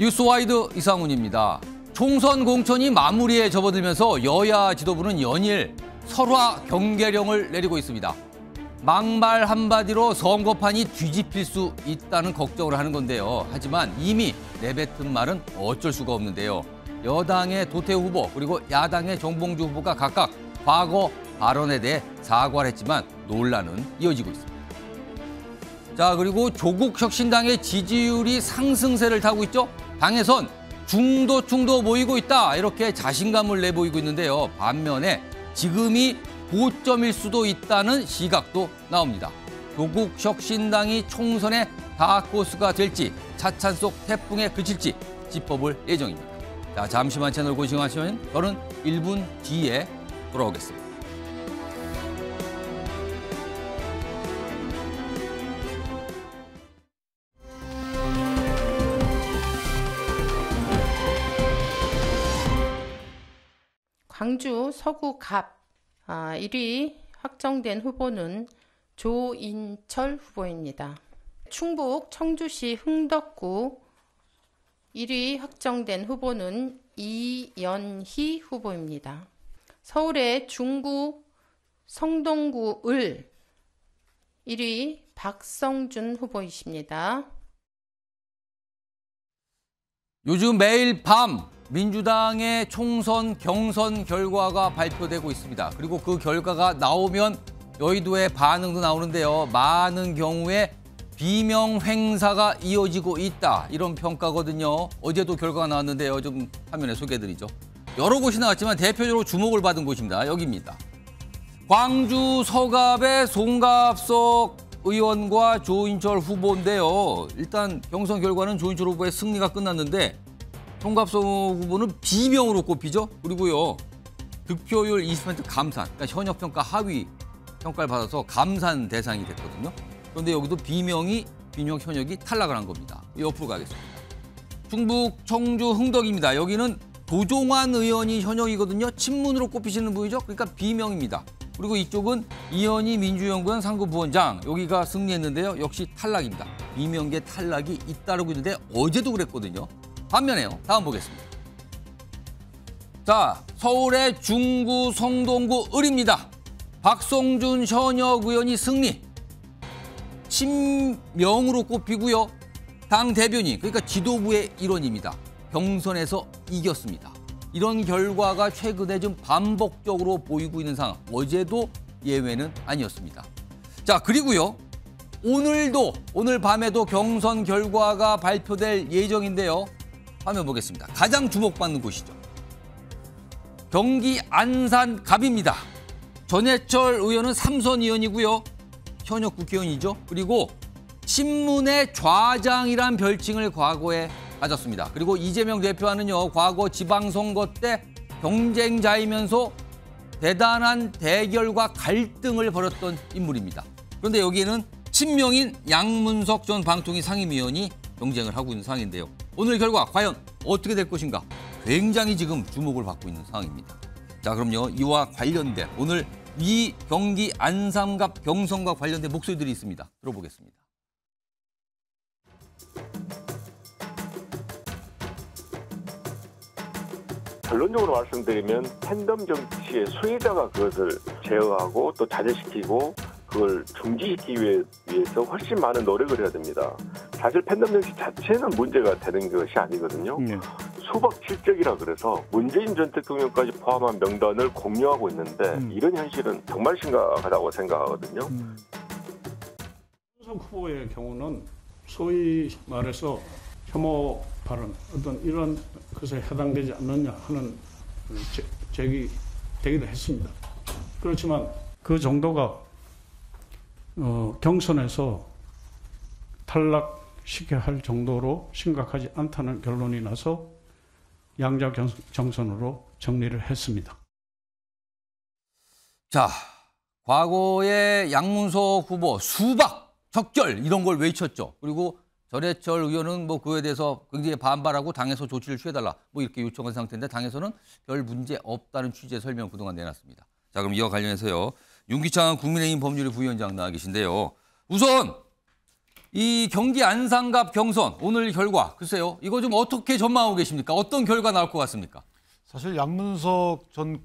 뉴스와이드 이상훈입니다. 총선 공천이 마무리에 접어들면서 여야 지도부는 연일 설화 경계령을 내리고 있습니다. 막말 한마디로 선거판이 뒤집힐 수 있다는 걱정을 하는 건데요. 하지만 이미 내뱉은 말은 어쩔 수가 없는데요. 여당의 도태 후보 그리고 야당의 정봉주 후보가 각각 과거 발언에 대해 사과를 했지만 논란은 이어지고 있습니다. 자, 그리고 조국 혁신당의 지지율이 상승세를 타고 있죠? 당에선 중도중도보이고 있다 이렇게 자신감을 내보이고 있는데요. 반면에 지금이 고점일 수도 있다는 시각도 나옵니다. 조국 혁신당이 총선의 다코스가 될지 차찬 속 태풍에 그칠지 짚어볼 예정입니다. 자, 잠시만 채널 고정하시면 저는 1분 뒤에 돌아오겠습니다. 광주 서구갑 아, 1위 확정된 후보는 조인철 후보입니다. 충북 청주시 흥덕구 1위 확정된 후보는 이연희 후보입니다. 서울의 중구 성동구 을 1위 박성준 후보이십니다. 요즘 매일 밤 민주당의 총선 경선 결과가 발표되고 있습니다. 그리고 그 결과가 나오면 여의도의 반응도 나오는데요. 많은 경우에 비명 행사가 이어지고 있다. 이런 평가거든요. 어제도 결과가 나왔는데요. 좀 화면에 소개해드리죠. 여러 곳이 나왔지만 대표적으로 주목을 받은 곳입니다. 여기입니다. 광주 서갑의 송갑석 의원과 조인철 후보인데요. 일단 경선 결과는 조인철 후보의 승리가 끝났는데 통갑소 후보는 비명으로 꼽히죠. 그리고요. 득표율 20% 감산, 그러니까 현역평가 하위 평가를 받아서 감산 대상이 됐거든요. 그런데 여기도 비명이 비명 현역이 탈락을 한 겁니다. 옆으로 가겠습니다. 충북 청주 흥덕입니다. 여기는 도종환 의원이 현역이거든요. 친문으로 꼽히시는 분이죠. 그러니까 비명입니다. 그리고 이쪽은 이현희 민주연구원 상급부원장 여기가 승리했는데요. 역시 탈락입니다. 비명계 탈락이 잇따르고 있는데 어제도 그랬거든요. 반면에요. 다음 보겠습니다. 자, 서울의 중구 성동구 을입니다. 박성준 현역 의원이 승리. 친명으로 꼽히고요. 당 대변인, 그러니까 지도부의 일원입니다. 경선에서 이겼습니다. 이런 결과가 최근에 좀 반복적으로 보이고 있는 상황. 어제도 예외는 아니었습니다. 자, 그리고요. 오늘도, 오늘 밤에도 경선 결과가 발표될 예정인데요. 화면 보겠습니다. 가장 주목받는 곳이죠. 경기 안산 갑입니다. 전해철 의원은 삼선 의원이고요. 현역 국회의원이죠. 그리고 신문의 좌장이란 별칭을 과거에 가졌습니다. 그리고 이재명 대표와는요. 과거 지방선거 때 경쟁자이면서 대단한 대결과 갈등을 벌였던 인물입니다. 그런데 여기에는 친명인 양문석 전 방통위 상임위원이 경쟁을 하고 있는 상황인데요. 오늘 결과 과연 어떻게 될 것인가 굉장히 지금 주목을 받고 있는 상황입니다. 자 그럼요 이와 관련된 오늘 이 경기 안삼갑 경선과 관련된 목소리들이 있습니다. 들어보겠습니다. 결론적으로 말씀드리면 팬덤 정치의 수혜자가 그것을 제어하고 또 자제시키고 그걸 중지시키기 위해서 훨씬 많은 노력을 해야 됩니다. 사실 팬덤 정치 자체는 문제가 되는 것이 아니거든요. 네. 수박 실적이라 그래서 문재인 전 대통령까지 포함한 명단을 공유하고 있는데 음. 이런 현실은 정말 심각하다고 생각하거든요. 음. 홍 후보의 경우는 소위 말해서 혐오 발언 어떤 이런 것에 해당되지 않느냐 하는 제기 되기도 했습니다. 그렇지만 그 정도가 어, 경선에서 탈락시켜야 할 정도로 심각하지 않다는 결론이 나서 양자 경선으로 정리를 했습니다. 자, 과거의 양문석 후보 수박, 적결 이런 걸 외쳤죠. 그리고 전해철 의원은 뭐 그에 대해서 굉장히 반발하고 당에서 조치를 취해달라 뭐 이렇게 요청한 상태인데 당에서는 별 문제 없다는 취지의 설명을 그동안 내놨습니다. 자, 그럼 이와 관련해서요. 윤기창 국민의힘 법률위 부위원장 나와 계신데요. 우선 이 경기 안상갑 경선 오늘 결과 글쎄요. 이거 좀 어떻게 전망하고 계십니까? 어떤 결과 나올 것 같습니까? 사실 양문석 전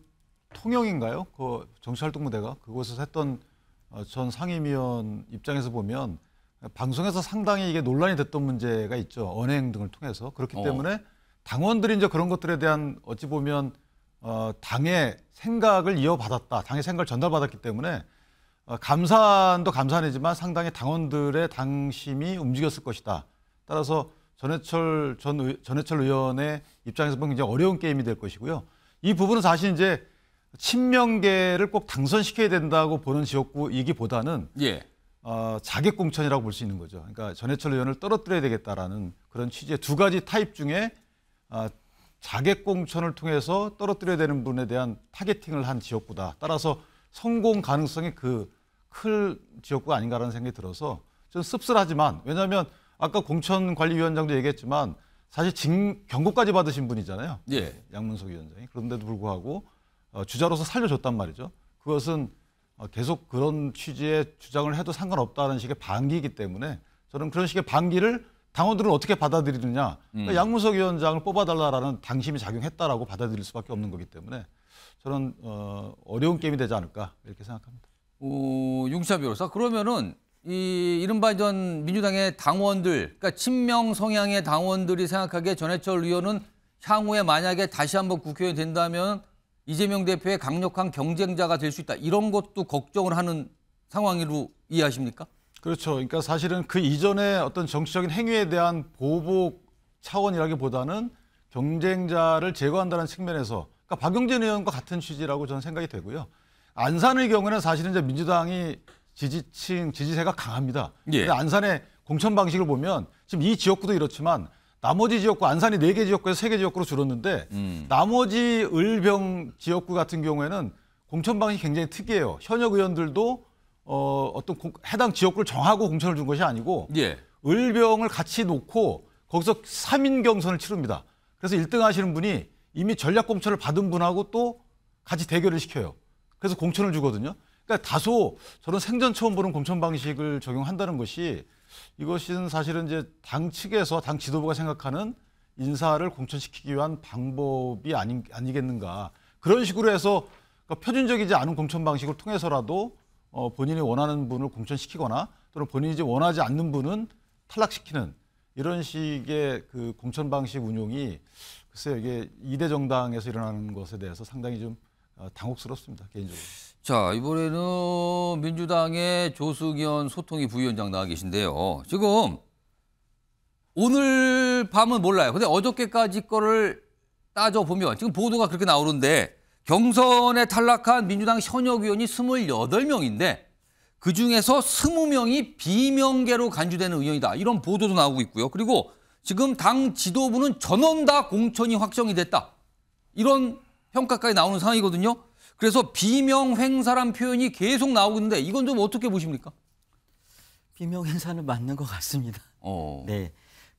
통영인가요? 그 정치활동부대가 그곳에서 했던 어, 전 상임위원 입장에서 보면 방송에서 상당히 이게 논란이 됐던 문제가 있죠. 언행 등을 통해서. 그렇기 어. 때문에 당원들이 이제 그런 것들에 대한 어찌 보면 어, 당의 생각을 이어받았다, 당의 생각을 전달받았기 때문에 어, 감산도 감산이지만 상당히 당원들의 당심이 움직였을 것이다. 따라서 전해철 전 의, 전해철 의원의 입장에서 보면 굉장히 어려운 게임이 될 것이고요. 이 부분은 사실 이제 친명계를 꼭 당선시켜야 된다고 보는 지역구이기보다는 예. 어, 자객 공천이라고 볼 수 있는 거죠. 그러니까 전해철 의원을 떨어뜨려야 되겠다라는 그런 취지의 두 가지 타입 중에 어, 자객공천을 통해서 떨어뜨려야 되는 분에 대한 타겟팅을 한 지역구다. 따라서 성공 가능성이 그 클 지역구가 아닌가라는 생각이 들어서 좀 씁쓸하지만 왜냐하면 아까 공천관리위원장도 얘기했지만 사실 징, 경고까지 받으신 분이잖아요. 예. 양문석 위원장이. 그런데도 불구하고 어, 주자로서 살려줬단 말이죠. 그것은 어, 계속 그런 취지의 주장을 해도 상관없다는 식의 반기이기 때문에 저는 그런 식의 반기를 당원들은 어떻게 받아들이느냐. 그러니까 음. 양무석 위원장을 뽑아달라라는 당심이 작용했다라고 받아들일 수밖에 없는 거기 때문에 저는 어, 어려운 게임이 되지 않을까 이렇게 생각합니다. 오, 융차 변호사 그러면은 이 이른바 전 민주당의 당원들, 그러니까 친명 성향의 당원들이 생각하기에 전해철 의원은 향후에 만약에 다시 한번 국회의원 된다면 이재명 대표의 강력한 경쟁자가 될 수 있다. 이런 것도 걱정을 하는 상황으로 이해하십니까? 그렇죠. 그러니까 사실은 그 이전에 어떤 정치적인 행위에 대한 보복 차원이라기보다는 경쟁자를 제거한다는 측면에서 그러니까 박용진 의원과 같은 취지라고 저는 생각이 되고요. 안산의 경우는 사실은 이제 민주당이 지지층 지지세가 강합니다. 예. 근데 안산의 공천 방식을 보면 지금 이 지역구도 이렇지만 나머지 지역구 안산이 네 개 지역구에서 세 개 지역구로 줄었는데 음. 나머지 을병 지역구 같은 경우에는 공천 방식이 굉장히 특이해요. 현역 의원들도 어, 어떤 공, 해당 지역구를 정하고 공천을 준 것이 아니고 예. 을병을 같이 놓고 거기서 3인 경선을 치릅니다. 그래서 1등 하시는 분이 이미 전략 공천을 받은 분하고 또 같이 대결을 시켜요. 그래서 공천을 주거든요. 그러니까 다소 저는 생전 처음 보는 공천 방식을 적용한다는 것이 이것은 사실은 이제 당 측에서 당 지도부가 생각하는 인사를 공천시키기 위한 방법이 아니, 아니겠는가. 그런 식으로 해서 그러니까 표준적이지 않은 공천 방식을 통해서라도 어, 본인이 원하는 분을 공천시키거나 또는 본인이 원하지 않는 분은 탈락시키는 이런 식의 그 공천 방식 운용이 글쎄요 이게 이대 정당에서 일어나는 것에 대해서 상당히 좀 어, 당혹스럽습니다 개인적으로. 자 이번에는 민주당의 조수견 소통위 부위원장 나와 계신데요. 지금 오늘 밤은 몰라요. 근데 어저께까지 거를 따져 보면 지금 보도가 그렇게 나오는데 경선에 탈락한 민주당 현역 의원이 28명인데 그중에서 20명이 비명계로 간주되는 의원이다. 이런 보도도 나오고 있고요. 그리고 지금 당 지도부는 전원 다 공천이 확정이 됐다. 이런 평가까지 나오는 상황이거든요. 그래서 비명횡사란 표현이 계속 나오고 있는데 이건 좀 어떻게 보십니까? 비명행사는 맞는 것 같습니다. 어. 네.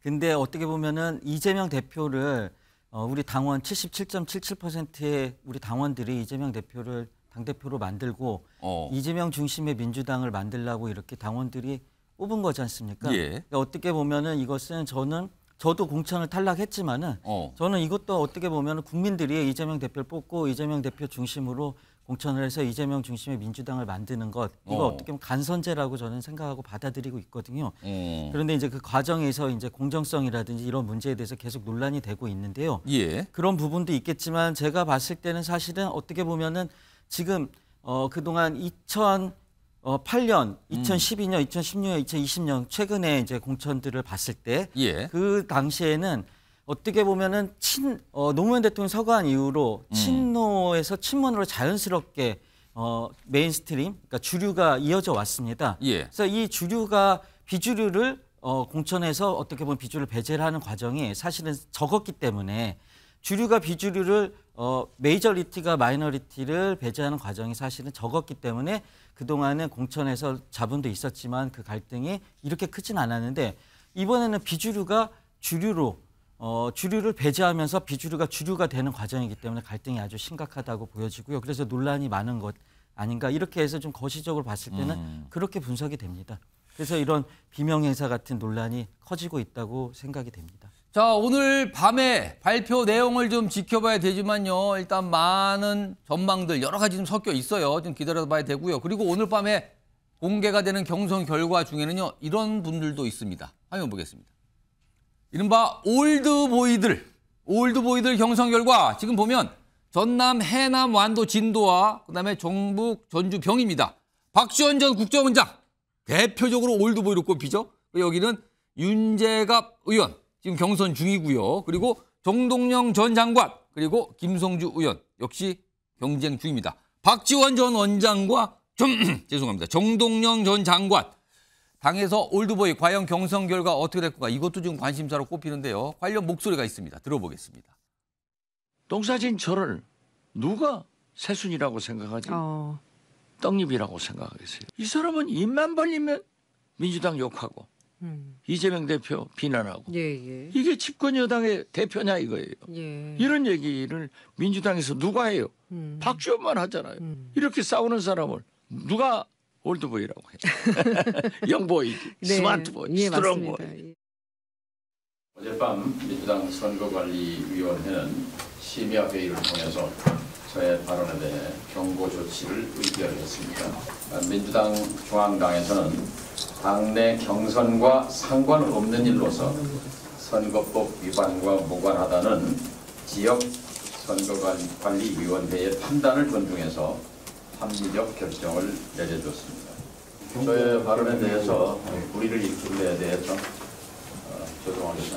근데 어떻게 보면은 이재명 대표를 어, 우리 당원 77.77%의 우리 당원들이 이재명 대표를 당대표로 만들고 어. 이재명 중심의 민주당을 만들라고 이렇게 당원들이 뽑은 거지 않습니까? 예. 그러니까 어떻게 보면은 이것은 저는 저도 공천을 탈락했지만은 어. 저는 이것도 어떻게 보면은 국민들이 이재명 대표를 뽑고 이재명 대표 중심으로 공천을 해서 이재명 중심의 민주당을 만드는 것 이거 어. 어떻게 보면 간선제라고 저는 생각하고 받아들이고 있거든요. 음. 그런데 이제 그 과정에서 이제 공정성이라든지 이런 문제에 대해서 계속 논란이 되고 있는데요. 예. 그런 부분도 있겠지만 제가 봤을 때는 사실은 어떻게 보면은 지금 어 그동안 2008년, 2012년, 2016년, 2020년 최근에 이제 공천들을 봤을 때그 예. 그 당시에는 어떻게 보면은 친 어, 노무현 대통령 서거한 이후로 음. 친노에서 친문으로 자연스럽게 어, 메인스트림, 그러니까 주류가 이어져 왔습니다. 예. 그래서 이 주류가 비주류를 어, 공천에서 어떻게 보면 비주류를 배제를 하는 과정이 사실은 적었기 때문에 주류가 비주류를 어, 메이저리티가 마이너리티를 배제하는 과정이 사실은 적었기 때문에 그동안은 공천에서 자본도 있었지만 그 갈등이 이렇게 크진 않았는데 이번에는 비주류가 주류로 어, 주류를 배제하면서 비주류가 주류가 되는 과정이기 때문에 갈등이 아주 심각하다고 보여지고요. 그래서 논란이 많은 것 아닌가 이렇게 해서 좀 거시적으로 봤을 때는 음. 그렇게 분석이 됩니다. 그래서 이런 비명 행사 같은 논란이 커지고 있다고 생각이 됩니다. 자 오늘 밤에 발표 내용을 좀 지켜봐야 되지만요. 일단 많은 전망들 여러 가지 좀 섞여 있어요. 좀 기다려봐야 되고요. 그리고 오늘 밤에 공개가 되는 경선 결과 중에는요 이런 분들도 있습니다. 한번 보겠습니다. 이른바 올드보이들, 올드보이들 경선 결과 지금 보면 전남, 해남, 완도, 진도와 그다음에 전북, 전주, 병입니다. 박지원 전 국정원장 대표적으로 올드보이로 꼽히죠. 여기는 윤재갑 의원 지금 경선 중이고요. 그리고 정동영 전 장관 그리고 김성주 의원 역시 경쟁 중입니다. 박지원 전 원장과 좀 죄송합니다. 정동영 전 장관 당에서 올드보이 과연 경선 결과 어떻게 될 건가 이것도 지금 관심사로 꼽히는데요. 관련 목소리가 있습니다. 들어보겠습니다. 똥사진 저를 누가 새순이라고 생각하지? 어... 떡잎이라고 생각하겠어요. 이 사람은 입만 벌리면 민주당 욕하고 음. 이재명 대표 비난하고 예, 예. 이게 집권 여당의 대표냐 이거예요. 예. 이런 얘기를 민주당에서 누가 해요? 음. 박주원만 하잖아요. 음. 이렇게 싸우는 사람을 누가 올드보이라고 해요. 영보이, 네, 스마트보이, 예, 스트롱보이. 예. 어젯밤 민주당 선거관리위원회는 심야회의를 통해서 저의 발언에 대해 경고 조치를 의결했습니다. 민주당 중앙당에서는 당내 경선과 상관없는 일로서 선거법 위반과 무관하다는 지역 선거관리위원회의 판단을 존중해서 합리적 결정을 내려줬습니다. 저의 발언에 대해서 불의를 일으킨 데 대해서 어, 죄송합니다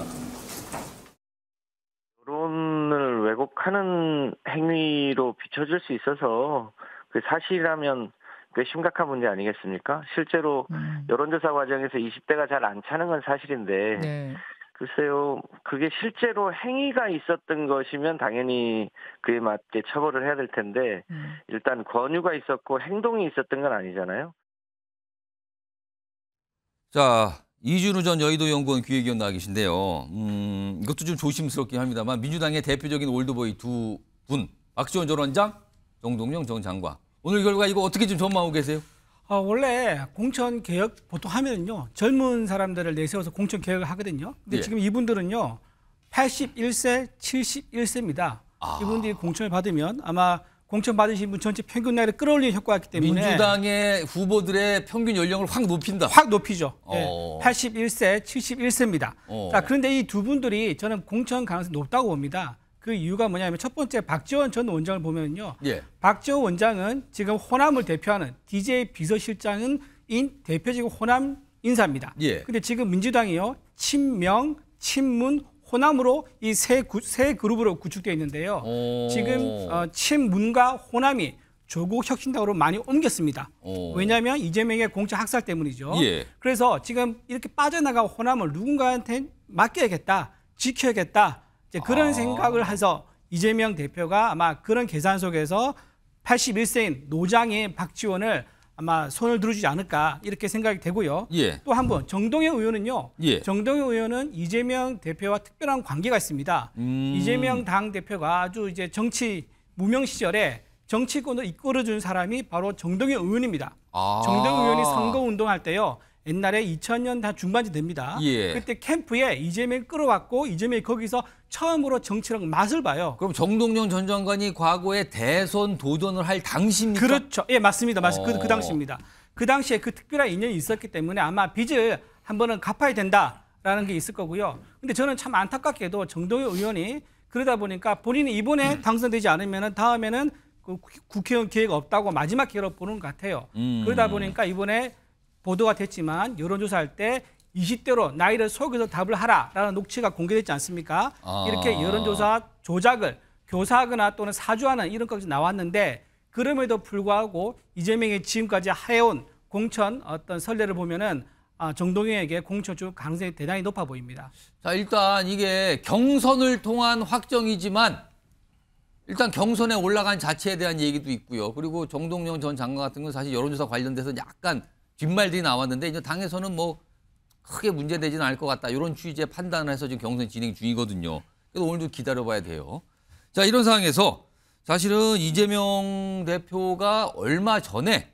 여론을 왜곡하는 행위로 비춰질 수 있어서 그 사실이라면 꽤 심각한 문제 아니겠습니까? 실제로 음. 여론조사 과정에서 20대가 잘 안 차는 건 사실인데 네. 글쎄요, 그게 실제로 행위가 있었던 것이면 당연히 그에 맞게 처벌을 해야 될 텐데, 음. 일단 권유가 있었고 행동이 있었던 건 아니잖아요. 자, 이준우 전 여의도 연구원 기획위원 나와 계신데요. 음, 이것도 좀 조심스럽긴 합니다만, 민주당의 대표적인 올드보이 두 분, 박지원 전 원장, 정동영 전 장관. 오늘 결과 이거 어떻게 좀 전망하고 계세요? 어, 원래 공천 개혁 보통 하면은요 젊은 사람들을 내세워서 공천 개혁을 하거든요. 근데 예. 지금 이분들은요 81세, 71세입니다. 아. 이분들이 공천을 받으면 아마 공천 받으신 분 전체 평균 나이를 끌어올리는 효과가 있기 때문에 민주당의 후보들의 평균 연령을 확 높인다. 확 높이죠. 예. 어. 네. 81세, 71세입니다. 어. 자, 그런데 이 두 분들이 저는 공천 가능성이 높다고 봅니다. 그 이유가 뭐냐면 첫 번째 박지원 전 원장을 보면요. 예. 박지원 원장은 지금 호남을 대표하는 DJ 비서실장은 인 대표적인 호남 인사입니다. 예. 근데 지금 민주당이요. 친명, 친문, 호남으로 이세세 그룹으로 구축되어 있는데요. 오. 지금 어, 친문과 호남이 조국 혁신당으로 많이 옮겼습니다. 오. 왜냐하면 이재명의 공천 학살 때문이죠. 예. 그래서 지금 이렇게 빠져나간 호남을 누군가한테 맡겨야겠다, 지켜야겠다. 이제 그런 아. 생각을 해서 이재명 대표가 아마 그런 계산 속에서 81세인 노장의 박지원을 아마 손을 들어주지 않을까 이렇게 생각이 되고요. 예. 또한 번 정동영 의원은요. 예. 정동영 의원은 이재명 대표와 특별한 관계가 있습니다. 음. 이재명 당 대표가 아주 이제 정치 무명 시절에 정치권을 이끌어준 사람이 바로 정동영 의원입니다. 아. 정동영 의원이 선거 운동할 때요. 옛날에 2000년 다 중반쯤 됩니다. 예. 그때 캠프에 이재명 끌어왔고 이재명이 거기서 처음으로 정치력 맛을 봐요. 그럼 정동영 전 장관이 과거에 대선 도전을 할 당시입니까? 그렇죠. 예, 맞습니다. 맞, 습 어. 그, 그 어. 당시입니다. 그 당시에 그 특별한 인연이 있었기 때문에 아마 빚을 한 번은 갚아야 된다라는 게 있을 거고요. 근데 저는 참 안타깝게도 정동영 의원이 그러다 보니까 본인이 이번에 음. 당선되지 않으면 다음에는 그 국회의원 기회가 없다고 마지막 기회로 보는 것 같아요. 음. 그러다 보니까 이번에 보도가 됐지만 여론조사할 때 20대로 나이를 속여서 답을 하라라는 녹취가 공개됐지 않습니까? 아. 이렇게 여론조사 조작을 교사하거나 또는 사주하는 이런 것이 나왔는데 그럼에도 불구하고 이재명이 지금까지 해온 공천 어떤 선례를 보면은 아, 정동영에게 공천주 강세이 대단히 높아 보입니다. 자 일단 이게 경선을 통한 확정이지만 일단 경선에 올라간 자체에 대한 얘기도 있고요. 그리고 정동영 전 장관 같은 건 사실 여론조사 관련돼서 약간 뒷말들이 나왔는데 이제 당에서는 뭐 크게 문제되지는 않을 것 같다. 이런 취지의 판단을 해서 지금 경선 진행 중이거든요. 그래서 오늘도 기다려봐야 돼요. 자 이런 상황에서 사실은 이재명 대표가 얼마 전에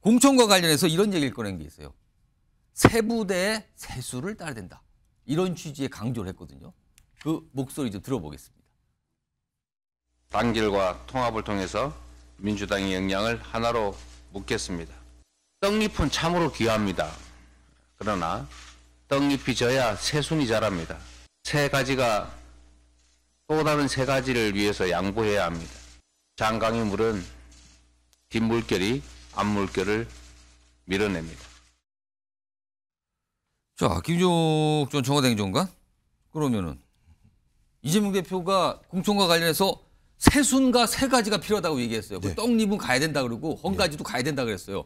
공천과 관련해서 이런 얘기를 꺼낸 게 있어요. 세부대 세수를 따야 라 된다. 이런 취지의 강조를 했거든요. 그 목소리 좀 들어보겠습니다. 단결과 통합을 통해서 민주당의 역량을 하나로 묶겠습니다. 떡잎은 참으로 귀합니다. 그러나 떡잎이 져야 새순이 자랍니다. 세 가지가 또 다른 세 가지를 위해서 양보해야 합니다. 장강의 물은 뒷물결이 앞물결을 밀어냅니다. 자, 김종욱 전 청와대 행정관? 그러면은 이재명 대표가 공천과 관련해서 세순과 세 가지가 필요하다고 얘기했어요. 그 네. 떡잎은 가야 된다 그러고 헝가지도 네. 가야 된다 그랬어요.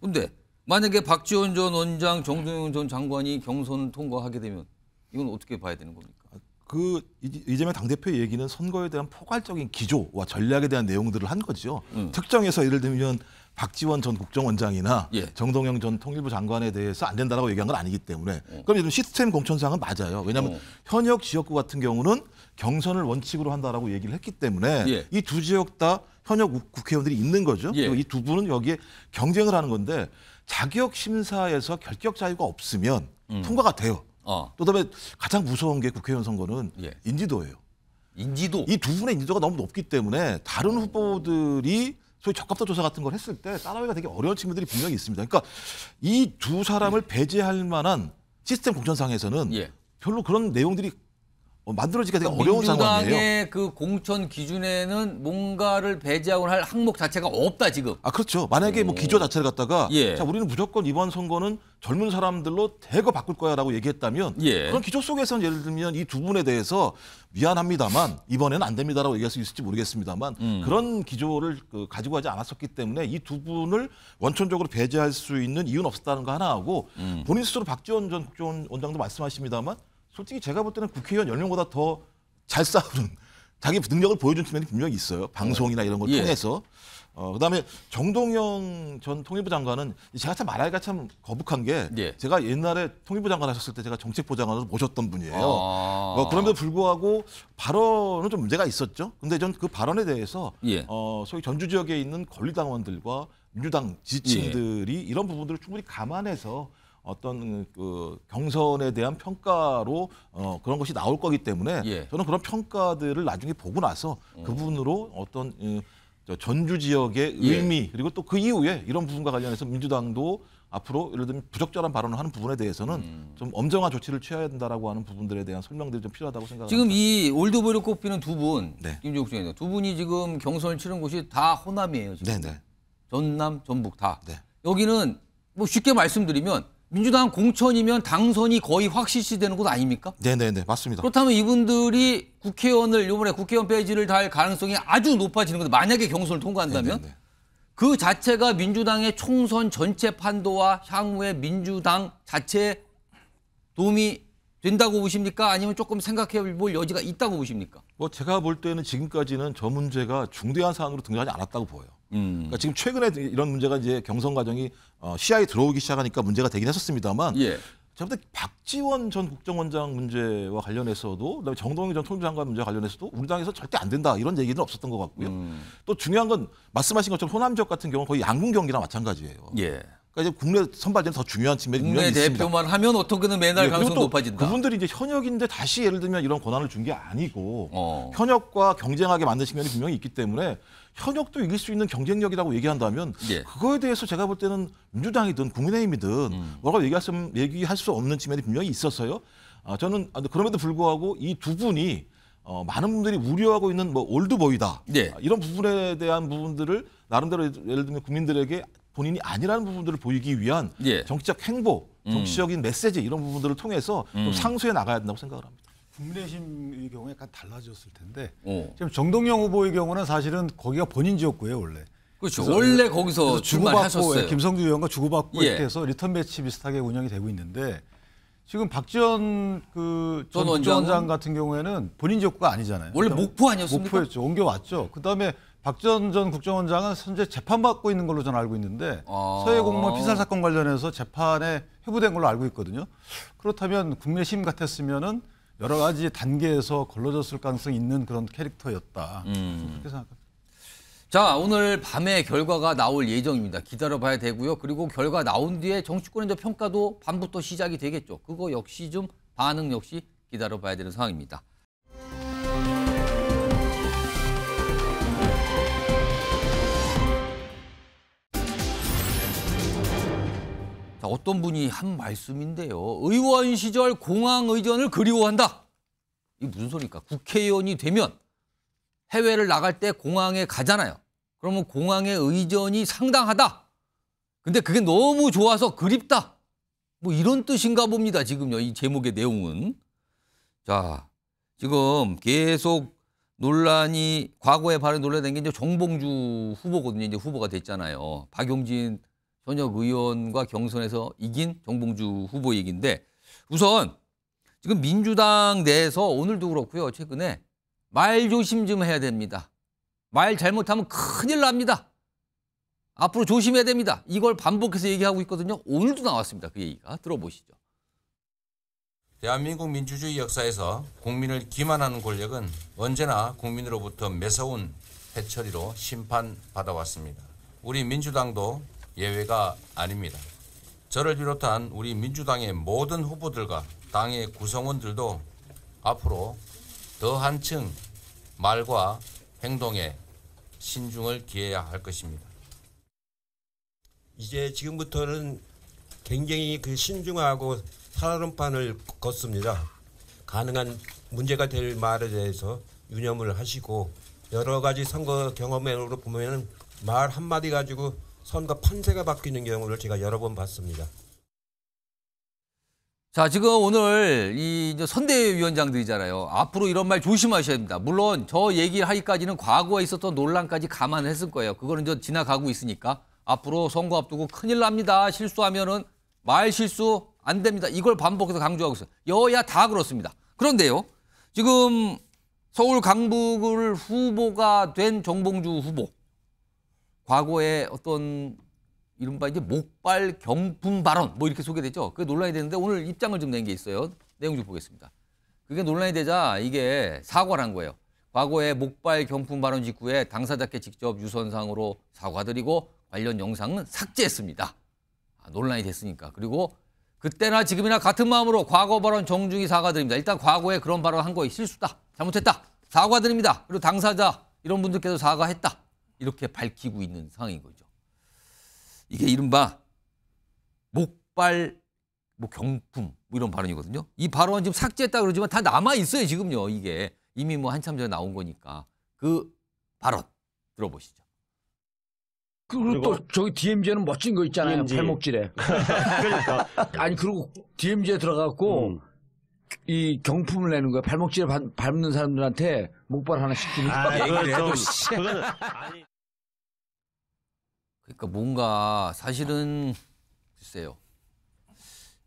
근데 만약에 박지원 전 원장, 정동영 전 장관이 경선 통과하게 되면 이건 어떻게 봐야 되는 겁니까? 아, 그 이재명 당대표 얘기는 선거에 대한 포괄적인 기조와 전략에 대한 내용들을 한 거죠. 음. 특정해서 예를 들면 박지원 전 국정원장이나 예. 정동영 전 통일부 장관에 대해서 안된다고 얘기한 건 아니기 때문에 어. 그럼 이런 시스템 공천상은 맞아요. 왜냐하면 어. 현역 지역구 같은 경우는 경선을 원칙으로 한다라 얘기를 했기 때문에 예. 이두 지역 다 현역 국회의원들이 있는 거죠. 예. 이두 분은 여기에 경쟁을 하는 건데 자격 심사에서 결격 자유가 없으면 음. 통과가 돼요. 어. 또 다음에 가장 무서운 게 국회의원 선거는 예. 인지도예요. 인지도. 이 두 분의 인지도가 너무 높기 때문에 다른 후보들이 소위 적합도 조사 같은 걸 했을 때 따라오기가 되게 어려운 측면들이 분명히 있습니다. 그러니까 이 두 사람을 예. 배제할 만한 시스템 공천상에서는 예. 별로 그런 내용들이 어, 만들어지기가 되게 어려운 상황이에요. 민주당의 그 공천 기준에는 뭔가를 배제하고할 항목 자체가 없다 지금. 아 그렇죠. 만약에 뭐 기조 자체를 갖다가 예. 자 우리는 무조건 이번 선거는 젊은 사람들로 대거 바꿀 거야라고 얘기했다면 예. 그런 기조 속에서는 예를 들면 이 두 분에 대해서 미안합니다만 이번에는 안 됩니다라고 얘기할 수 있을지 모르겠습니다만 음. 그런 기조를 그 가지고 하지 않았었기 때문에 이 두 분을 원천적으로 배제할 수 있는 이유는 없었다는 거 하나하고 음. 본인 스스로 박지원 전 국정원장도 말씀하십니다만 솔직히 제가 볼 때는 국회의원 연령보다더 잘 싸우는 자기 능력을 보여준 측면이 분명히 있어요. 방송이나 이런 걸 예. 통해서. 어, 그다음에 정동영 전 통일부 장관은 제가 참 말하기가 참 거북한 게 예. 제가 옛날에 통일부 장관 하셨을 때 제가 정책보장관으로 모셨던 분이에요. 아. 어, 그럼에도 불구하고 발언은 좀 문제가 있었죠. 근데 전 그 발언에 대해서 예. 어, 소위 전주 지역에 있는 권리당원들과 민주당 지지층들이 예. 이런 부분들을 충분히 감안해서 어떤 그 경선에 대한 평가로 어, 그런 것이 나올 거기 때문에 예. 저는 그런 평가들을 나중에 보고 나서 음. 그분으로 어떤 음, 저 전주 지역의 예. 의미 그리고 또 그 이후에 이런 부분과 관련해서 민주당도 앞으로 예를 들면 부적절한 발언을 하는 부분에 대해서는 음. 좀 엄정한 조치를 취해야 된다라고 하는 부분들에 대한 설명들이 좀 필요하다고 생각합니다. 지금 이 올드보이로 꼽히는 두 분, 네. 김종수 의원, 두 분이 지금 경선을 치른 곳이 다 호남이에요. 지금. 네네. 네. 전남, 전북 다. 네. 여기는 뭐 쉽게 말씀드리면 민주당 공천이면 당선이 거의 확실시 되는 것 아닙니까? 네네네 맞습니다. 그렇다면 이분들이 국회의원을 요번에 국회의원 배지를 달 가능성이 아주 높아지는 건데 만약에 경선을 통과한다면 네네네. 그 자체가 민주당의 총선 전체 판도와 향후에 민주당 자체에 도움이 된다고 보십니까? 아니면 조금 생각해 볼 여지가 있다고 보십니까? 뭐 제가 볼 때는 지금까지는 저 문제가 중대한 사안으로 등장하지 않았다고 보여요. 음. 그러니까 지금 최근에 이런 문제가 이제 경선 과정이 어, 시야에 들어오기 시작하니까 문제가 되긴 했었습니다만 예. 제가 볼 박지원 전 국정원장 문제와 관련해서도 그다음에 정동영 전통장관 문제와 관련해서도 우리 당에서 절대 안 된다 이런 얘기는 없었던 것 같고요. 음. 또 중요한 건 말씀하신 것처럼 호남 지역 같은 경우는 거의 양궁 경기나 마찬가지예요. 예. 그러니까 국내 선발전이 더 중요한 측면이 국내 있습니다. 대표만 하면 어떻게든 매날 네, 예, 가능성 높아진다. 그분들이 이제 현역인데 다시 예를 들면 이런 권한을 준 게 아니고 어. 현역과 경쟁하게 만든 측면이 분명히 있기 때문에 현역도 이길 수 있는 경쟁력이라고 얘기한다면 예. 그거에 대해서 제가 볼 때는 민주당이든 국민의힘이든 음. 뭐라고 얘기할 수, 얘기할 수 없는 측면이 분명히 있었어요. 아, 저는 아, 그럼에도 불구하고 이 두 분이 어, 많은 분들이 우려하고 있는 뭐 올드보이다 예. 아, 이런 부분에 대한 부분들을 나름대로 예를 들면 국민들에게 본인이 아니라는 부분들을 보이기 위한 예. 정치적 행보, 음. 정치적인 음. 메시지 이런 부분들을 통해서 음. 상수해 나가야 된다고 생각을 합니다. 국민의힘의 경우에 약간 달라졌을 텐데 어. 지금 정동영 후보의 경우는 사실은 거기가 본인 지역구예요 원래. 그렇죠. 원래 거기서 주고받고 예, 김성주 의원과 주고받고 예. 이렇게 해서 리턴 배치 비슷하게 운영이 되고 있는데 지금 박지원 그전 원장 같은 경우에는 본인 지역구가 아니잖아요. 원래 그러니까 목포 아니었습니까? 목포였죠. 옮겨왔죠. 그다음에 박전 전 국정원장은 현재 재판받고 있는 걸로 저는 알고 있는데 아... 서해 공무원 피살 사건 관련해서 재판에 회부된 걸로 알고 있거든요. 그렇다면 국민의 힘 같았으면은 여러 가지 단계에서 걸러졌을 가능성이 있는 그런 캐릭터였다. 음. 그렇게 생각합니다. 자, 오늘 밤에 결과가 나올 예정입니다. 기다려봐야 되고요. 그리고 결과 나온 뒤에 정치권의 평가도 밤부터 시작이 되겠죠. 그거 역시 좀 반응 역시 기다려봐야 되는 상황입니다. 자, 어떤 분이 한 말씀인데요. 의원 시절 공항의전을 그리워한다. 이 무슨 소리입니까? 국회의원이 되면 해외를 나갈 때 공항에 가잖아요. 그러면 공항의 의전이 상당하다. 근데 그게 너무 좋아서 그립다. 뭐 이런 뜻인가 봅니다. 지금요. 이 제목의 내용은. 자, 지금 계속 논란이 과거에 바로 논란된 게 이제 정봉주 후보거든요. 이제 후보가 됐잖아요. 박용진 현역 의원과 경선에서 이긴 정봉주 후보 얘기인데 우선 지금 민주당 내에서 오늘도 그렇고요. 최근에 말 조심 좀 해야 됩니다. 말 잘못하면 큰일 납니다. 앞으로 조심해야 됩니다. 이걸 반복해서 얘기하고 있거든요. 오늘도 나왔습니다. 그 얘기가 들어보시죠. 대한민국 민주주의 역사에서 국민을 기만하는 권력은 언제나 국민으로부터 매서운 해처리로 심판받아왔습니다. 우리 민주당도 예외가 아닙니다. 저를 비롯한 우리 민주당의 모든 후보들과 당의 구성원들도 앞으로 더 한층 말과 행동에 신중을 기해야 할 것입니다. 이제 지금부터는 굉장히 그 신중하고 살얼음판을 걷습니다. 가능한 문제가 될 말에 대해서 유념을 하시고 여러 가지 선거 경험으로 보면 말 한마디 가지고 선과 판세가 바뀌는 경우를 제가 여러 번 봤습니다. 자, 지금 오늘 이 선대위원장들이잖아요. 앞으로 이런 말 조심하셔야 됩니다. 물론 저 얘기를 하기까지는 과거에 있었던 논란까지 감안했을 거예요. 그거는 저 지나가고 있으니까 앞으로 선거 앞두고 큰일 납니다. 실수하면은 말 실수 안 됩니다. 이걸 반복해서 강조하고 있어요. 여야 다 그렇습니다. 그런데요. 지금 서울 강북을 후보가 된 정봉주 후보 과거에 어떤 이른바 이제 목발 경품 발언 뭐 이렇게 소개됐죠 그게 논란이 됐는데 오늘 입장을 좀 낸 게 있어요. 내용 좀 보겠습니다. 그게 논란이 되자 이게 사과란 거예요. 과거에 목발 경품 발언 직후에 당사자께 직접 유선상으로 사과드리고 관련 영상은 삭제했습니다. 아, 논란이 됐으니까. 그리고 그때나 지금이나 같은 마음으로 과거 발언 정중히 사과드립니다. 일단 과거에 그런 발언 한 거에 실수다. 잘못했다. 사과드립니다. 그리고 당사자 이런 분들께서 사과했다. 이렇게 밝히고 있는 상황인 거죠. 이게 이른바 목발 뭐 경품 뭐 이런 발언이거든요. 이 발언은 지금 삭제했다 그러지만 다 남아 있어요 지금요. 이게 이미 뭐 한참 전에 나온 거니까 그 발언 들어보시죠. 그리고, 또 저기 DMZ는 멋진 거 있잖아요. DMZ. 팔목질에. 그러니까. 아니 그리고 DMZ에 들어갔고 음. 이 경품을 내는 거야. 발목질에 밟는 사람들한테 목발 하나씩 주는 아, 거야. 아, 그건 좀, 그건 아니. 그러니까 뭔가 사실은 글쎄요.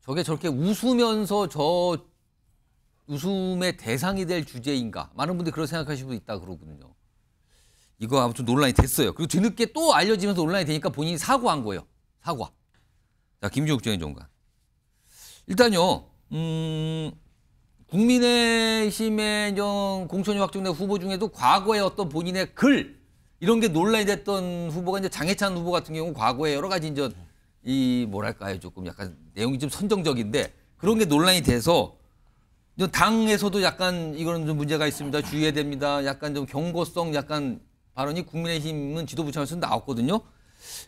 저게 저렇게 웃으면서 저 웃음의 대상이 될 주제인가? 많은 분들이 그런 생각하시는 분 있다 그러거든요. 이거 아무튼 논란이 됐어요. 그리고 뒤늦게 또 알려지면서 논란이 되니까 본인이 사과한 거예요. 사과. 자, 김종욱 정의 정과 일단요, 음, 국민의힘의 공천이 확정된 후보 중에도 과거에 어떤 본인의 글, 이런 게 논란이 됐던 후보가 이제 장해찬 후보 같은 경우 과거에 여러 가지 이제 이 뭐랄까요 조금 약간 내용이 좀 선정적인데 그런 게 논란이 돼서 당에서도 약간 이거는 좀 문제가 있습니다 주의해야 됩니다 약간 좀 경고성 약간 발언이 국민의힘은 지도부 차원에서 나왔거든요.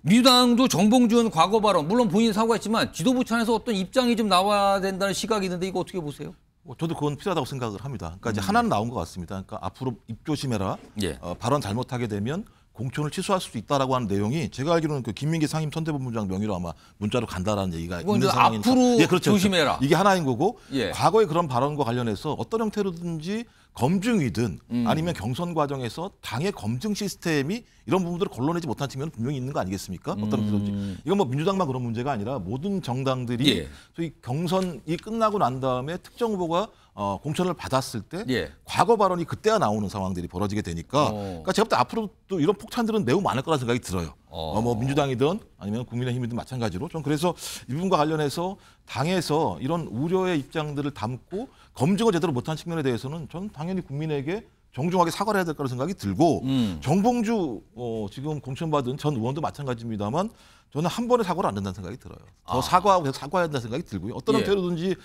민주당도 정봉준 과거 발언 물론 본인 사과했지만 지도부 차원에서 어떤 입장이 좀 나와야 된다는 시각이 있는데 이거 어떻게 보세요? 뭐 저도 그건 필요하다고 생각을 합니다. 그러니까 이제 음. 하나는 나온 것 같습니다. 그러니까 앞으로 입조심해라. 예. 어, 발언 잘못하게 되면 공천을 취소할 수도 있다라고 하는 내용이 제가 알기로는 그 김민기 상임 선대본부장 명의로 아마 문자로 간다라는 얘기가 있는 그 상황이니 앞으로 예, 그렇죠, 그렇죠. 조심해라. 이게 하나인 거고 예. 과거의 그런 발언과 관련해서 어떤 형태로든지 검증이든 음. 아니면 경선 과정에서 당의 검증 시스템이 이런 부분들을 걸러내지 못한 측면은 분명히 있는 거 아니겠습니까? 어떤 그런지 음. 이건 뭐 민주당만 그런 문제가 아니라 모든 정당들이 예. 소위 경선이 끝나고 난 다음에 특정 후보가 어, 공천을 받았을 때 예. 과거 발언이 그때야 나오는 상황들이 벌어지게 되니까 어. 그러니까 제가 볼 때앞으로또 이런 폭탄들은 매우 많을 거라 생각이 들어요. 어. 어. 뭐 민주당이든 아니면 국민의힘이든 마찬가지로 좀 그래서 이 부분과 관련해서 당에서 이런 우려의 입장들을 담고 검증을 제대로 못한 측면에 대해서는 저는 당연히 국민에게 정중하게 사과를 해야 될 거라는 생각이 들고 음. 정봉주 어, 지금 공천받은 전 의원도 마찬가지입니다만 저는 한 번에 사과를 안 된다는 생각이 들어요. 더 아. 사과하고 사과해야 된다는 생각이 들고요. 어떤 예. 형태로든지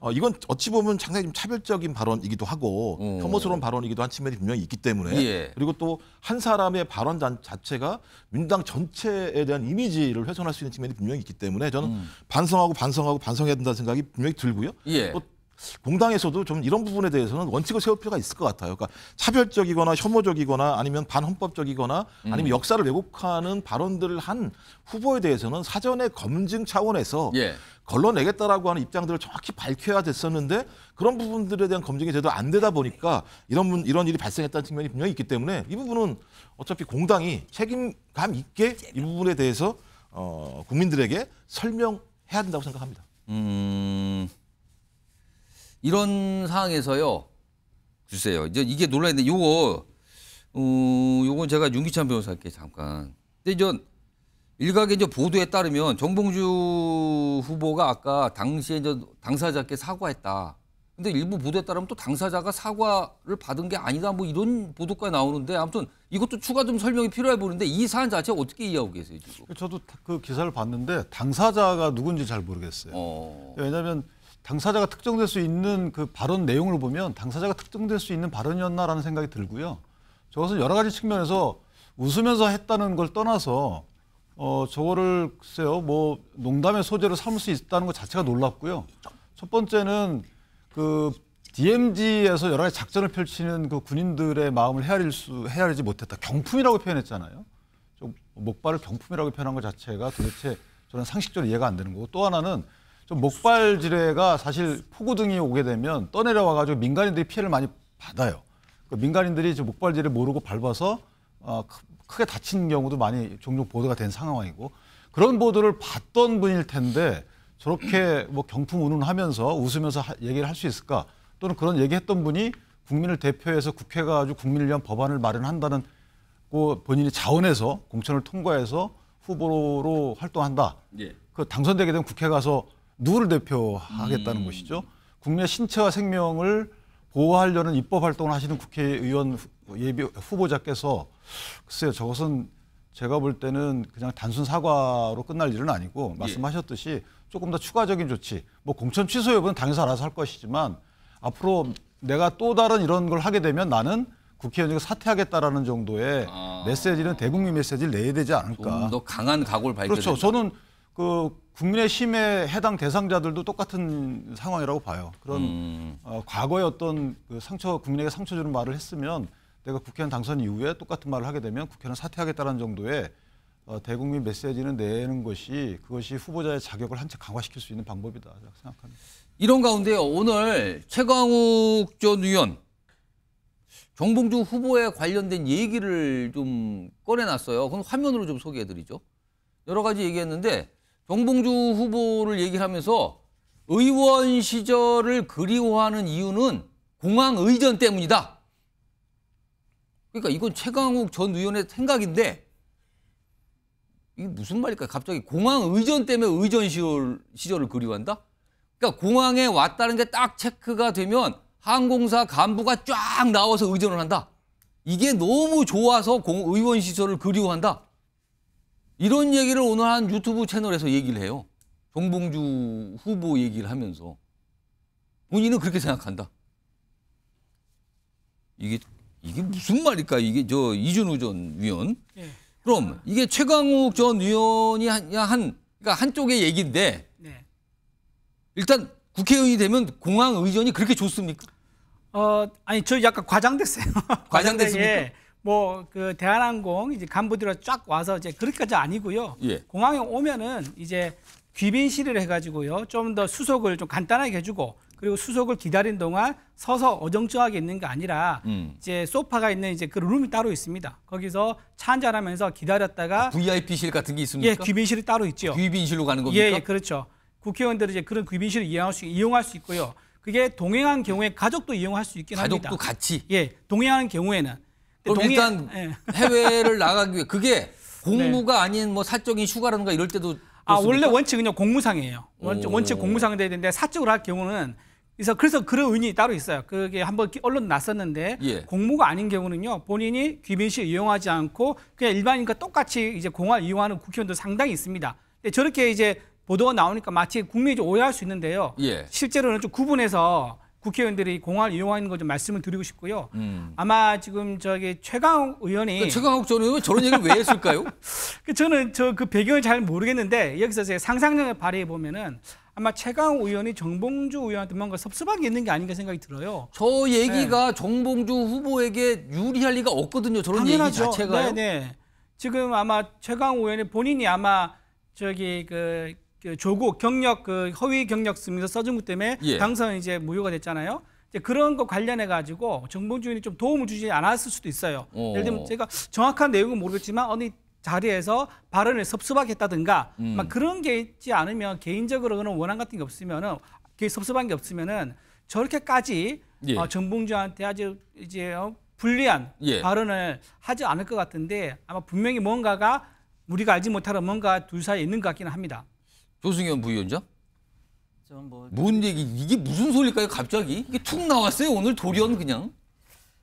어, 이건 어찌 보면 상당히 좀 차별적인 발언이기도 하고 혐오스러운 발언이기도 한 측면이 분명히 있기 때문에 예. 그리고 또 한 사람의 발언 자체가 민당 전체에 대한 이미지를 훼손할 수 있는 측면이 분명히 있기 때문에 저는 음. 반성하고 반성하고 반성해야 된다는 생각이 분명히 들고요. 예. 또 공당에서도 좀 이런 부분에 대해서는 원칙을 세울 필요가 있을 것 같아요. 그러니까 차별적이거나 혐오적이거나 아니면 반헌법적이거나 음. 아니면 음. 역사를 왜곡하는 발언들을 한 후보에 대해서는 사전에 검증 차원에서 예. 걸러내겠다라고 하는 입장들을 정확히 밝혀야 됐었는데 그런 부분들에 대한 검증이 제대로 안 되다 보니까 이런 이런 일이 발생했다는 측면이 분명히 있기 때문에 이 부분은 어차피 공당이 책임감 있게 이 부분에 대해서 어, 국민들에게 설명해야 된다고 생각합니다. 음... 이런 상황에서요. 글쎄요. 이제 이게 논란인데 요거 어, 요건 제가 윤기찬 변호사께 잠깐. 근데 이제 일각의 이제 보도에 따르면 정봉주 후보가 아까 당시에 이제 당사자께 사과했다. 근데 일부 보도에 따르면 또 당사자가 사과를 받은 게 아니다. 뭐 이런 보도까지 나오는데 아무튼 이것도 추가 좀 설명이 필요해 보는데 이 사안 자체 어떻게 이해하고 계세요 지금? 그 저도 그 기사를 봤는데 당사자가 누군지 잘 모르겠어요. 어... 왜냐하면 당사자가 특정될 수 있는 그 발언 내용을 보면 당사자가 특정될 수 있는 발언이었나라는 생각이 들고요. 저것은 여러 가지 측면에서 웃으면서 했다는 걸 떠나서 어 저거를 글쎄요 뭐 농담의 소재로 삼을 수 있다는 것 자체가 놀랍고요. 첫 번째는 그 DMZ에서 여러 가지 작전을 펼치는 그 군인들의 마음을 헤아릴 수 헤아리지 못했다. 경품이라고 표현했잖아요. 목발을 경품이라고 표현한 것 자체가 도대체 저는 상식적으로 이해가 안 되는 거고 또 하나는 목발 지뢰가 사실 폭우 등이 오게 되면 떠내려와가지고 민간인들이 피해를 많이 받아요. 그 민간인들이 지 목발 지뢰를 모르고 밟아서 어, 크게 다친 경우도 많이 종종 보도가 된 상황이고 그런 보도를 봤던 분일 텐데 저렇게 뭐 경품 운운하면서 웃으면서 하, 얘기를 할 수 있을까? 또는 그런 얘기했던 분이 국민을 대표해서 국회가 아주 국민을 위한 법안을 마련한다는 고 본인이 자원해서 공천을 통과해서 후보로 활동한다. 예. 그 당선되게 되면 국회 가서 누구를 대표하겠다는 음. 것이죠. 국내 신체와 생명을 보호하려는 입법 활동을 하시는 국회의원 예비 후보자께서 글쎄요 저것은 제가 볼 때는 그냥 단순 사과로 끝날 일은 아니고 예. 말씀하셨듯이 조금 더 추가적인 조치 뭐 공천 취소 여부는 당연히 알아서 할 것이지만 앞으로 내가 또 다른 이런 걸 하게 되면 나는 국회의원직을 사퇴하겠다라는 정도의 아. 메시지는 대국민 메시지를 내야 되지 않을까. 좀 더 강한 각오를 밝혀 그렇죠. 된다. 저는 그 국민의힘에 해당 대상자들도 똑같은 상황이라고 봐요. 그런 음. 어, 과거에 어떤 그 상처 국민에게 상처 주는 말을 했으면 내가 국회의원 당선 이후에 똑같은 말을 하게 되면 국회는 사퇴하겠다는 정도의 어, 대국민 메시지는 내는 것이 그것이 후보자의 자격을 한층 강화시킬 수 있는 방법이다 생각합니다. 이런 가운데 오늘 최강욱 전 의원 정봉주 후보에 관련된 얘기를 좀 꺼내놨어요. 그럼 화면으로 좀 소개해드리죠. 여러 가지 얘기했는데 정봉주 후보를 얘기하면서 의원 시절을 그리워하는 이유는 공항 의전 때문이다. 그러니까 이건 최강욱 전 의원의 생각인데 이게 무슨 말일까? 갑자기 공항 의전 때문에 의전 시절, 시절을 그리워한다? 그러니까 공항에 왔다는 게 딱 체크가 되면 항공사 간부가 쫙 나와서 의전을 한다. 이게 너무 좋아서 공, 의원 시절을 그리워한다. 이런 얘기를 오늘 한 유튜브 채널에서 얘기를 해요. 정봉주 후보 얘기를 하면서 본인은 그렇게 생각한다. 이게 이게 무슨 말일까? 이게 저 이준우 전 위원. 네. 그럼 이게 최강욱 전 위원이 한, 한 그러니까 한쪽의 얘기인데 네. 일단 국회의원이 되면 공항 의전이 그렇게 좋습니까? 어 아니 저 약간 과장됐어요. 과장됐습니까? 예. 뭐그 대한항공 이제 간부들이 쫙 와서 이제 그렇게까지 아니고요. 예. 공항에 오면은 이제 귀빈실을 해가지고요. 좀 더 수속을 좀 간단하게 해주고 그리고 수속을 기다린 동안 서서 어정쩡하게 있는 게 아니라 음. 이제 소파가 있는 이제 그 룸이 따로 있습니다. 거기서 차 한잔하면서 기다렸다가 아, VIP실 같은 게 있습니까? 예, 귀빈실이 따로 있죠. 귀빈실로 가는 겁니까? 예, 예 그렇죠. 국회의원들이 이제 그런 귀빈실을 이용할 수, 이용할 수 있고요. 그게 동행한 경우에 가족도 이용할 수 있긴 가족도 합니다. 가족도 같이? 예, 동행하는 경우에는 그럼 동의... 일단 네. 해외를 나가기 위해 그게 공무가 네. 아닌 뭐 사적인 휴가라든가 이럴 때도 아 그렇습니까? 원래 원칙 은냥 공무상이에요. 원칙, 원칙 공무상 이 돼야 되는데 사적으로 할 경우는 그래서 그래서 그런 의미 따로 있어요. 그게 한번 언론 났었는데 예. 공무가 아닌 경우는요 본인이 귀빈실 이용하지 않고 그냥 일반인과 똑같이 이제 공항 이용하는 국회의원도 상당히 있습니다. 근데 저렇게 이제 보도가 나오니까 마치 국민이 좀 오해할 수 있는데요. 예. 실제로는 좀 구분해서 국회의원들이 공화을 이용하는 걸좀 말씀을 드리고 싶고요. 음. 아마 지금 저기 최강욱 의원이 그러니까 최강욱 전의원 저런 얘기를 왜 했을까요? 그 저는 저 그 배경을 잘 모르겠는데 여기서 제 상상력을 발휘해 보면은 아마 최강욱 의원이 정봉주 의원한테 뭔가 섭섭한 게 있는 게 아닌가 생각이 들어요. 저 얘기가 네. 정봉주 후보에게 유리할 리가 없거든요. 저런 당연하죠. 얘기 자체가요. 네, 네. 지금 아마 최강욱 의원이 본인이 아마 저기 그그 조국 경력 그 허위 경력 쓰면서 써준 것 때문에 예. 당선 이제 무효가 됐잖아요. 이제 그런 거 관련해 가지고 정봉주인이 좀 도움을 주지 않았을 수도 있어요. 오. 어. 예를 들면 제가 정확한 내용은 모르겠지만 어느 자리에서 발언을 섭섭하겠다든가 음. 막 그런 게 있지 않으면 개인적으로 는 원한 같은 게 없으면은 그게 섭섭한 게 없으면은 저렇게까지 예. 어, 정봉주한테 아주 이제 어, 불리한 예. 발언을 하지 않을 것 같은데 아마 분명히 뭔가가 우리가 알지 못하는 뭔가 둘 사이에 있는 것 같기는 합니다. 조승현 부위원장? 뭐... 뭔 얘기? 이게 무슨 소리일까요? 갑자기 이게 툭 나왔어요. 오늘 돌연 그냥.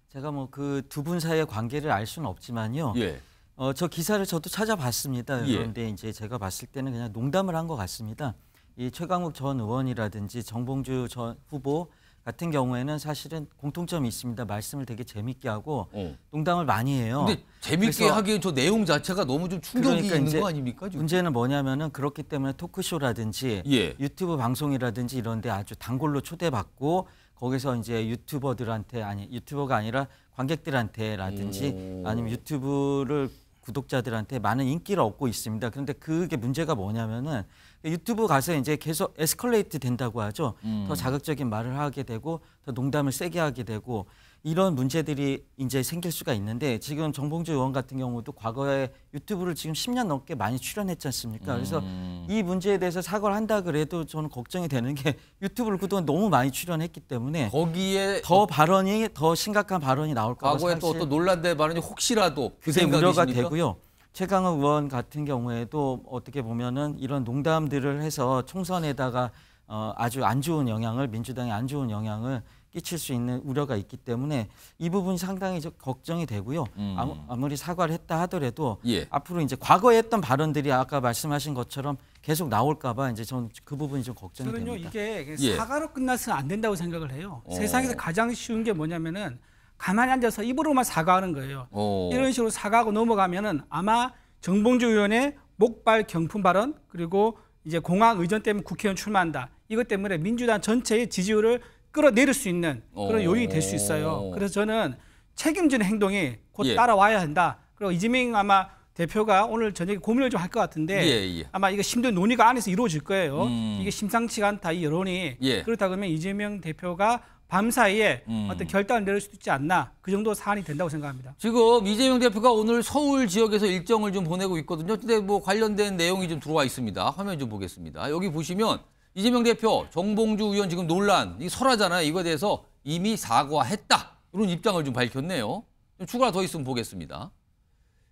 제가 뭐 그 두 분 사이의 관계를 알 수는 없지만요. 예. 어, 저 기사를 저도 찾아봤습니다. 예. 그런데 예. 이제 제가 봤을 때는 그냥 농담을 한 것 같습니다. 이 최강욱 전 의원이라든지 정봉주 전 후보 같은 경우에는 사실은 공통점이 있습니다. 말씀을 되게 재밌게 하고 어. 농담을 많이 해요. 근데 재밌게 하기에 저 내용 자체가 너무 좀 충격이 그러니까 있는 거 아닙니까? 지금? 문제는 뭐냐면은 그렇기 때문에 토크쇼라든지 예. 유튜브 방송이라든지 이런 데 아주 단골로 초대받고 거기서 이제 유튜버들한테 아니 유튜버가 아니라 관객들한테라든지 오. 아니면 유튜브를 구독자들한테 많은 인기를 얻고 있습니다. 그런데 그게 문제가 뭐냐면은 유튜브 가서 이제 계속 에스컬레이트 된다고 하죠. 음. 더 자극적인 말을 하게 되고 더 농담을 세게 하게 되고 이런 문제들이 이제 생길 수가 있는데 지금 정봉주 의원 같은 경우도 과거에 유튜브를 지금 10년 넘게 많이 출연했지 않습니까? 그래서 음. 이 문제에 대해서 사과를 한다 그래도 저는 걱정이 되는 게 유튜브를 그동안 너무 많이 출연했기 때문에 거기에 더 발언이 더 심각한 발언이 나올 거고 과거에 또또 논란된 발언이 혹시라도 그 그게 생각이십니까? 우려가 되고요. 최강욱 의원 같은 경우에도 어떻게 보면은 이런 농담들을 해서 총선에다가 어, 아주 안 좋은 영향을 민주당에 안 좋은 영향을 끼칠 수 있는 우려가 있기 때문에 이 부분이 상당히 좀 걱정이 되고요. 음. 아무, 리 사과를 했다 하더라도 예. 앞으로 이제 과거에 했던 발언들이 아까 말씀하신 것처럼 계속 나올까봐 이제 전그 부분이 좀 걱정이 저는요, 됩니다. 저는요 이게 예. 사과로 끝나서는 안 된다고 생각을 해요. 어. 세상에서 가장 쉬운 게 뭐냐면은 가만히 앉아서 입으로만 사과하는 거예요. 오. 어. 이런 식으로 사과하고 넘어가면은 아마 정봉주 의원의 목발 경품 발언 그리고 이제 공항 의전 때문에 국회의원 출마한다. 이것 때문에 민주당 전체의 지지율을 끌어내릴 수 있는 그런 어. 요인이 될 수 있어요. 그래서 저는 책임지는 행동이 곧 예. 따라와야 한다. 그리고 이재명 아마 대표가 오늘 저녁에 고민을 좀 할 것 같은데 예, 예. 아마 이거 심도 논의가 안에서 이루어질 거예요. 음. 이게 심상치 가 않다 이 여론이 예. 그렇다 그러면 이재명 대표가 밤사이에 음. 어떤 결단을 내릴 수도 있지 않나 그 정도 사안이 된다고 생각합니다. 지금 이재명 대표가 오늘 서울 지역에서 일정을 좀 보내고 있거든요. 근데 뭐 관련된 내용이 좀 들어와 있습니다. 화면 좀 보겠습니다. 여기 보시면 이재명 대표 정봉주 의원 지금 논란 이 설하잖아요. 이거에 대해서 이미 사과했다 이런 입장을 좀 밝혔네요. 좀 추가 더 있으면 보겠습니다.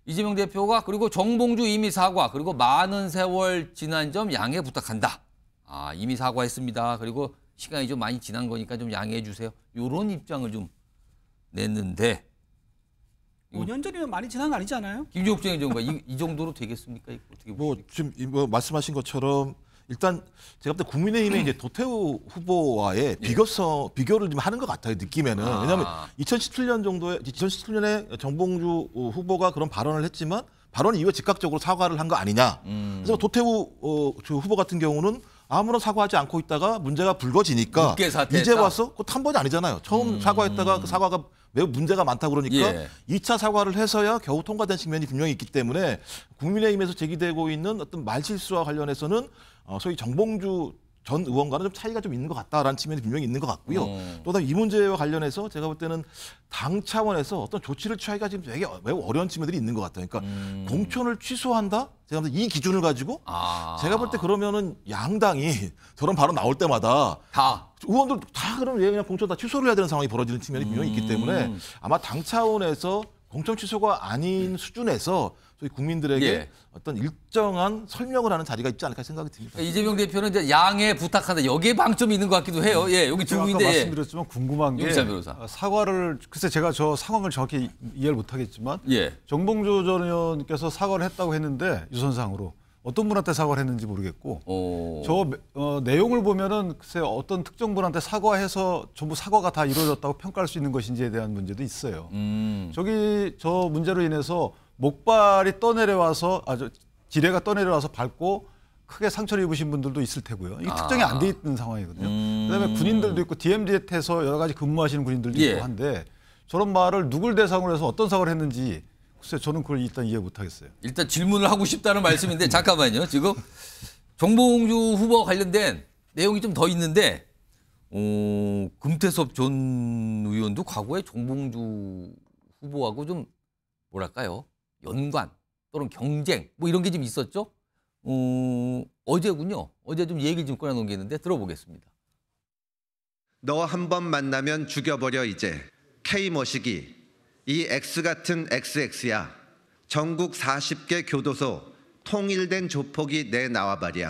이재명 대표가 그리고 정봉주 이미 사과 그리고 많은 세월 지난 점 양해 부탁한다. 아 이미 사과했습니다. 그리고 시간이 좀 많이 지난 거니까 좀 양해해 주세요. 이런 입장을 좀 냈는데 5년 전이면 많이 지난 거 아니잖아요. 김종국 행이과 이, 이 정도로 되겠습니까? 어떻게 뭐 지금 뭐 말씀하신 것처럼 일단 제가 볼 때 국민의힘의 이제 도태우 후보와의 예. 비교성 비교를 좀 하는 것 같아요 느낌에는 아. 왜냐하면 2017년 정도에 2017년에 정봉주 후보가 그런 발언을 했지만 발언 이후에 즉각적으로 사과를 한 거 아니냐. 음. 그래서 도태우 어, 후보 같은 경우는 아무런 사과하지 않고 있다가 문제가 불거지니까 이제 와서 그한 번이 아니잖아요. 처음 음. 사과했다가 그 사과가 매우 문제가 많다 그러니까 2차 예. 사과를 해서야 겨우 통과된 측면이 분명히 있기 때문에 국민의힘에서 제기되고 있는 어떤 말실수와 관련해서는 어, 소위 정봉주 전 의원과는 좀 차이가 좀 있는 것 같다라는 측면이 분명히 있는 것 같고요. 어. 음. 또다시 이 문제와 관련해서 제가 볼 때는 당 차원에서 어떤 조치를 취하기가 지금 되게 매우 어려운 측면들이 있는 것 같아요. 그러니까 음. 공천을 취소한다? 제가 볼 때 이 기준을 가지고 아. 제가 볼 때 그러면은 양당이 저런 바로 나올 때마다 다 의원들 다 그러면 왜 그냥 공천 다 취소를 해야 되는 상황이 벌어지는 측면이 분명히 있기 음. 때문에 아마 당 차원에서 공천 취소가 아닌 수준에서 소위 국민들에게 예. 어떤 일정한 설명을 하는 자리가 있지 않을까 생각이 듭니다. 이재명 대표는 이제 양해 부탁한다. 여기에 방점이 있는 것 같기도 해요. 음. 예, 여기 두 분인데. 아까 예. 말씀드렸지만 궁금한 게 아, 사과를 글쎄 제가 저 상황을 정확히 이해를 못하겠지만 예. 정봉주 전 의원께서 사과를 했다고 했는데 유선상으로 어떤 분한테 사과를 했는지 모르겠고 오. 저 어, 내용을 보면은 글쎄 어떤 특정 분한테 사과해서 전부 사과가 다 이루어졌다고 평가할 수 있는 것인지에 대한 문제도 있어요. 음. 저기 저 문제로 인해서 목발이 떠내려와서 아주 지뢰가 떠내려와서 밟고 크게 상처를 입으신 분들도 있을 테고요. 이 특정이 아. 안돼 있는 상황이거든요. 음. 그다음에 군인들도 있고 DMZ에서 여러 가지 근무하시는 군인들도 예. 있고 한데 저런 말을 누굴 대상으로 해서 어떤 사고를 했는지 글쎄 저는 그걸 일단 이해 못하겠어요. 일단 질문을 하고 싶다는 말씀인데 잠깐만요. 지금 정봉주 후보 관련된 내용이 좀 더 있는데 어, 금태섭 전 의원도 과거에 정봉주 후보하고 좀 뭐랄까요 연관 또는 경쟁 뭐 이런 게 좀 있었죠. 어, 어제군요. 어제 좀 얘기 좀 꺼내놓은 게 있는데 들어보겠습니다. 너 한 번 만나면 죽여버려 이제 K 머시기 이 X 같은 XX야 전국 40개 교도소 통일된 조폭이 내 나와 말이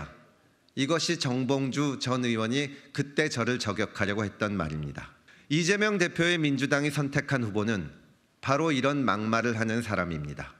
이것이 정봉주 전 의원이 그때 저를 저격하려고 했던 말입니다. 이재명 대표의 민주당이 선택한 후보는 바로 이런 막말을 하는 사람입니다.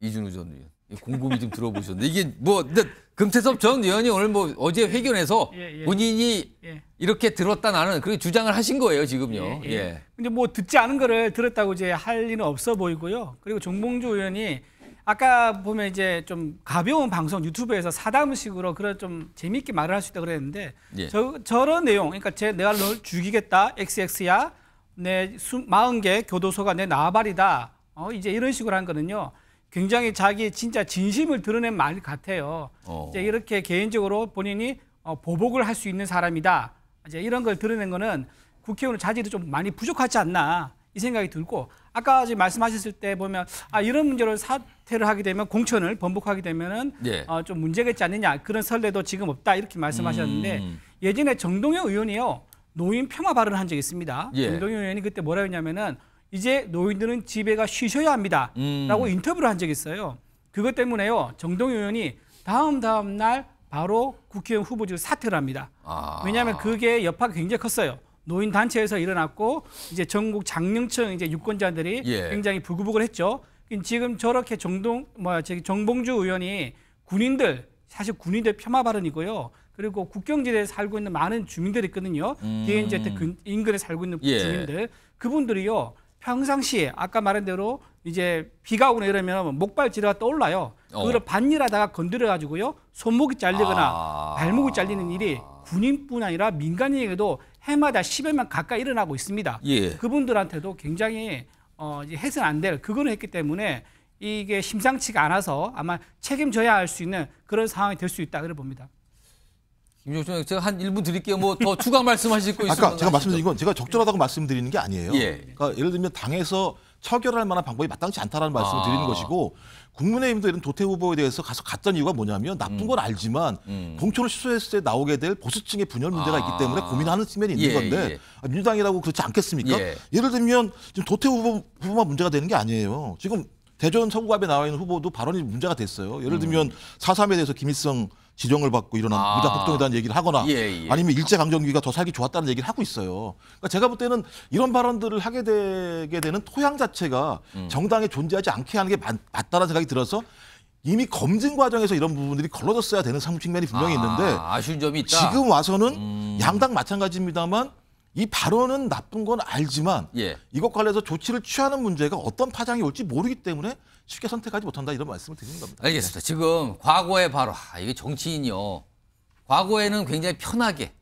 이준우 전 의원. 곰곰이 좀 들어보셨는데 이게 뭐 근데 금태섭 전 의원이 오늘 뭐 어제 회견에서 예, 예. 본인이 예. 이렇게 들었다 나는 그렇게 주장을 하신 거예요 지금요. 예, 예. 예. 근데 뭐 듣지 않은 거를 들었다고 이제 할 일은 없어 보이고요. 그리고 정봉주 의원이 아까 보면 이제 좀 가벼운 방송 유튜브에서 사담식으로 그런 좀 재미있게 말을 할 수 있다 그랬는데 예. 저 저런 내용 그러니까 제 내가 널 죽이겠다 XX야 내 40개 교도소가 내 나발이다 어 이제 이런 식으로 한 거는요. 굉장히 자기 진짜 진심을 드러낸 말 같아요. 어. 이제 이렇게 개인적으로 본인이 어, 보복을 할 수 있는 사람이다. 이제 이런 걸 드러낸 거는 국회의원 자질이 좀 많이 부족하지 않나 이 생각이 들고 아까 말씀하셨을 때 보면 아 이런 문제로 사퇴를 하게 되면 공천을 번복하게 되면은 예. 어, 좀 문제겠지 않느냐 그런 설레도 지금 없다 이렇게 말씀하셨는데 음. 예전에 정동영 의원이요 노인 평화 발언을 한 적이 있습니다. 예. 정동영 의원이 그때 뭐라 했냐면은 이제 노인들은 집에 가 쉬셔야 합니다. 음. 라고 인터뷰를 한 적이 있어요. 그것 때문에요. 정동 의원이 다음 다음 날 바로 국회의원 후보직을 사퇴를 합니다. 아. 왜냐하면 그게 여파가 굉장히 컸어요. 노인 단체에서 일어났고 이제 전국 장령층 이제 유권자들이 예. 굉장히 부글부글 했죠. 지금 저렇게 정동 뭐 저기 정봉주 의원이 군인들 사실 군인들 폄하 발언이고요. 그리고 국경지대에 살고 있는 많은 주민들이 있거든요. 음. DNZ 그 인근에 살고 있는 예. 주민들 그분들이요. 평상시에 아까 말한 대로 이제 비가 오거나 이러면 목발 질환가 떠올라요. 어. 그걸 어. 반일하다가 건드려 가지고요. 손목이 잘리거나 아. 발목이 잘리는 일이 군인뿐 아니라 민간인에게도 해마다 10여 명 가까이 일어나고 있습니다. 예. 그분들한테도 굉장히 어, 이제 해서는 안 될그거는 했기 때문에 이게 심상치가 않아서 아마 책임져야 할 수 있는 그런 상황이 될 수 있다 고래 봅니다. 김종철 제가 한 1분 드릴게요. 뭐 더 추가 말씀하실 거 있으면 아까 제가 말씀드린 건 제가 적절하다고 말씀드리는 게 아니에요. 예. 그러니까 예를 들면 당에서 처결할 만한 방법이 마땅치 않다라는 말씀을 아. 드리는 것이고 국민의힘도 이런 도태 후보에 대해서 가서 갔던 이유가 뭐냐면 나쁜 음. 건 알지만 음. 공천을 취소했을 때 나오게 될 보수층의 분열 문제가 있기 아. 때문에 고민하는 측면이 있는 예, 건데 예. 예. 아, 민주당이라고 그렇지 않겠습니까? 예. 를 들면 지금 도태 후보, 후보만 문제가 되는 게 아니에요. 지금 대전 서구갑에 나와 있는 후보도 발언이 문제가 됐어요. 예를 음. 들면 음. 4.3에 대해서 김일성 지정을 받고 일어난 아. 무자폭동에 대한 얘기를 하거나 예, 예. 아니면 일제 강점기가 더 살기 좋았다는 얘기를 하고 있어요. 그러니까 제가 볼 때는 이런 발언들을 하게 되게 되는 토양 자체가 음. 정당에 존재하지 않게 하는 게 맞, 맞다라는 생각이 들어서 이미 검증 과정에서 이런 부분들이 걸러졌어야 되는 상무 측면이 분명히 아, 있는데 아쉬운 점이 있다. 지금 와서는 음. 양당 마찬가지입니다만 이 발언은 나쁜 건 알지만 예. 이것 관련해서 조치를 취하는 문제가 어떤 파장이 올지 모르기 때문에 쉽게 선택하지 못한다 이런 말씀을 드리는 겁니다. 알겠습니다. 지금 과거에 바로 아, 이게 정치인이요. 과거에는 굉장히 편하게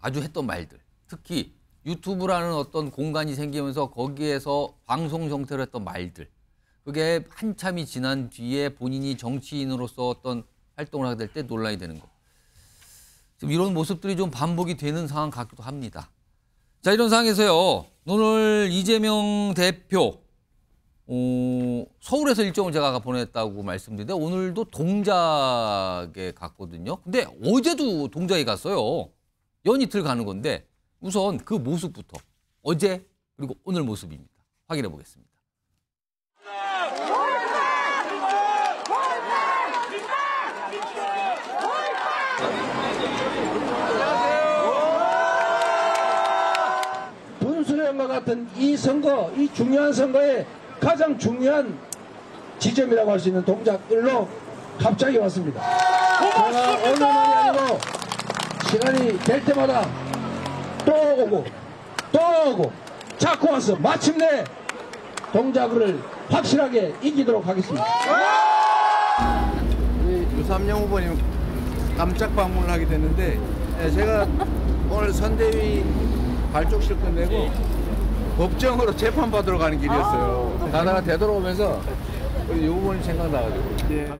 아주 했던 말들 특히 유튜브라는 어떤 공간이 생기면서 거기에서 방송 형태로 했던 말들 그게 한참이 지난 뒤에 본인이 정치인으로서 어떤 활동을 하게 될 때 논란이 되는 거 지금 이런 모습들이 좀 반복이 되는 상황 같기도 합니다. 자 이런 상황에서요 오늘 이재명 대표 어, 서울에서 일정을 제가 보냈다고 말씀드렸는데 오늘도 동작에 갔거든요. 근데 어제도 동작에 갔어요. 연이틀 가는 건데 우선 그 모습부터 어제 그리고 오늘 모습입니다. 확인해 보겠습니다. 분수령과 같은 이 선거, 이 중요한 선거에 가장 중요한 지점이라고 할 수 있는 동작들로 갑자기 왔습니다. 제가 오늘만이 아, 아니고 시간이 될 때마다 또 오고 또 오고 자꾸 와서 마침내 동작을 확실하게 이기도록 하겠습니다. 아! 유삼영 후보님 깜짝 방문을 하게 됐는데 네, 제가 오늘 선대위 발족실 끝내고 법정으로 재판받으러 가는 길이었어요. 아, 가다가 되돌아오면서 우리 요번이 생각나가지고. 네.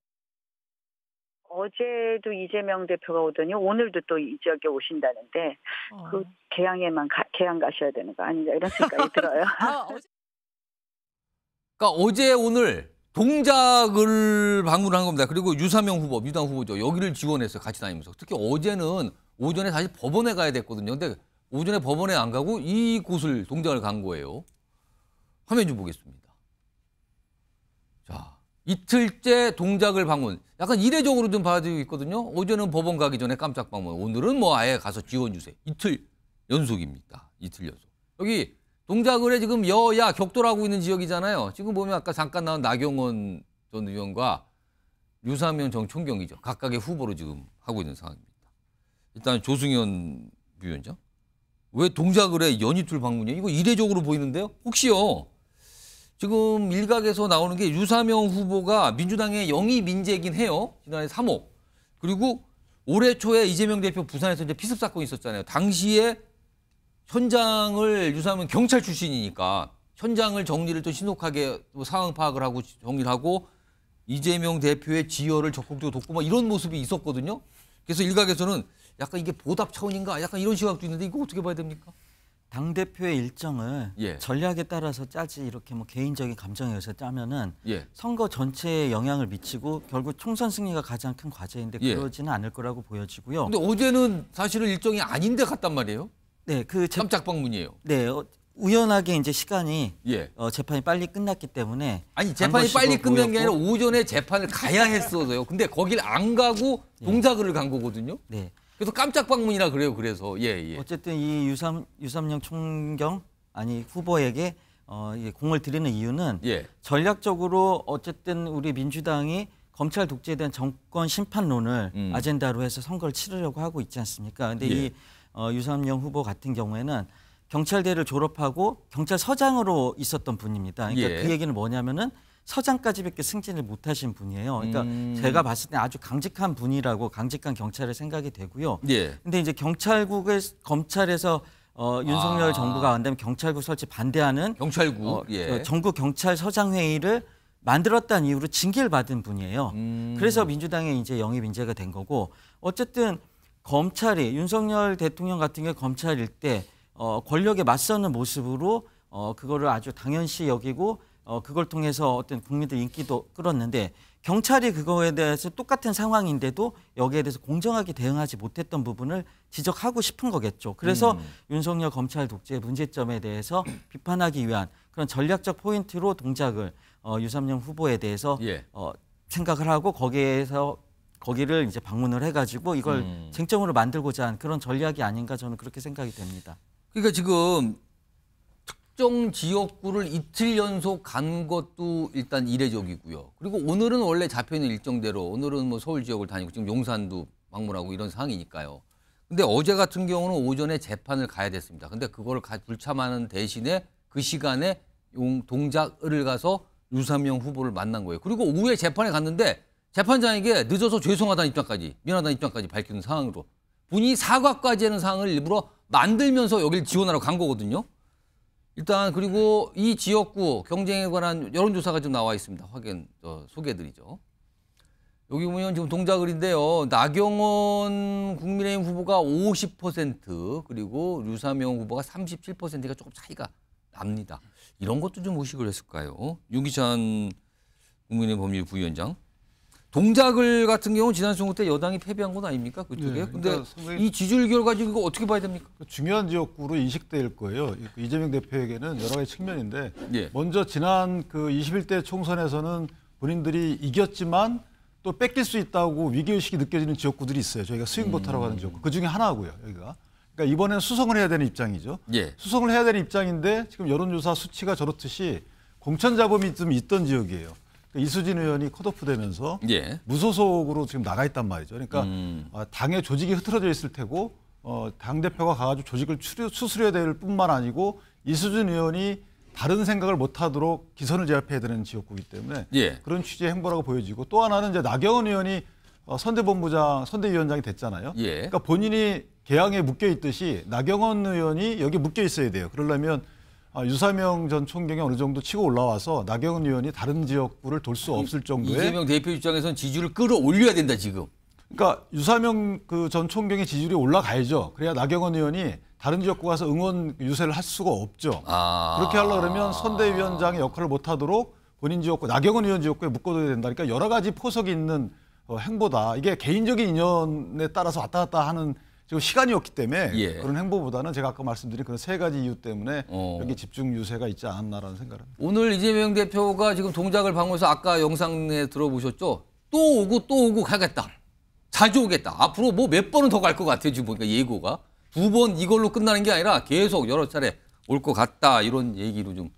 어제도 이재명 대표가 오더니 오늘도 또 이 지역에 오신다는데 어. 그 개항에만 가, 개항 가셔야 되는 거 아니냐 이런 생각이 들어요. 아, 그러니까 어제 오늘 동작을 방문한 겁니다. 그리고 유사명 후보, 민당 후보죠. 여기를 지원해서 같이 다니면서 특히 어제는 오전에 다시 법원에 가야 됐거든요. 근데 오전에 법원에 안 가고 이곳을 동장을 간 거예요. 화면 좀 보겠습니다. 자, 이틀째 동작을 방문. 약간 이례적으로 좀 봐주고 있거든요. 어제는 법원 가기 전에 깜짝 방문. 오늘은 뭐 아예 가서 지원 주세요. 이틀 연속입니다. 이틀 연속. 여기 동작을 해 지금 여야 격돌하고 있는 지역이잖아요. 지금 보면 아까 잠깐 나온 나경원 전 의원과 유사면 정총경이죠. 각각의 후보로 지금 하고 있는 상황입니다. 일단 조승현 위원장. 왜 동작을 해? 연이툴 방문이요? 이거 이례적으로 보이는데요. 혹시요. 지금 일각에서 나오는 게 유사명 후보가 민주당의 영입 인재긴 이 해요. 지난해 3호. 그리고 올해 초에 이재명 대표 부산에서 이제 피습 사건이 있었잖아요. 당시에 현장을 유사하면 경찰 출신이니까 현장을 정리를 또 신속하게 뭐 상황 파악을 하고 정리를 하고 이재명 대표의 지열을 적극적으로 돕고 막 뭐 이런 모습이 있었거든요. 그래서 일각에서는 약간 이게 보답 차원인가 약간 이런 시각도 있는데 이거 어떻게 봐야 됩니까? 당 대표의 일정을 예. 전략에 따라서 짜지 이렇게 뭐 개인적인 감정에 의해서 짜면은 예. 선거 전체에 영향을 미치고 결국 총선 승리가 가장 큰 과제인데 예. 그러지는 않을 거라고 보여지고요. 근데 어제는 사실은 일정이 아닌데 갔단 말이에요. 네, 그 제... 깜짝 방문이에요. 네, 어, 우연하게 이제 시간이 예. 어, 재판이 빨리 끝났기 때문에 아니 재판이 빨리 끝난 게 아니라 오전에 재판을 가야 했어요 근데 거길 안 가고 예. 동작을 간 거거든요. 네. 그래서 깜짝 방문이라 그래요. 그래서 예, 예. 어쨌든 이 유삼 유삼영 총경 아니 후보에게 어, 예, 공을 들이는 이유는 예. 전략적으로 어쨌든 우리 민주당이 검찰 독재에 대한 정권 심판론을 음. 아젠다로 해서 선거를 치르려고 하고 있지 않습니까? 근데 예. 이 어, 유삼영 후보 같은 경우에는 경찰대를 졸업하고 경찰서장으로 있었던 분입니다. 그러니까 예. 그 얘기는 뭐냐면은 서장까지 밖에 승진을 못하신 분이에요. 그러니까 음. 제가 봤을 때 아주 강직한 분이라고 강직한 경찰을 생각이 되고요. 예. 근데 이제 경찰국의 검찰에서 어, 윤석열 아. 정부가 안 되면 경찰국 설치 반대하는 경찰국 어, 예. 어, 전국 경찰 서장 회의를 만들었다는 이유로 징계를 받은 분이에요. 음. 그래서 민주당에 이제 영입 인재가 된 거고 어쨌든 검찰이 윤석열 대통령 같은 경우 검찰일 때 어, 권력에 맞서는 모습으로 어, 그거를 아주 당연시 여기고 어, 그걸 통해서 어떤 국민들 인기도 끌었는데 경찰이 그거에 대해서 똑같은 상황인데도 여기에 대해서 공정하게 대응하지 못했던 부분을 지적하고 싶은 거겠죠. 그래서 음. 윤석열 검찰 독재 문제점에 대해서 비판하기 위한 그런 전략적 포인트로 동작을 어, 유삼영 후보에 대해서 예. 어, 생각을 하고 거기에서 거기를 이제 방문을 해가지고 이걸 음. 쟁점으로 만들고자 한 그런 전략이 아닌가 저는 그렇게 생각이 됩니다. 그러니까 지금 특정 지역구를 이틀 연속 간 것도 일단 이례적이고요. 그리고 오늘은 원래 잡혀있는 일정대로 오늘은 뭐 서울 지역을 다니고 지금 용산도 방문하고 이런 상황이니까요. 근데 어제 같은 경우는 오전에 재판을 가야 됐습니다. 근데 그걸 불참하는 대신에 그 시간에 용 동작을 가서 유삼명 후보를 만난 거예요. 그리고 오후에 재판에 갔는데 재판장에게 늦어서 죄송하다는 입장까지 미안하다는 입장까지 밝히는 상황으로 본인이 사과까지 하는 상황을 일부러 만들면서 여길 지원하러 간 거거든요. 일단 그리고 이 지역구 경쟁에 관한 여론조사가 좀 나와 있습니다. 확인 어, 소개해드리죠. 여기 보면 지금 동작을인데요. 나경원 국민의힘 후보가 50% 그리고 류사명 후보가 37%가 조금 차이가 납니다. 이런 것도 좀 의식을 했을까요? 유기찬 국민의힘 법률부위원장. 동작을 같은 경우 는 지난 선거 때 여당이 패배한 건 아닙니까 그쪽에? 네, 그러니까 근데 그러니까 이 지지율 결과 지금 이거 어떻게 봐야 됩니까? 그 중요한 지역구로 인식될 거예요. 그 이재명 대표에게는 여러 가지 측면인데 예. 먼저 지난 그 21대 총선에서는 본인들이 이겼지만 또 뺏길 수 있다고 위기 의식이 느껴지는 지역구들이 있어요. 저희가 스윙 보타라고 하는 음. 지역구 그 중에 하나고요. 여기가. 그러니까 이번에는 수성을 해야 되는 입장이죠. 예. 수성을 해야 되는 입장인데 지금 여론조사 수치가 저렇듯이 공천 잡음이 좀 있던 지역이에요. 그러니까 이수진 의원이 컷오프되면서 예. 무소속으로 지금 나가 있단 말이죠. 그러니까 음. 아, 당의 조직이 흐트러져 있을 테고 어, 당 대표가 가가지고 조직을 추려, 수술해야될 뿐만 아니고 이수진 의원이 다른 생각을 못하도록 기선을 제압해야 되는 지역구이기 때문에 예. 그런 취지의 행보라고 보여지고 또 하나는 이제 나경원 의원이 어, 선대본부장 선대위원장이 됐잖아요. 예. 그러니까 본인이 개항에 묶여 있듯이 나경원 의원이 여기 묶여 있어야 돼요. 그러려면 아, 유사명 전 총경이 어느 정도 치고 올라와서 나경원 의원이 다른 지역구를 돌 수 없을 정도의 이재명 대표 입장에서는 지지율을 끌어올려야 된다 지금. 그러니까 유사명 그 전 총경의 지지율이 올라가야죠. 그래야 나경원 의원이 다른 지역구 가서 응원 유세를 할 수가 없죠. 아... 그렇게 하려 그러면 선대위원장의 역할을 못하도록 본인 지역구 나경원 의원 지역구에 묶어둬야 된다. 그러니까 여러 가지 포석이 있는 어, 행보다 이게 개인적인 인연에 따라서 왔다 갔다 하는 지금 시간이 없기 때문에 예. 그런 행보보다는 제가 아까 말씀드린 그런 세 가지 이유 때문에 어. 여기 집중 유세가 있지 않았나라는 생각을 합니다. 오늘 이재명 대표가 지금 동작을 방문해서 아까 영상에 들어보셨죠? 또 오고 또 오고 가겠다. 자주 오겠다. 앞으로 뭐 몇 번은 더 갈 것 같아요. 지금 보니까 예고가. 두 번 이걸로 끝나는 게 아니라 계속 여러 차례 올 것 같다. 이런 얘기로 좀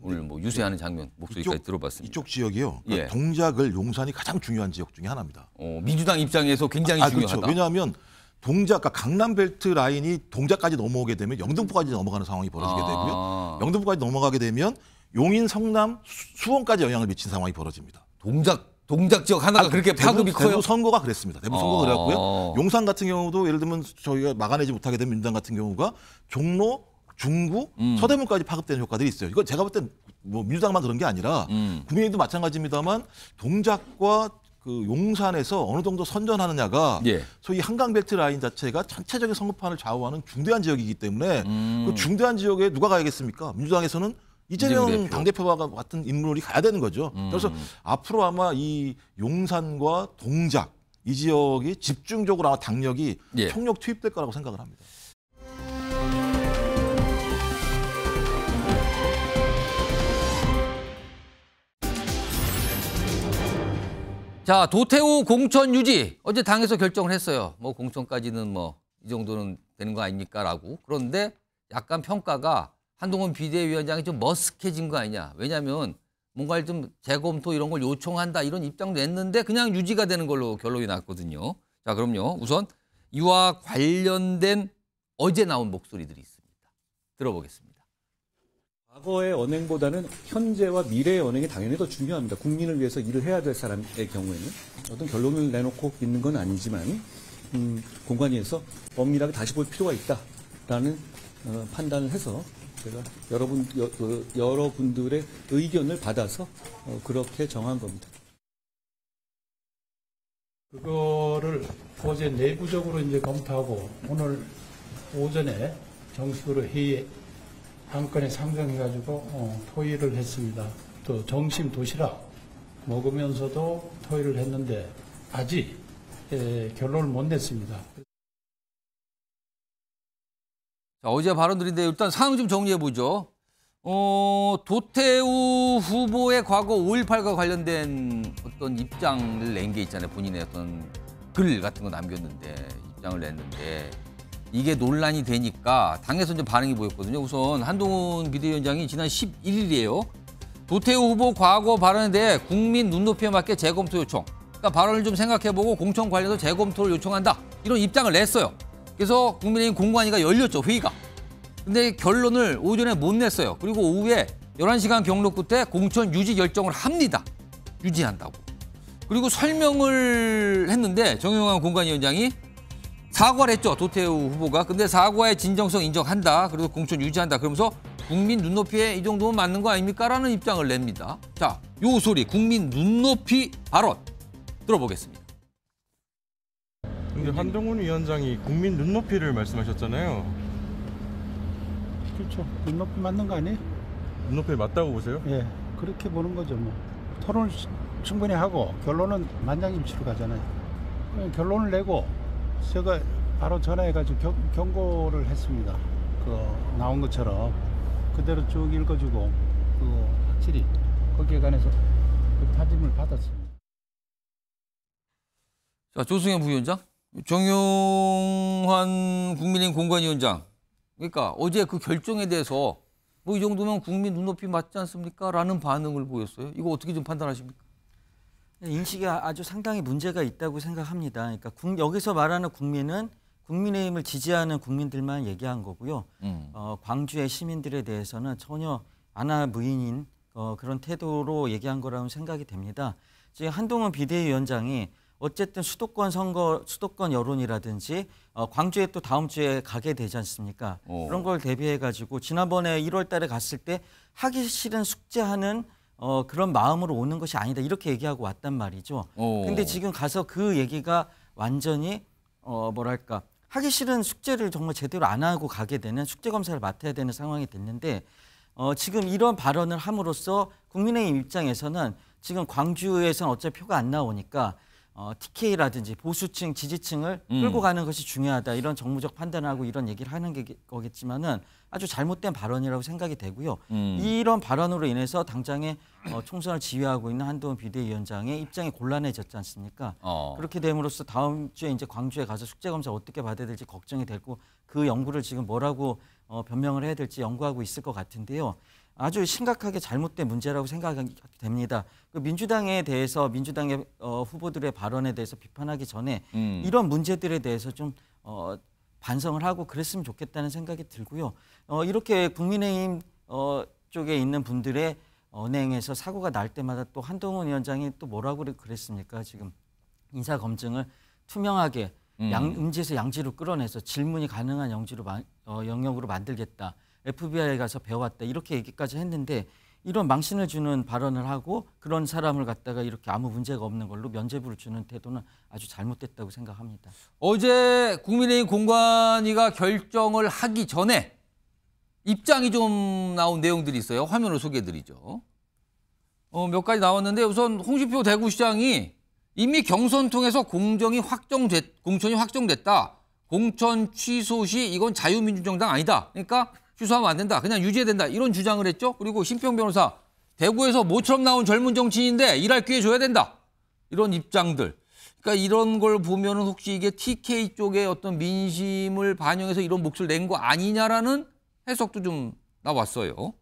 오늘 뭐 유세하는 장면 목소리까지 들어봤습니다. 이쪽 지역이요. 그러니까 예. 동작을 용산이 가장 중요한 지역 중에 하나입니다. 어, 민주당 입장에서 굉장히 아, 아 그렇죠. 중요하다. 왜냐하면 동작, 아까 강남벨트 라인이 동작까지 넘어오게 되면 영등포까지 넘어가는 상황이 벌어지게 아. 되고요. 아. 영등포까지 넘어가게 되면 용인, 성남, 수, 원까지 영향을 미친 상황이 벌어집니다. 동작 동작 지역 하나가 아, 그렇게 파급이 대부, 커요. 대부 선거가 그랬습니다. 대부 아. 선거가 그랬고요. 용산 같은 경우도 예를 들면 저희가 막아내지 못하게 된 민주당 같은 경우가 종로, 중구, 음. 서대문까지 파급되는 효과들이 있어요. 이건 제가 볼 땐 뭐 민주당만 그런 게 아니라 음. 국민의힘도 마찬가지입니다만 동작과 그 용산에서 어느 정도 선전하느냐가 예. 소위 한강 벨트 라인 자체가 전체적인 선거판을 좌우하는 중대한 지역이기 때문에 그 음. 그 중대한 지역에 누가 가야겠습니까? 민주당에서는 이재명 대표. 당대표와 같은 인물이 가야 되는 거죠. 음. 그래서 앞으로 아마 이 용산과 동작 이 지역이 집중적으로 아마 당력이 예. 총력 투입될 거라고 생각을 합니다. 자, 도태우 공천 유지. 어제 당에서 결정을 했어요. 뭐 공천까지는 뭐 이 정도는 되는 거 아닙니까? 라고. 그런데 약간 평가가 한동훈 비대위원장이 좀 머쓱해진 거 아니냐. 왜냐하면 뭔가 좀 재검토 이런 걸 요청한다 이런 입장도 했는데 그냥 유지가 되는 걸로 결론이 났거든요. 자, 그럼요. 우선 이와 관련된 어제 나온 목소리들이 있습니다. 들어보겠습니다. 과거의 언행보다는 현재와 미래의 언행이 당연히 더 중요합니다. 국민을 위해서 일을 해야 될 사람의 경우에는 어떤 결론을 내놓고 있는 건 아니지만 음, 공관위에서 엄밀하게 다시 볼 필요가 있다라는 어, 판단을 해서 제가 여러분 여, 어, 여러분들의 의견을 받아서 어, 그렇게 정한 겁니다. 그거를 어제 내부적으로 이제 검토하고 오늘 오전에 정식으로 회의 한 건에 상정해가지고 어, 토의를 했습니다. 또 정심 도시락 먹으면서도 토의를 했는데 아직 예, 결론을 못 냈습니다. 자, 어제 발언들인데 일단 상황 좀 정리해보죠. 어, 도태우 후보의 과거 5.18과 관련된 어떤 입장을 낸 게 있잖아요. 본인의 어떤 글 같은 거 남겼는데, 입장을 냈는데. 이게 논란이 되니까 당에서 이제 반응이 보였거든요. 우선 한동훈 비대위원장이 지난 11일이에요. 도태우 후보 과거 발언에 대해 국민 눈높이에 맞게 재검토 요청. 그러니까 발언을 좀 생각해보고 공천 관련해서 재검토를 요청한다. 이런 입장을 냈어요. 그래서 국민의힘 공관위가 열렸죠, 회의가. 근데 결론을 오전에 못 냈어요. 그리고 오후에 11시간 경로 끝에 공천 유지 결정을 합니다. 유지한다고. 그리고 설명을 했는데 정용환 공관위원장이 사과를 했죠, 도태우 후보가. 근데 사과의 진정성 인정한다. 그리고 공천 유지한다. 그러면서 국민 눈높이에 이 정도면 맞는 거 아닙니까? 라는 입장을 냅니다. 자, 요 소리, 국민 눈높이 발언 들어보겠습니다. 근데 한동훈 위원장이 국민 눈높이를 말씀하셨잖아요. 그렇죠. 눈높이 맞는 거 아니에요? 눈높이 맞다고 보세요? 예, 그렇게 보는 거죠. 뭐토론 충분히 하고 결론은 만장임치로 가잖아요. 결론을 내고 제가 바로 전화해가지고 경, 경고를 했습니다. 그 나온 것처럼 그대로 쭉 읽어주고 그 확실히 거기에 관해서 그타짐을 받았습니다. 자 조승현 부위원장, 정용환 국민의힘 공관위원장. 그러니까 어제 그 결정에 대해서 뭐 이 정도면 국민 눈높이 맞지 않습니까? 라는 반응을 보였어요. 이거 어떻게 좀 판단하십니까? 인식이 아, 아주 상당히 문제가 있다고 생각합니다. 그러니까 국, 여기서 말하는 국민은 국민의힘을 지지하는 국민들만 얘기한 거고요. 음. 어, 광주의 시민들에 대해서는 전혀 안하 무인인 어, 그런 태도로 얘기한 거라는 생각이 됩니다. 지금 한동훈 비대위원장이 어쨌든 수도권 선거, 수도권 여론이라든지 어, 광주에 또 다음 주에 가게 되지 않습니까? 오. 그런 걸 대비해 가지고 지난번에 1월 달에 갔을 때 하기 싫은 숙제하는 어, 그런 마음으로 오는 것이 아니다 이렇게 얘기하고 왔단 말이죠. 오. 어. 근데 지금 가서 그 얘기가 완전히 어, 뭐랄까 하기 싫은 숙제를 정말 제대로 안 하고 가게 되는 숙제 검사를 맡아야 되는 상황이 됐는데 어, 지금 이런 발언을 함으로써 국민의힘 입장에서는 지금 광주에서는 어차피 표가 안 나오니까 어, TK라든지 보수층 지지층을 음. 끌고 가는 것이 중요하다 이런 정무적 판단하고 이런 얘기를 하는 게, 거겠지만은 아주 잘못된 발언이라고 생각이 되고요. 음. 이런 발언으로 인해서 당장에 어, 총선을 지휘하고 있는 한동훈 비대위원장의 입장이 곤란해졌지 않습니까? 어. 그렇게 됨으로써 다음 주에 이제 광주에 가서 숙제 검사 어떻게 받아야 될지 걱정이 되고 그 연구를 지금 뭐라고 어, 변명을 해야 될지 연구하고 있을 것 같은데요. 아주 심각하게 잘못된 문제라고 생각이 됩니다. 그 민주당에 대해서 민주당의 어, 후보들의 발언에 대해서 비판하기 전에 음. 이런 문제들에 대해서 좀 어, 반성을 하고 그랬으면 좋겠다는 생각이 들고요. 어, 이렇게 국민의힘 어, 쪽에 있는 분들의 언행에서 사고가 날 때마다 또 한동훈 위원장이 또 뭐라고 그랬습니까? 지금 인사 검증을 투명하게 음. 양, 음지에서 양지로 끌어내서 질문이 가능한 영지로 마, 어, 영역으로 만들겠다. FBI에 가서 배워왔다 이렇게 얘기까지 했는데 이런 망신을 주는 발언을 하고 그런 사람을 갖다가 이렇게 아무 문제가 없는 걸로 면죄부를 주는 태도는 아주 잘못됐다고 생각합니다. 어제 국민의힘 공관위가 결정을 하기 전에 입장이 좀 나온 내용들이 있어요. 화면으로 소개해드리죠. 어, 몇 가지 나왔는데 우선 홍준표 대구시장이 이미 경선 통해서 공정이 확정됐, 공천이 확정됐다. 공천 취소 시 이건 자유민주정당 아니다. 그러니까 취소하면 안 된다. 그냥 유지해야 된다. 이런 주장을 했죠. 그리고 심평 변호사 대구에서 모처럼 나온 젊은 정치인인데 일할 기회 줘야 된다. 이런 입장들. 그러니까 이런 걸 보면은 혹시 이게 TK 쪽의 어떤 민심을 반영해서 이런 목소리를 낸 거 아니냐라는 해석도 좀 나왔어요.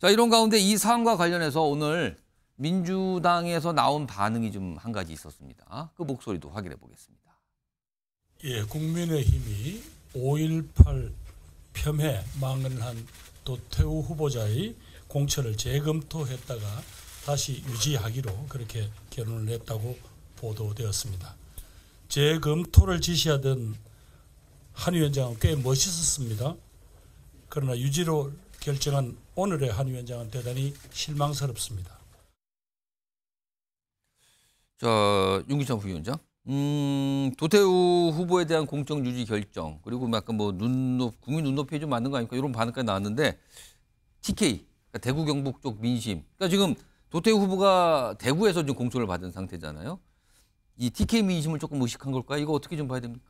자, 이런 가운데 이 사안과 관련해서 오늘 민주당에서 나온 반응이 좀 한 가지 있었습니다. 그 목소리도 확인해 보겠습니다. 예, 국민의힘이 폄훼 망언한 도태우 후보자의 공천을 재검토했다가 다시 유지하기로 그렇게 결론을 냈다고 보도되었습니다. 재검토를 지시하던 한 위원장은 꽤 멋있었습니다. 그러나 유지로 결정한 오늘의 한 위원장은 대단히 실망스럽습니다. 자, 윤기찬 부위원장. 음, 도태우 후보에 대한 공적 유지 결정 그리고 약간 그 뭐 눈높 국민 눈높이에 좀 맞는 거 아닙니까 이런 반응까지 나왔는데 TK 그러니까 대구 경북 쪽 민심 그러니까 지금 도태우 후보가 대구에서 지금 공천을 받은 상태잖아요. 이 TK 민심을 조금 의식한 걸까요? 이거 어떻게 좀 봐야 됩니까?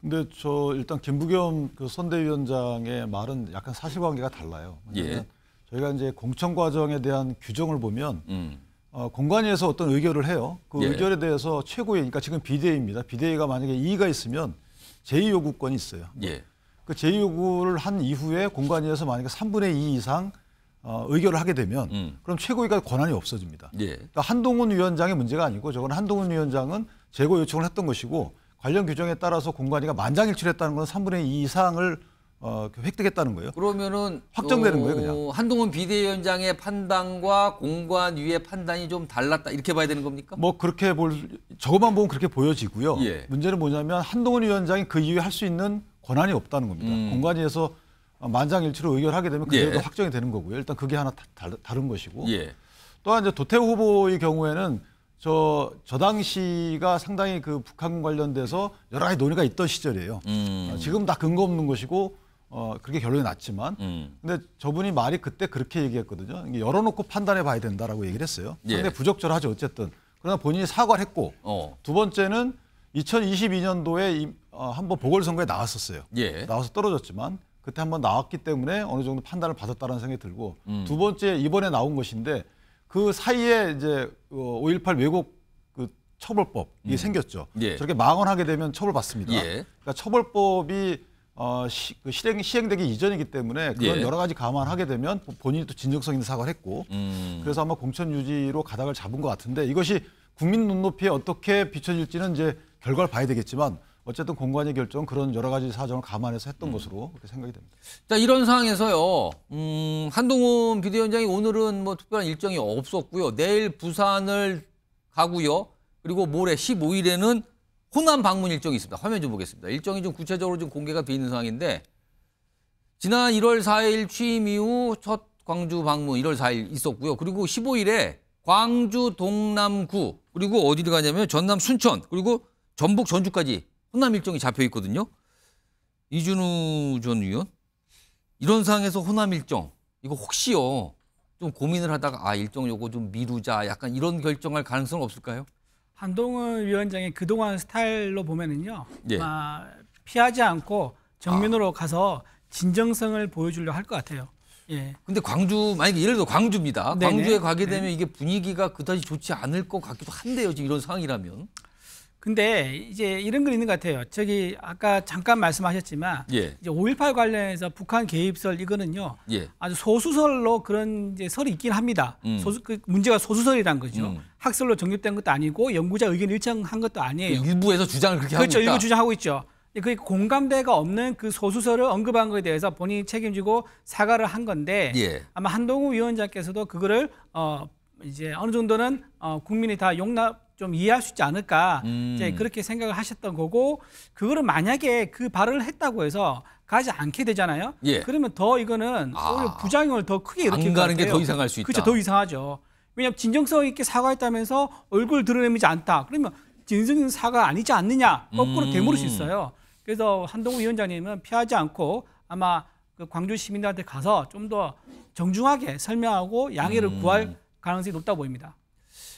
근데 저 일단 김부겸 그 선대위원장의 말은 약간 사실관계가 달라요. 예. 저희가 이제 공천 과정에 대한 규정을 보면 음. 어, 공관위에서 어떤 의결을 해요. 그 예. 의결에 대해서 최고위, 그러니까 지금 비대위입니다. 비대위가 만약에 이의가 있으면 제의 요구권이 있어요. 예. 그 제의 요구를 한 이후에 공관위에서 만약에 3분의 2 이상 어, 의결을 하게 되면 음. 그럼 최고위가 권한이 없어집니다. 예. 그러니까 한동훈 위원장의 문제가 아니고 저건 한동훈 위원장은 재고 요청을 했던 것이고 관련 규정에 따라서 공관위가 만장일치를 했다는 건 3분의 2 이상을 어, 그 획득했다는 거예요. 그러면은 확정되는 어, 거예요, 그냥. 한동훈 비대위원장의 판단과 공관위의 판단이 좀 달랐다 이렇게 봐야 되는 겁니까? 뭐 그렇게 볼 저것만 보면 그렇게 보여지고요. 예. 문제는 뭐냐면 한동훈 위원장이 그 이후에 할 수 있는 권한이 없다는 겁니다. 음. 공관위에서 만장일치로 의결하게 되면 그게 예. 확정이 되는 거고요. 일단 그게 하나 다, 다른 것이고. 예. 또한 이제 도태 후보의 경우에는 저, 저 당시가 상당히 그 북한 관련돼서 여러 가지 논의가 있던 시절이에요. 음. 지금 다 근거 없는 것이고 어, 그렇게 결론이 났지만 음. 근데 저분이 말이 그때 그렇게 얘기했거든요. 이게 열어놓고 판단해 봐야 된다라고 얘기를 했어요. 근데 예. 부적절하죠 어쨌든. 그러나 본인이 사과를 했고 어. 두 번째는 2022년도에 이, 어, 한번 보궐선거에 나왔었어요. 예. 나와서 떨어졌지만 그때 한번 나왔기 때문에 어느 정도 판단을 받았다는 생각이 들고 음. 두 번째 이번에 나온 것인데 그 사이에 이제 어, 5.18 왜곡 그 처벌법이 음. 생겼죠. 예. 저렇게 망언하게 되면 처벌받습니다. 예. 그러니까 처벌법이 어, 시, 그 실행, 시행되기 이전이기 때문에 그런 예. 여러 가지 감안하게 되면 본인이 또 진정성 있는 사과를 했고 음. 그래서 아마 공천 유지로 가닥을 잡은 것 같은데 이것이 국민 눈높이에 어떻게 비춰질지는 이제 결과를 봐야 되겠지만 어쨌든 공관의 결정 그런 여러 가지 사정을 감안해서 했던 음. 것으로 그렇게 생각이 됩니다. 자 이런 상황에서요 음, 한동훈 비대위원장이 오늘은 뭐 특별한 일정이 없었고요 내일 부산을 가고요 그리고 모레 15일에는 호남 방문 일정이 있습니다. 화면 좀 보겠습니다. 일정이 좀 구체적으로 좀 공개가 돼 있는 상황인데 지난 1월 4일 취임 이후 첫 광주 방문 1월 4일 있었고요. 그리고 15일에 광주 동남구 그리고 어디를 가냐면 전남 순천 그리고 전북 전주까지 호남 일정이 잡혀 있거든요. 이준우 전 의원 이런 상황에서 호남 일정 이거 혹시요 좀 고민을 하다가 아 일정 요거 좀 미루자 약간 이런 결정할 가능성 없을까요? 한동훈 위원장의 그동안 스타일로 보면은요. 예. 아, 피하지 않고 정면으로 아. 가서 진정성을 보여주려 할 것 같아요. 예. 근데 광주 만약에 예를 들어 광주입니다. 네네. 광주에 가게 네. 되면 네. 이게 분위기가 그다지 좋지 않을 것 같기도 한데요. 지금 이런 상황이라면. 근데 이제 이런 건 있는 것 같아요. 저기 아까 잠깐 말씀하셨지만 예. 이제 5.18 관련해서 북한 개입설 이거는요. 예. 아주 소수설로 그런 이제 설이 있긴 합니다. 음. 소수, 그 문제가 소수설이란 거죠. 음. 학설로 정립된 것도 아니고 연구자 의견 일정한 것도 아니에요. 일부에서 주장을 그렇게 죠 그렇죠. 하고 있 그렇죠. 일부 주장하고 있죠. 그 공감대가 없는 그 소수서를 언급한 것에 대해서 본인이 책임지고 사과를 한 건데 예. 아마 한동훈 위원장께서도 그거를 어 이제 어느 정도는 어 국민이 다 용납 좀 이해할 수 있지 않을까 음. 이제 그렇게 생각을 하셨던 거고 그거를 만약에 그 발언을 했다고 해서 가지 않게 되잖아요. 예. 그러면 더 이거는 아. 오 부작용을 더 크게 일으킬 안 가는 게 더 이상할 수 있다. 그렇죠, 더 이상하죠. 왜냐하면 진정성 있게 사과했다면서 얼굴 드러내지 않다. 그러면 진정 사과 아니지 않느냐 거꾸로 음. 되물을 수 있어요. 그래서 한동훈 위원장님은 피하지 않고 아마 그 광주 시민들한테 가서 좀 더 정중하게 설명하고 양해를 음. 구할 가능성이 높다 보입니다.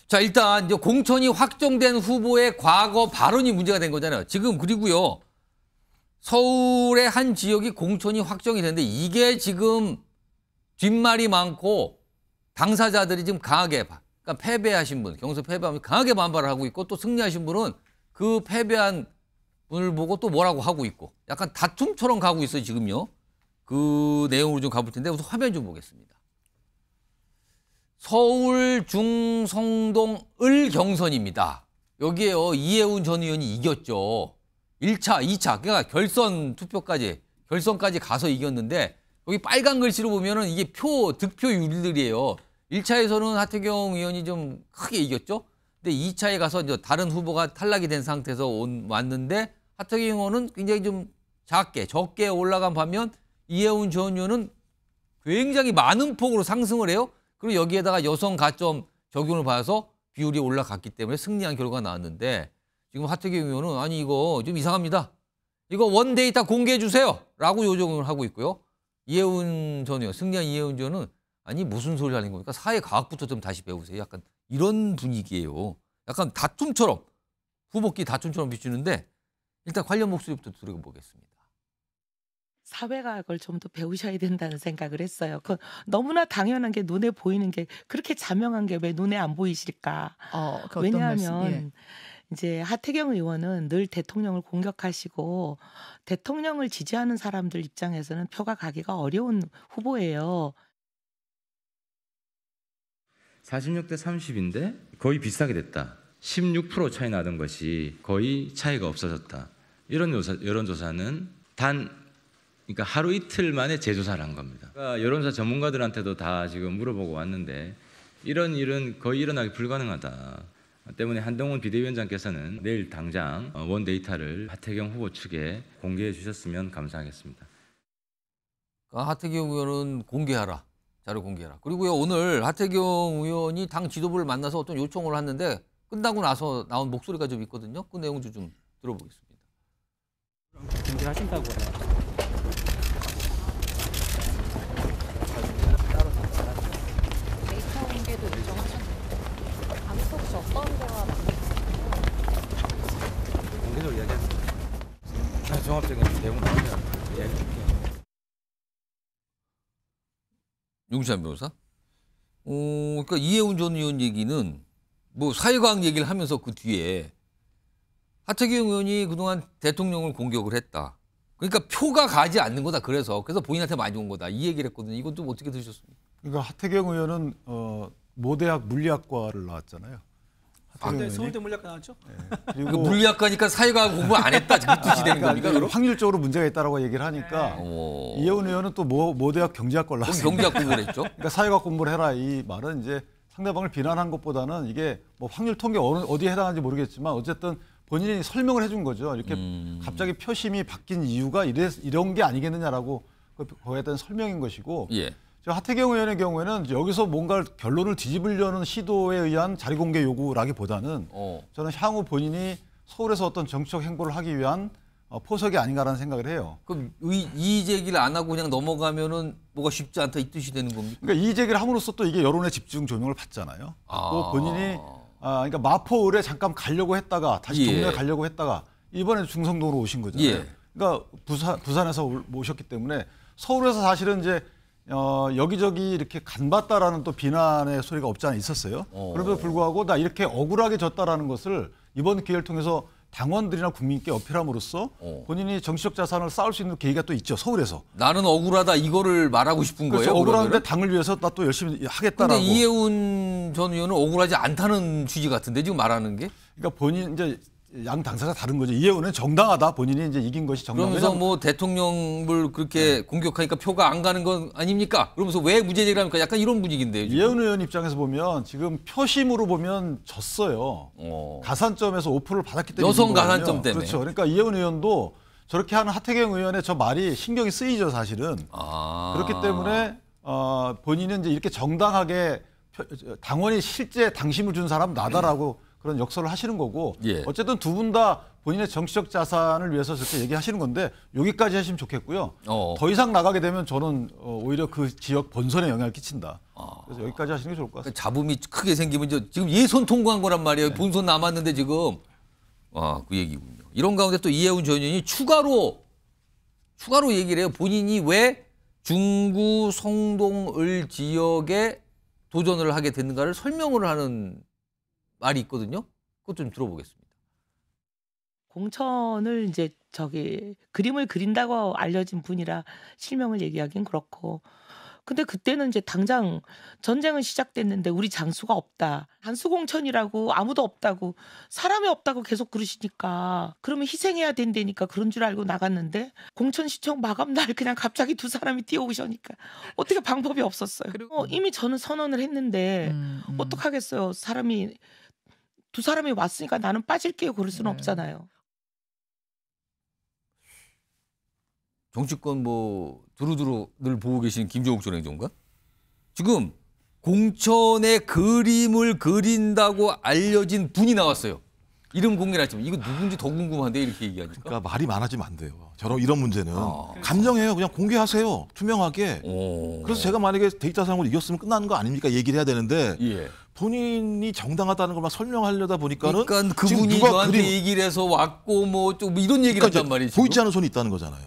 자 일단 이제 공천이 확정된 후보의 과거 발언이 문제가 된 거잖아요. 지금 그리고요 서울의 한 지역이 공천이 확정이 됐는데 이게 지금 뒷말이 많고 당사자들이 지금 강하게 그러니까 패배하신 분, 경선 패배하면 강하게 반발을 하고 있고 또 승리하신 분은 그 패배한 분을 보고 또 뭐라고 하고 있고 약간 다툼처럼 가고 있어요 지금요. 그 내용으로 좀 가볼 텐데 우선 화면 좀 보겠습니다. 서울 중성동 을 경선입니다. 여기에요. 이해운 전 의원이 이겼죠. 1차, 2차, 그러니까 결선 투표까지, 결선까지 가서 이겼는데 여기 빨간 글씨로 보면은 이게 표, 득표율들이에요. 1차에서는 하태경 의원이 좀 크게 이겼죠. 근데 2차에 가서 이제 다른 후보가 탈락이 된 상태에서 온, 왔는데 하태경 의원은 굉장히 좀 작게 적게 올라간 반면 이혜훈 전 의원은 굉장히 많은 폭으로 상승을 해요. 그리고 여기에다가 여성 가점 적용을 받아서 비율이 올라갔기 때문에 승리한 결과가 나왔는데 지금 하태경 의원은 아니 이거 좀 이상합니다. 이거 원데이터 공개해 주세요. 라고 요정을 하고 있고요. 이혜훈 전 의원, 승리한 이혜훈 전 의원은 아니 무슨 소리 하는 겁니까? 사회과학부터 좀 다시 배우세요. 약간 이런 분위기예요. 약간 다툼처럼 후보끼 다툼처럼 비추는데 일단 관련 목소리부터 들어보겠습니다. 사회과학을 좀 더 배우셔야 된다는 생각을 했어요. 그 너무나 당연한 게 눈에 보이는 게 그렇게 자명한 게 왜 눈에 안 보이실까? 어, 그 왜냐하면 예. 이제 하태경 의원은 늘 대통령을 공격하시고 대통령을 지지하는 사람들 입장에서는 표가 가기가 어려운 후보예요. 46대 30인데 거의 비슷하게 됐다. 16% 차이 나던 것이 거의 차이가 없어졌다. 이런 조사, 여론조사는 단 그러니까 하루 이틀 만에 재조사를 한 겁니다. 그러니까 여론조사 전문가들한테도 다 지금 물어보고 왔는데 이런 일은 거의 일어나기 불가능하다. 때문에 한동훈 비대위원장께서는 내일 당장 원 데이터를 하태경 후보 측에 공개해 주셨으면 감사하겠습니다. 그 하태경 의원은 공개하라. 자료 공개해라. 그리고요 오늘 하태경 의원이 당 지도부를 만나서 어떤 요청을 했는데 끝나고 나서 나온 목소리가 좀 있거든요. 그 내용 좀 들어보겠습니다. 준비하신다고 데이터 공개도 요청하 공개적으로 이야기하세요. 아, 종합적인 내용 나오면 예, 이야기할게요. 용산 변호사? 어, 그러니까 이해운 전 의원 얘기는 뭐 사회과학 얘기를 하면서 그 뒤에 하태경 의원이 그동안 대통령을 공격을 했다. 그러니까 표가 가지 않는 거다. 그래서 그래서 본인한테 많이 온 거다. 이 얘기를 했거든요. 이건 좀 어떻게 들으셨습니까? 그러니까 하태경 의원은 어, 모대학 물리학과를 나왔잖아요. 근데 서울대 물리학과 나왔죠? 네. 그리고 그 물리학과니까 사회과학 공부 안 했다 그 뜻이 아, 되는 그러니까 겁니까? 그럼? 확률적으로 문제가 있다라고 얘기를 하니까 네. 이혜훈 의원은 또모 모 대학 경제학 걸로 왔어요. 경제학 공부를 했죠? 그러니까 사회과학 공부를 해라 이 말은 이제 상대방을 비난한 것보다는 이게 뭐 확률 통계 어느 어디에 해당하는지 모르겠지만 어쨌든 본인이 설명을 해준 거죠. 이렇게 음. 갑자기 표심이 바뀐 이유가 이래, 이런 게 아니겠느냐라고 그 거에 대한 설명인 것이고 예. 저 하태경 의원의 경우에는 여기서 뭔가 결론을 뒤집으려는 시도에 의한 자리공개 요구라기보다는 어. 저는 향후 본인이 서울에서 어떤 정치적 행보를 하기 위한 어, 포석이 아닌가라는 생각을 해요. 그럼 이의 제기를 안 하고 그냥 넘어가면은 뭐가 쉽지 않다 이 뜻이 되는 겁니까? 그러니까 이의 제기를 함으로써 또 이게 여론의 집중 조명을 받잖아요. 아. 또 본인이 아, 그러니까 마포을에 잠깐 가려고 했다가 다시 예. 동네 가려고 했다가 이번에 중성동으로 오신 거잖아요. 예. 그러니까 부산 부산에서 오셨기 때문에 서울에서 사실은 이제 어, 여기저기 이렇게 간봤다라는 또 비난의 소리가 없지 않아 있었어요. 어. 그럼에도 불구하고 나 이렇게 억울하게 졌다라는 것을 이번 기회를 통해서 당원들이나 국민께 어필함으로써 어. 본인이 정치적 자산을 쌓을 수 있는 계기가 또 있죠. 서울에서. 나는 억울하다 이거를 말하고 싶은 그렇죠. 거예요. 억울한데 그러면 당을 위해서 나 또 열심히 하겠다라고. 근데 이해운 전 의원은 억울하지 않다는 취지 같은데 지금 말하는 게? 그러니까 본인 이제 양 당사자 다른 거죠. 이해원은 정당하다. 본인이 이제 이긴 것이 정당하다. 그러면서 뭐 대통령을 그렇게 네. 공격하니까 표가 안 가는 건 아닙니까? 그러면서 왜 무죄 제기합니까? 약간 이런 분위기인데요. 이해원 의원 입장에서 보면 지금 표심으로 보면 졌어요. 어. 가산점에서 오프를 받았기 때문에. 여성 가산점 때문에. 그렇죠. 그러니까 이해원 의원도 저렇게 하는 하태경 의원의 저 말이 신경이 쓰이죠, 사실은. 아. 그렇기 때문에 어, 본인은 이제 이렇게 정당하게 당원이 실제 당심을 준 사람 나다라고 음. 그런 역설을 하시는 거고 예. 어쨌든 두 분 다 본인의 정치적 자산을 위해서 저렇게 얘기하시는 건데 여기까지 하시면 좋겠고요. 어. 더 이상 나가게 되면 저는 어, 오히려 그 지역 본선에 영향을 끼친다. 아. 그래서 여기까지 하시는 게 좋을 것 같습니다. 자붐이 크게 생기면 저 지금 예선 통과한 거란 말이에요. 네. 본선 남았는데 지금 아그 얘기군요. 이런 가운데 또 이해훈 전 의원이 추가로 추가로 얘기를 해요. 본인이 왜 중구 성동을 지역에 도전을 하게 됐는가를 설명을 하는 말이 있거든요. 그것 좀 들어보겠습니다. 공천을 이제 저기 그림을 그린다고 알려진 분이라 실명을 얘기하긴 그렇고 근데 그때는 이제 당장 전쟁은 시작됐는데 우리 장수가 없다. 한수공천이라고 아무도 없다고 사람이 없다고 계속 그러시니까 그러면 희생해야 된다니까 그런 줄 알고 나갔는데 공천 시청 마감 날 그냥 갑자기 두 사람이 뛰어오셔니까 어떻게 방법이 없었어요. 그리고 어, 이미 저는 선언을 했는데 음, 음. 어떡하겠어요. 사람이 두 사람이 왔으니까 나는 빠질게요. 그럴 수는 네. 없잖아요. 정치권 뭐 두루두루 늘 보고 계신 김종욱 전 행정관 지금 공천의 그림을 그린다고 알려진 분이 나왔어요. 이름 공개를 했지만 이거 누군지 더 궁금한데 이렇게 얘기하니까. 그러니까 말이 많아지면 안 돼요. 저런 이런 문제는 아. 감정해요. 그냥 공개하세요. 투명하게. 오. 그래서 제가 만약에 데이터상으로 이겼으면 끝나는 거 아닙니까? 얘기를 해야 되는데 예. 본인이 정당하다는 걸만 설명하려다 보니까는 그러니까 그분이 저한테 그림... 얘기를 해서 왔고 뭐좀 이런 얘기를 그러니까 한단 말이죠. 보이지 않는 손이 있다는 거잖아요.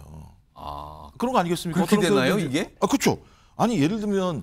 아. 그런 거 아니겠습니까? 그렇게 되나요, 이게? 아, 그렇죠. 아니 예를 들면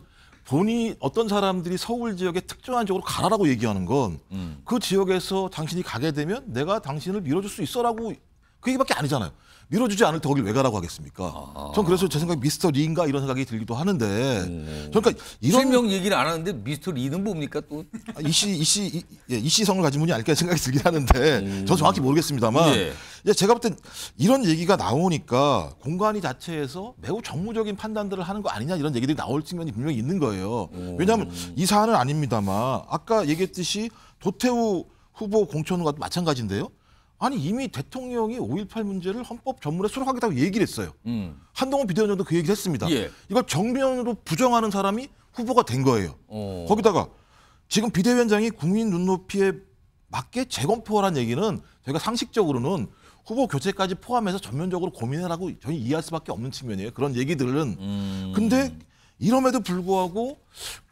돈이 어떤 사람들이 서울 지역에 특정한 쪽으로 가라라고 얘기하는 건그 음. 그 지역에서 당신이 가게 되면 내가 당신을 밀어줄 수 있어라고 그 얘기밖에 아니잖아요. 밀어주지 않을 때거을왜 가라고 하겠습니까? 아. 전 그래서 제 생각에 미스터 리인가 이런 생각이 들기도 하는데 그러니까 이런 명 얘기를 안 하는데 미스터 리는 뭡니까 또? 아, 이씨 이씨 이, 예, 이씨성을 가진 분이 아닐까 생각이 들긴 하는데 음. 저 정확히 모르겠습니다만 예. 예, 제가 볼 땐 이런 얘기가 나오니까 공간이 자체에서 매우 정무적인 판단들을 하는 거 아니냐 이런 얘기들이 나올 측면이 분명히 있는 거예요. 음. 왜냐하면 이 사안은 아닙니다만 아까 얘기했듯이 도태우 후보 공천과도 마찬가지인데요. 아니 이미 대통령이 5.18 문제를 헌법 전문에 수록하겠다고 얘기를 했어요. 음. 한동훈 비대위원장도 그 얘기를 했습니다. 예. 이걸 정면으로 부정하는 사람이 후보가 된 거예요. 오. 어. 거기다가 지금 비대위원장이 국민 눈높이에 맞게 재검토라는 얘기는 저희가 상식적으로는 후보 교체까지 포함해서 전면적으로 고민해라고 저희 이해할 수밖에 없는 측면이에요. 그런 얘기들은. 음. 근데 이럼에도 불구하고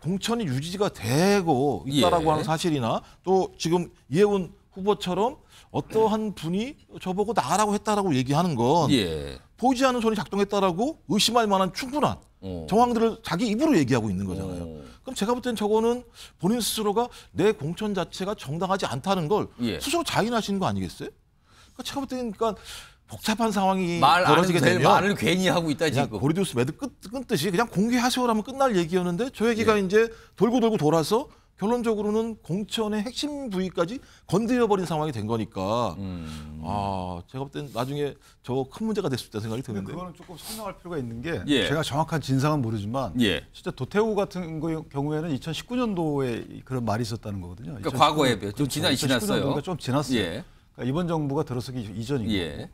공천이 유지가 되고 있다라고 예. 하는 사실이나 또 지금 이해훈 후보처럼 어떠한 분이 저보고 나가라고 했다라고 얘기하는 건 예. 보이지 않는 손이 작동했다라고 의심할 만한 충분한 어. 정황들을 자기 입으로 얘기하고 있는 거잖아요. 어. 그럼 제가 볼 땐 저거는 본인 스스로가 내 공천 자체가 정당하지 않다는 걸 예. 스스로 자인하시는 거 아니겠어요? 그러니까 제가 볼 때는 그러니까 복잡한 상황이 말 벌어지게 되면 말을 괜히 하고 있다 지금 고리디스 매듭 끊, 끊듯이 그냥 공개하세요라면 끝날 얘기였는데 저 얘기가 예. 이제 돌고 돌고 돌아서 결론적으로는 공천의 핵심 부위까지 건드려버린 상황이 된 거니까 음. 아 제가 볼 땐 나중에 저 큰 문제가 됐을 때 생각이 드는데 그거는 조금 설명할 필요가 있는 게 예. 제가 정확한 진상은 모르지만 예. 진짜 도태우 같은 경우에는 2019년도에 그런 말이 있었다는 거거든요. 그러니까 과거에 그렇죠. 지나 지났어요. 그러좀 지났어요. 예. 그러니까 이번 정부가 들어서기 이전이고 예.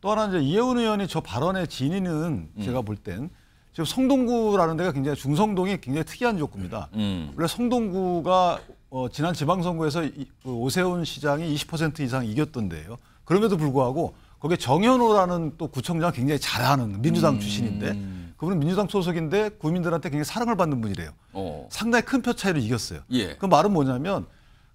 또 하나 이제 이해훈 의원이 저 발언의 진위는 음. 제가 볼땐 지금 성동구라는 데가 굉장히 중성동이 굉장히 특이한 조구입니다. 음, 음. 원래 성동구가 어, 지난 지방선거에서 이, 그 오세훈 시장이 20% 이상 이겼던데요. 그럼에도 불구하고 거기에 정현호라는 또 구청장 굉장히 잘하는 민주당 음. 출신인데 그분은 민주당 소속인데 국민들한테 굉장히 사랑을 받는 분이래요. 어. 상당히 큰 표 차이로 이겼어요. 예. 그 말은 뭐냐면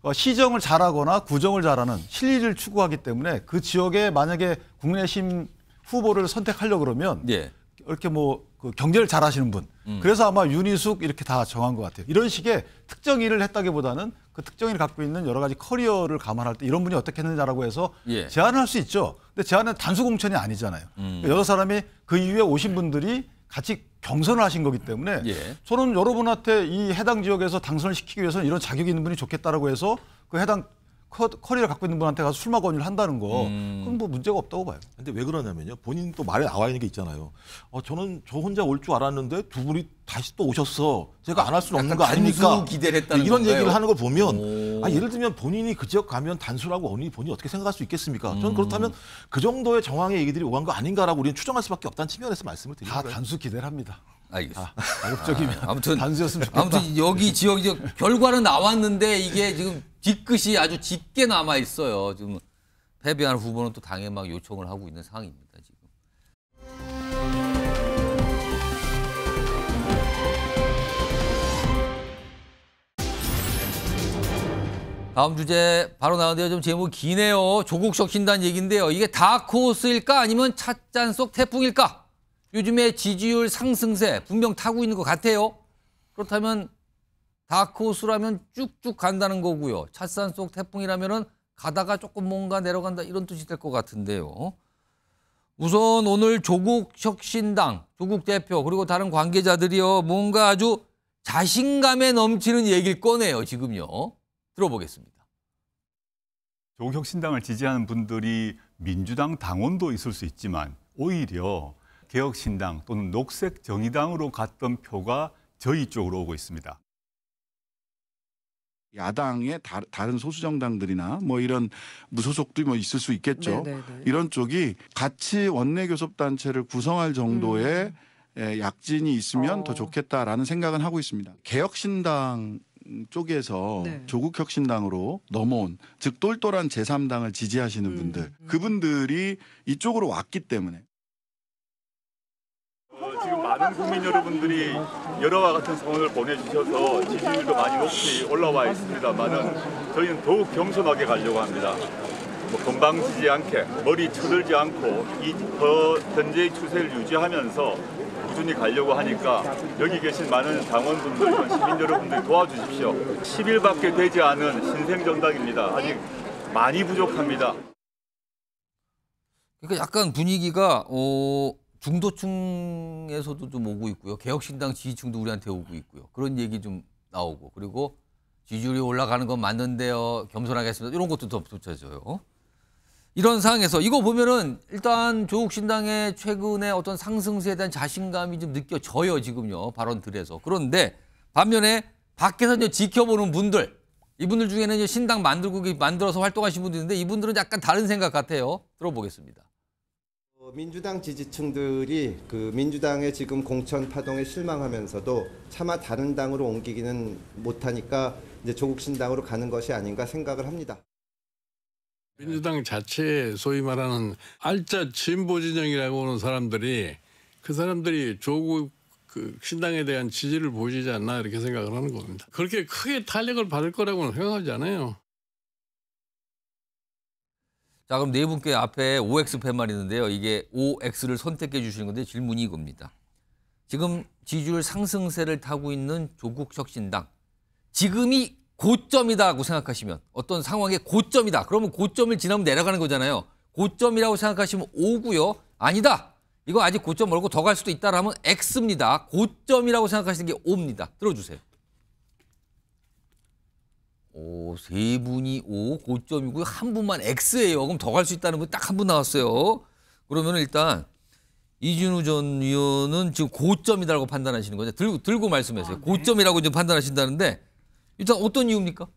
어, 시정을 잘하거나 구정을 잘하는 실리를 추구하기 때문에 그 지역에 만약에 국내심 후보를 선택하려 그러면 예. 이렇게 뭐그 경제를 잘 하시는 분. 음. 그래서 아마 윤희숙 이렇게 다 정한 것 같아요. 이런 식의 특정 일을 했다기보다는 그특정인을 갖고 있는 여러 가지 커리어를 감안할 때 이런 분이 어떻게 했느냐라고 해서 예. 제안을 할 수 있죠. 근데 제안은 단수 공천이 아니잖아요. 음. 그러니까 여러 사람이 그 이후에 오신 분들이 같이 경선을 하신 거기 때문에 예. 저는 여러분한테 이 해당 지역에서 당선을 시키기 위해서는 이런 자격이 있는 분이 좋겠다라고 해서 그 해당 커리를 갖고 있는 분한테 가서 술마 권유를 한다는 거 음. 그건 뭐 문제가 없다고 봐요. 근데 왜 그러냐면요. 본인 또 말에 나와 있는 게 있잖아요. 어, 저는 저 혼자 올 줄 알았는데 두 분이 다시 또 오셨어. 제가 안 할 수는 없는 거 아닙니까? 기대를 했다는 이런 건가요? 얘기를 하는 걸 보면 아, 예를 들면 본인이 그 지역 가면 단수라고 어머니 본인이 어떻게 생각할 수 있겠습니까? 저는 음. 그렇다면 그 정도의 정황의 얘기들이 오간 거 아닌가라고 우리는 추정할 수밖에 없다는 측면에서 말씀을 드립니다. 다 단수 기대를 합니다. 알겠습니다. 아, 자극적이면 아, 아무튼 반수였으면 좋겠다. 아무튼 여기 지역 이제 결과는 나왔는데 이게 지금 뒤끝이 아주 짙게 남아 있어요. 지금 패배한 후보는 또 당에 막 요청을 하고 있는 상황입니다. 지금. 다음 주제 바로 나오는데요. 좀 제목 기네요. 조국 혁신단 얘기인데요. 이게 다크호스일까 아니면 찻잔 속 태풍일까? 요즘에 지지율 상승세 분명 타고 있는 것 같아요. 그렇다면 다크호스라면 쭉쭉 간다는 거고요. 찻산 속 태풍이라면 가다가 조금 뭔가 내려간다 이런 뜻이 될 것 같은데요. 우선 오늘 조국 혁신당, 조국 대표 그리고 다른 관계자들이요. 뭔가 아주 자신감에 넘치는 얘기를 꺼내요. 지금요. 들어보겠습니다. 조국 혁신당을 지지하는 분들이 민주당 당원도 있을 수 있지만 오히려 개혁신당 또는 녹색 정의당으로 갔던 표가 저희 쪽으로 오고 있습니다. 야당의 다, 른 소수 정당들이나 뭐 이런 무소속도 뭐 있을 수 있겠죠. 네네네. 네, 네. 이런 쪽이 같이 원내 교섭 단체를 구성할 정도의 음. 예, 약진이 있으면 어. 더 좋겠다라는 생각은 하고 있습니다. 개혁신당 쪽에서 네. 조국혁신당으로 넘어온 즉 똘똘한 제3당을 지지하시는 음. 분들 음. 그분들이 이쪽으로 왔기 때문에 많은 국민 여러분들이 여러와 같은 소원을 보내주셔서 지지율도 많이 높이 올라와 있습니다만 저희는 더욱 겸손하게 가려고 합니다. 뭐 건방지지 않게 머리 쳐들지 않고 이 더 현재의 추세를 유지하면서 꾸준히 가려고 하니까 여기 계신 많은 당원분들, 시민 여러분들 도와주십시오. 10일밖에 되지 않은 신생정당입니다. 아직 많이 부족합니다. 그러니까 약간 분위기가 어, 중도층에서도 좀 오고 있고요. 개혁신당 지지층도 우리한테 오고 있고요. 그런 얘기 좀 나오고 그리고 지지율이 올라가는 건 맞는데요. 겸손하겠습니다. 이런 것도 더 붙여져요. 이런 상황에서 이거 보면은 일단 조국신당의 최근에 어떤 상승세에 대한 자신감이 좀 느껴져요. 지금요. 발언들에서. 그런데 반면에 밖에서 이제 지켜보는 분들 이분들 중에는 이제 신당 만들고 만들어서 활동하신 분도 있는데 이분들은 약간 다른 생각 같아요. 들어보겠습니다. 어, 민주당 지지층들이 그 민주당의 지금 공천 파동에 실망하면서도 차마 다른 당으로 옮기기는 못하니까 이제 조국신당으로 가는 것이 아닌가 생각을 합니다. 민주당 자체 소위 말하는 알짜 진보 진영이라고 하는 사람들이 그 사람들이 조국 그 신당에 대한 지지를 보이지 않나 이렇게 생각을 하는 겁니다. 그렇게 크게 탄력을 받을 거라고는 생각하지 않아요. 자 그럼 네 분께 앞에 OX 팻말 있는데요. 이게 OX를 선택해 주시는 건데 질문이 이겁니다. 지금 지지율 상승세를 타고 있는 조국 혁신당. 지금이 고점이다고 생각하시면 어떤 상황의 고점이다. 그러면 고점을 지나면 내려가는 거잖아요. 고점이라고 생각하시면 오고요 아니다. 이거 아직 고점 멀고 더 갈 수도 있다라면 X입니다. 고점이라고 생각하시는 게 O입니다. 들어주세요. 오, 세 분이 오 고점이고 한 분만 X예요. 그럼 더 갈 수 있다는 거 딱 한 분 나왔어요. 그러면 일단 이준우 전 의원은 지금 고점이라고 판단하시는 거죠. 들고, 들고 말씀하세요. 아, 네. 고점이라고 지금 판단하신다는데 일단 어떤 이유입니까?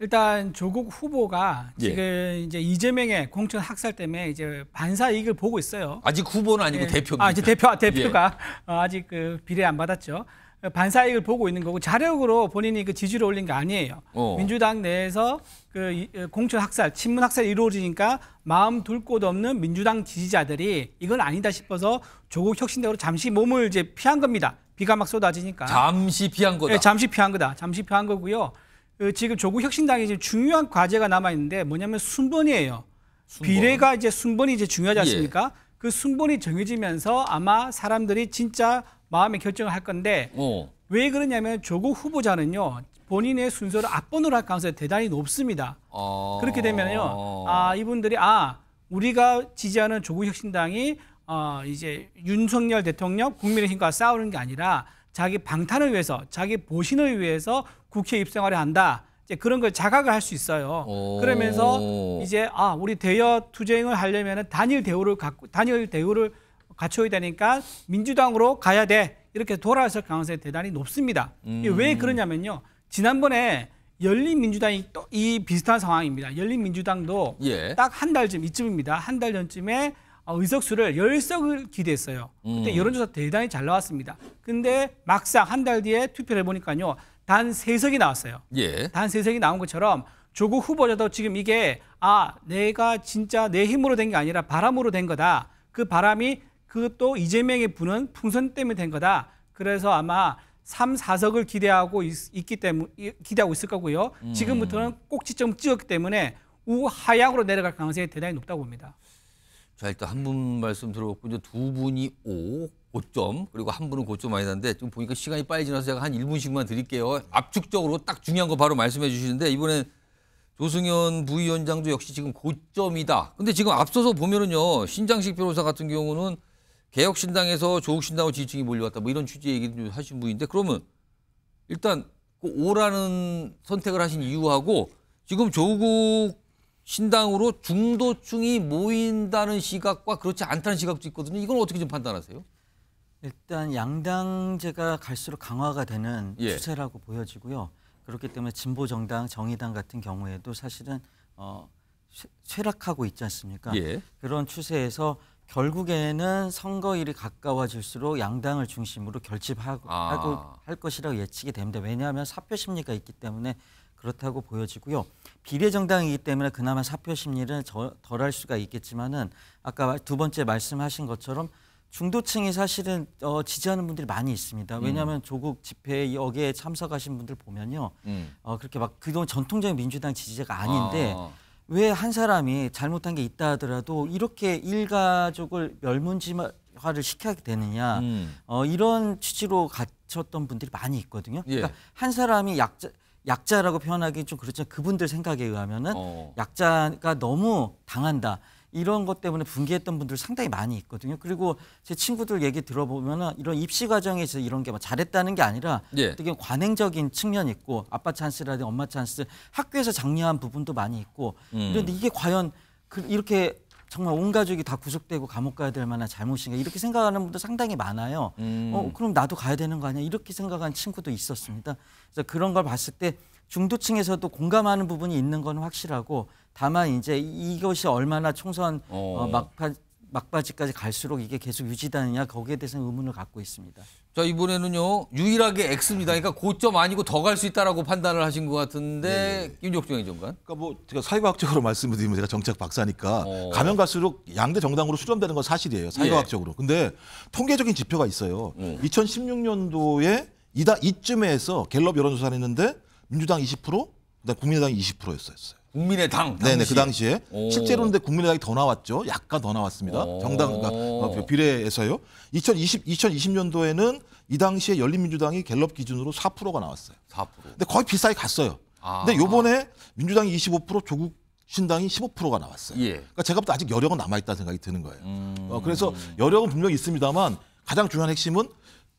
일단 조국 후보가 예. 지금 이제 이재명의 공천 학살 때문에 이제 반사 이익을 보고 있어요. 아직 후보는 아니고 예. 대표입니다. 아, 이제 대표 아, 대표가 예. 어, 아직 그 비례 안 받았죠. 반사익을 보고 있는 거고 자력으로 본인이 그 지지를 올린 게 아니에요. 어. 민주당 내에서 그 어, 공천 학살, 친문 학살이 이루어지니까 마음 둘 곳 없는 민주당 지지자들이 이건 아니다 싶어서 조국 혁신대로 잠시 몸을 이제 피한 겁니다. 비가 막 쏟아지니까. 잠시 피한 거다. 네, 잠시 피한 거다. 잠시 피한 거고요. 그 지금 조국 혁신당이 지금 중요한 과제가 남아 있는데 뭐냐면 순번이에요. 순번. 비례가 이제 순번이 이제 중요하지 예. 않습니까? 예. 그 순번이 정해지면서 아마 사람들이 진짜 마음에 결정을 할 건데 어. 왜 그러냐면 조국 후보자는요 본인의 순서를 앞번호로 할 가능성이 대단히 높습니다. 어... 그렇게 되면요, 아 이분들이 아 우리가 지지하는 조국 혁신당이 어, 이제 윤석열 대통령 국민의힘과 싸우는 게 아니라 자기 방탄을 위해서 자기 보신을 위해서 국회 입성하려 한다. 이제 그런 걸 자각을 할 수 있어요. 그러면서 이제 아 우리 대여 투쟁을 하려면 단일 대우를 갖고 단일 대우를 갖춰야 되니까 민주당으로 가야 돼. 이렇게 돌아설 가능성이 대단히 높습니다. 음. 왜 그러냐면요. 지난번에 열린민주당이 또 이 비슷한 상황입니다. 열린민주당도 예. 딱한 달쯤 이쯤입니다. 한 달 전쯤에 어, 의석수를 열석을 기대했어요. 그때 음. 여론조사 대단히 잘 나왔습니다. 근데 막상 한 달 뒤에 투표를 해보니까요. 단 세석이 나왔어요. 예. 단 세석이 나온 것처럼 조국 후보자도 지금 이게 아 내가 진짜 내 힘으로 된 게 아니라 바람으로 된 거다. 그 바람이 그것도 이재명의 분은 풍선 때문에 된 거다. 그래서 아마 3, 4석을 기대하고 있, 기 때문에 기대하고 있을 거고요. 음. 지금부터는 꼭지점 찍었기 때문에 우하향으로 내려갈 가능성이 대단히 높다고 봅니다. 자 일단 한 분 말씀 들어봤고 이제 두 분이 5, 고점 그리고 한 분은 고점 아니던데 지금 보니까 시간이 빨리 지나서 제가 한 1분씩만 드릴게요. 압축적으로 딱 중요한 거 바로 말씀해 주시는데 이번엔 조승현 부위원장도 역시 지금 고점이다. 근데 지금 앞서서 보면은요 신장식 변호사 같은 경우는 개혁신당에서 조국신당으로 지지층이 몰려왔다 뭐 이런 취지의 얘기를 하신 분인데 그러면 일단 그 오라는 선택을 하신 이유하고 지금 조국 신당으로 중도층이 모인다는 시각과 그렇지 않다는 시각도 있거든요. 이건 어떻게 좀 판단하세요? 일단 양당제가 갈수록 강화가 되는 예. 추세라고 보여지고요. 그렇기 때문에 진보 정당, 정의당 같은 경우에도 사실은 어, 쇠락하고 있지 않습니까? 예. 그런 추세에서 결국에는 선거일이 가까워질수록 양당을 중심으로 결집하고 아. 할 것이라고 예측이 됩니다. 왜냐하면 사표 심리가 있기 때문에 그렇다고 보여지고요. 비례정당이기 때문에 그나마 사표 심리는덜할 수가 있겠지만은 아까 두 번째 말씀하신 것처럼 중도층이 사실은 어, 지지하는 분들이 많이 있습니다. 음. 왜냐하면 음. 조국 집회 여기에 참석하신 분들 보면요, 음. 어, 그렇게 막 그동안 전통적인 민주당 지지자가 아닌데. 아. 왜한 사람이 잘못한 게 있다 하더라도 이렇게 일가족을 멸문지화를 시켜야 되느냐 음. 어, 이런 취지로 갖췄던 분들이 많이 있거든요. 예. 그러니까 한 사람이 약자 약자라고 표현하기 좀 그렇지만 그분들 생각에 의하면은 어. 약자가 너무 당한다. 이런 것 때문에 분개했던 분들 상당히 많이 있거든요. 그리고 제 친구들 얘기 들어보면 이런 입시 과정에서 이런 게뭐 잘했다는 게 아니라 예. 어게 관행적인 측면이 있고 아빠 찬스라든지 엄마 찬스 학교에서 장려한 부분도 많이 있고 음. 그런데 이게 과연 그 이렇게 정말 온 가족이 다 구속되고 감옥 가야 될 만한 잘못인가 이렇게 생각하는 분도 상당히 많아요. 음. 어, 그럼 나도 가야 되는 거 아니야? 이렇게 생각하는 친구도 있었습니다. 그래서 그런 걸 봤을 때 중도층에서도 공감하는 부분이 있는 건 확실하고 다만 이제 이것이 얼마나 총선 어, 어. 막파, 막바지까지 갈수록 이게 계속 유지되느냐 거기에 대해서는 의문을 갖고 있습니다. 자 이번에는요 유일하게 X입니다. 그러니까 고점 아니고 더 갈 수 있다라고 판단을 하신 것 같은데 윤종정 의정 그러니까 뭐 사회과학적으로 말씀드리면 제가 정책 박사니까 어. 가면 갈수록 양대 정당으로 수렴되는 건 사실이에요. 예. 사회과학적으로. 예. 근데 통계적인 지표가 있어요. 음. 2016년도에 이다 이쯤에서 갤럽 여론조사를 했는데 민주당 20%, 그다음 국민의당 20%였어요. 국민의당 당시. 네네 그 당시에 오. 실제로 는데 국민의당이 더 나왔죠. 약간 더 나왔습니다. 오. 정당 그러니까 그 비례에서요. 2020 2020년도에는 이 당시에 열린민주당이 갤럽 기준으로 4%가 나왔어요. 4%. 근데 거의 비싸게 갔어요. 아. 근데 요번에 민주당이 25% 조국 신당이 15%가 나왔어요. 예. 그러니까 제가 볼때 아직 여력은 남아 있다는 생각이 드는 거예요. 음. 어, 그래서 여력은 분명히 있습니다만 가장 중요한 핵심은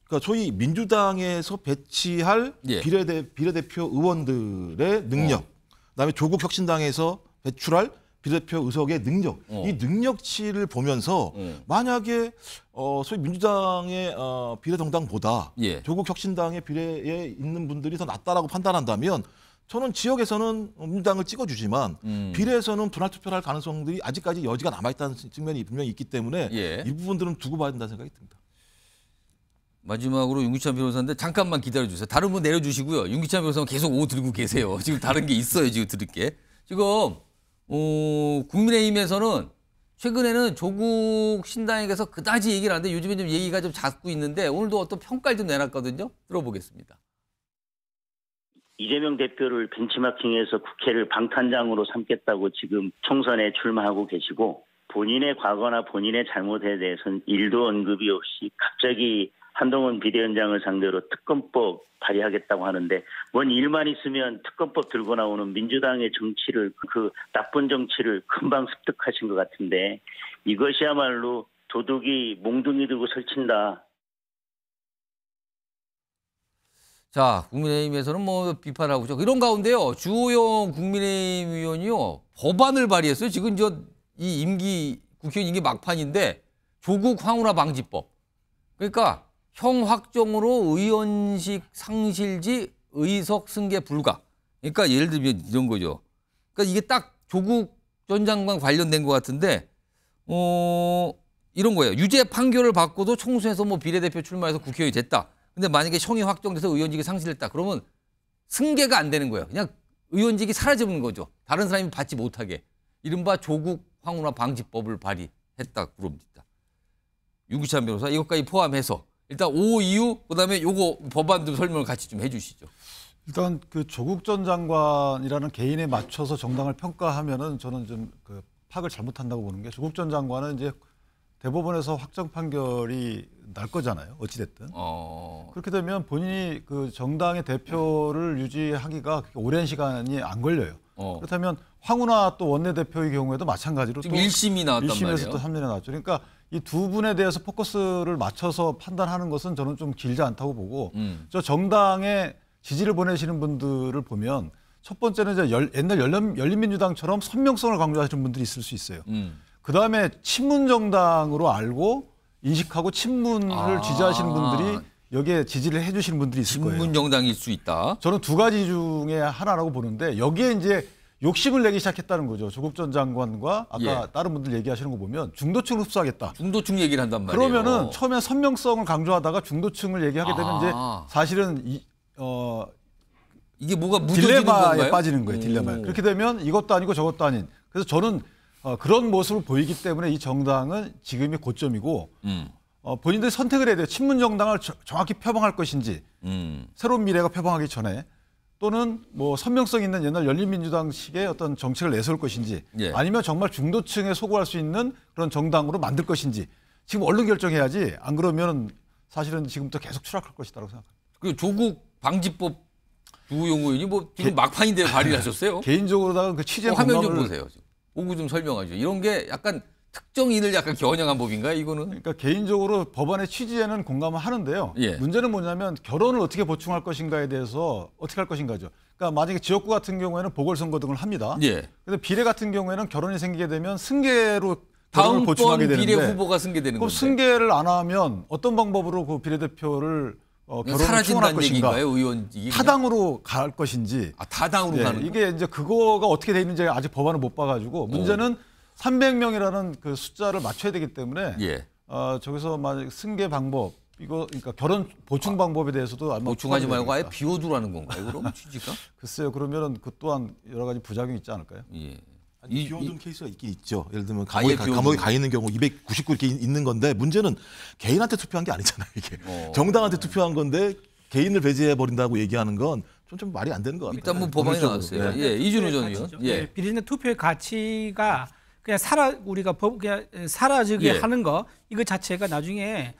그러니까 소위 민주당에서 배치할 예. 비례대, 비례대표 의원들의 능력, 어. 그다음에 조국 혁신당에서 배출할 비례대표 의석의 능력, 어. 이 능력치를 보면서 음. 만약에 어, 소위 민주당의 어, 비례정당보다 예. 조국 혁신당의 비례에 있는 분들이 더 낫다라고 판단한다면 저는 지역에서는 민주당을 찍어주지만 음. 비례에서는 분할 투표를 할 가능성들이 아직까지 여지가 남아있다는 측면이 분명히 있기 때문에 예. 이 부분들은 두고 봐야 된다는 생각이 듭니다. 마지막으로 윤기찬 변호사인데 잠깐만 기다려주세요. 다른 분 내려주시고요. 윤기찬 변호사는 계속 오 들고 계세요. 지금 다른 게 있어요. 지금 들을 게. 지금 어, 국민의힘에서는 최근에는 조국 신당에게서 그다지 얘기를 하는데 요즘에 좀 얘기가 좀자고 있는데 오늘도 어떤 평가를 좀 내놨거든요. 들어보겠습니다. 이재명 대표를 벤치마킹해서 국회를 방탄장으로 삼겠다고 지금 총선에 출마하고 계시고 본인의 과거나 본인의 잘못에 대해서는 일도 언급이 없이 갑자기 한동훈 비대위원장을 상대로 특검법 발의하겠다고 하는데 뭔 일만 있으면 특검법 들고 나오는 민주당의 정치를 그 나쁜 정치를 금방 습득하신 것 같은데 이것이야말로 도둑이 몽둥이 들고 설친다. 자, 국민의힘에서는 뭐 비판하고 있죠. 이런 가운데요. 주호영 국민의힘 의원이요. 법안을 발의했어요. 지금 저 이 임기 국회의원 임기 막판인데 조국 황우라 방지법. 그러니까 형확정으로 의원식 상실지 의석 승계 불가. 그러니까 예를 들면 이런 거죠. 그러니까 이게 딱 조국 전 장관 관련된 것 같은데 어 이런 거예요. 유죄 판결을 받고도 총수에서 뭐 비례대표 출마해서 국회의원이 됐다. 근데 만약에 형이 확정돼서 의원직이 상실됐다. 그러면 승계가 안 되는 거예요. 그냥 의원직이 사라지는 거죠. 다른 사람이 받지 못하게. 이른바 조국 황운하 방지법을 발의했다 그럽니다. 윤기찬 변호사 이것까지 포함해서 일단 5이후 그다음에 요거 법안 도 설명을 같이 좀 해주시죠. 일단 그 조국 전 장관이라는 개인에 맞춰서 정당을 평가하면은 저는 좀그 파악을 잘못한다고 보는 게 조국 전 장관은 이제 대법원에서 확정 판결이 날 거잖아요. 어찌 됐든 어... 그렇게 되면 본인이 그 정당의 대표를 유지하기가 오랜 시간이 안 걸려요. 어... 그렇다면 황운하 또 원내 대표의 경우에도 마찬가지로 지금 또 1심이 나왔단 1심에서 말이에요. 또 3년이 나왔죠. 그러니까 이두 분에 대해서 포커스를 맞춰서 판단하는 것은 저는 좀 길지 않다고 보고 음. 저 정당에 지지를 보내시는 분들을 보면 첫 번째는 이제 열, 옛날 열린, 열린민주당처럼 선명성을 강조하시는 분들이 있을 수 있어요. 음. 그 다음에 친문 정당으로 알고 인식하고 친문을 아. 지지하시는 분들이 여기에 지지를 해주시는 분들이 있을 거예요. 친문 정당일 수 있다. 저는 두 가지 중에 하나라고 보는데 여기에 이제 욕심을 내기 시작했다는 거죠. 조국 전 장관과 아까 예. 다른 분들 얘기하시는 거 보면 중도층을 흡수하겠다. 중도층 얘기를 한단 말이에요. 그러면은 처음에 선명성을 강조하다가 중도층을 얘기하게 되면 아. 이제 사실은 이, 어, 이게 뭐가 무뎌 딜레마에 빠지는 거예요. 딜레마. 그렇게 되면 이것도 아니고 저것도 아닌. 그래서 저는 어, 그런 모습을 보이기 때문에 이 정당은 지금이 고점이고 음. 어, 본인들이 선택을 해야 돼요. 친문 정당을 저, 정확히 표방할 것인지 음. 새로운 미래가 표방하기 전에 또는 뭐 선명성 있는 옛날 열린민주당식의 어떤 정책을 내세울 것인지 예. 아니면 정말 중도층에 소구할 수 있는 그런 정당으로 만들 것인지 지금 얼른 결정해야지 안 그러면 사실은 지금부터 계속 추락할 것이다라고 생각합니다. 그 조국 방지법 두호영 의원이 뭐 지금 게, 막판인데 발의 하셨어요? 개인적으로다그 취재 어, 화면 좀 보세요. 오구 좀 설명하죠. 이런 게 약간 특정인을 약간 겨냥한 법인가요, 이거는? 그러니까 개인적으로 법안의 취지에는 공감을 하는데요. 예. 문제는 뭐냐면 결혼을 어떻게 보충할 것인가에 대해서 어떻게 할 것인가죠. 그러니까 만약에 지역구 같은 경우에는 보궐선거 등을 합니다. 예. 근데 비례 같은 경우에는 결혼이 생기게 되면 승계로 다음 보충하게 되는데 비례 후보가 승계되는 거럼건 그 승계를 안 하면 어떤 방법으로 그 비례대표를 어, 결혼을 추원할 것인가? 얘기인가요, 의원 타당으로 갈 것인지. 아, 타당으로 네, 가는. 이게 이제 그거가 어떻게 돼 있는지 아직 법안을 못 봐가지고 문제는 어. 300명이라는 그 숫자를 맞춰야 되기 때문에 예. 어, 저기서 만약 승계 방법 이거 그러니까 결혼 보충 아, 방법에 대해서도 아마 보충하지 말고 아예 비워두라는 건가요? 그럼 취지가? 글쎄요. 그러면은 그 또한 여러 가지 부작용이 있지 않을까요? 예. 이, 비워둔 이, 케이스가 있긴 있죠. 예를 들면 감옥에, 감옥에 가 있는 경우 299 이렇게 있는 건데 문제는 개인한테 투표한 게 아니잖아요. 이게 어. 정당한테 네. 투표한 건데 개인을 배제해 버린다고 얘기하는 건 좀 좀 말이 안 되는 것 같아요. 일단 뭐 법안이 나왔어요. 예, 예. 이준호 전 의원. 예. 예 비례진의 투표의 가치가 그냥 사라 우리가 법 그냥 사라지게 예. 하는 거 이거 자체가 나중에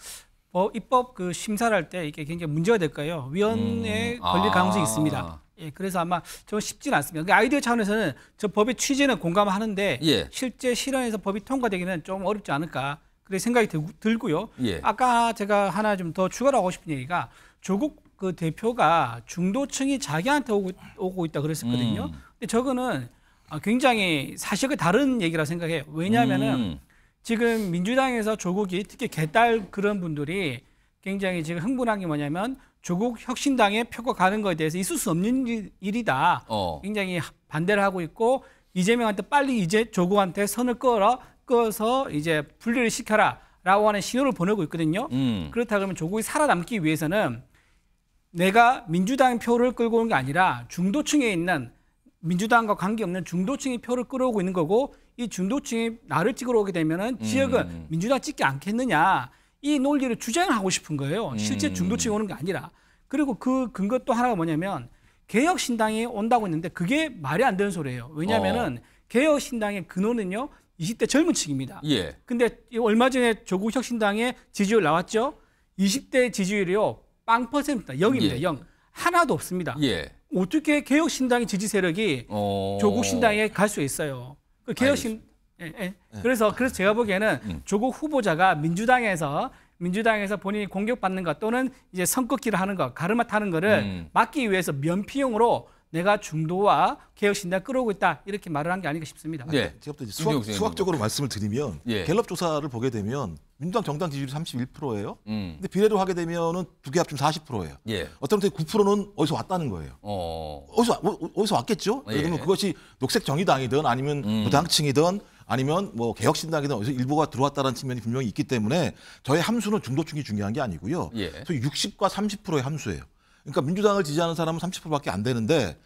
어, 입법 그 심사를 할 때 이게 굉장히 문제가 될까요 위원회 음. 아. 걸릴 아. 가능성이 있습니다. 예, 그래서 아마 저쉽지는 않습니다. 그 아이디어 차원에서는 저 법의 취지는 공감하는데 예. 실제 실현에서 법이 통과되기는 좀 어렵지 않을까 그런 생각이 들, 고요 예. 아까 제가 하나 좀 더 추가로 하고 싶은 얘기가 조국 그 대표가 중도층이 자기한테 오고, 오고 있다 그랬었거든요. 음. 근데 저거는 아, 굉장히 사실과 다른 얘기라 생각해요. 왜냐하면은 음. 지금 민주당에서 조국이 특히 개딸 그런 분들이 굉장히 지금 흥분한 게 뭐냐면 조국 혁신당의 표가 가는 것에 대해서 있을 수 없는 일이다. 어. 굉장히 반대를 하고 있고 이재명한테 빨리 이제 조국한테 선을 끌어 어서 이제 분리를 시켜라라고 하는 신호를 보내고 있거든요. 음. 그렇다 그러면 조국이 살아남기 위해서는 내가 민주당 표를 끌고 온 게 아니라 중도층에 있는 민주당과 관계없는 중도층이 표를 끌어오고 있는 거고 이 중도층이 나를 찍으러 오게 되면은 음. 지역은 민주당 찍지 않겠느냐 이 논리를 주장하고 싶은 거예요. 음. 실제 중도층이 오는 게 아니라 그리고 그 근거 또 하나가 뭐냐면 개혁신당이 온다고 했는데 그게 말이 안 되는 소리예요. 왜냐하면은 어. 개혁신당의 근원은요 20대 젊은 층입니다. 예. 근데 얼마 전에 조국혁 신당의 지지율 나왔죠. 20대 지지율이요 빵 퍼센트입니다. 0입니다. 예. 0. 하나도 없습니다. 예. 어떻게 개혁신당의 지지 세력이 어... 조국 신당에 갈 수 있어요. 그 개혁신 예, 예, 예. 그래서 그래서 제가 보기에는 음. 조국 후보자가 민주당에서 민주당에서 본인이 공격받는 것 또는 이제 선긋기를 하는 것 가르마 타는 거를 음. 막기 위해서 면피용으로 내가 중도와 개혁신당 끌어오고 있다 이렇게 말을 한 게 아닌가 싶습니다. 예. 네, 제가 또 수학, 수학적으로 말씀을 드리면 예. 갤럽 조사를 보게 되면 민주당 정당 지지율이 31%예요. 음. 근데 비례로 하게 되면은 두 개 합치면 40%예요. 예. 어떤 때 9%는 어디서 왔다는 거예요. 어. 디서 어, 어디서 왔겠죠? 예. 그러를 들면 그것이 녹색 정의당이든 아니면 음. 무당층이든 아니면 뭐 개혁신당이든 어디서 일부가 들어왔다는 측면이 분명히 있기 때문에 저의 함수는 중도층이 중요한 게 아니고요. 예. 60과 30%의 함수예요. 그러니까 민주당을 지지하는 사람은 30%밖에 안 되는데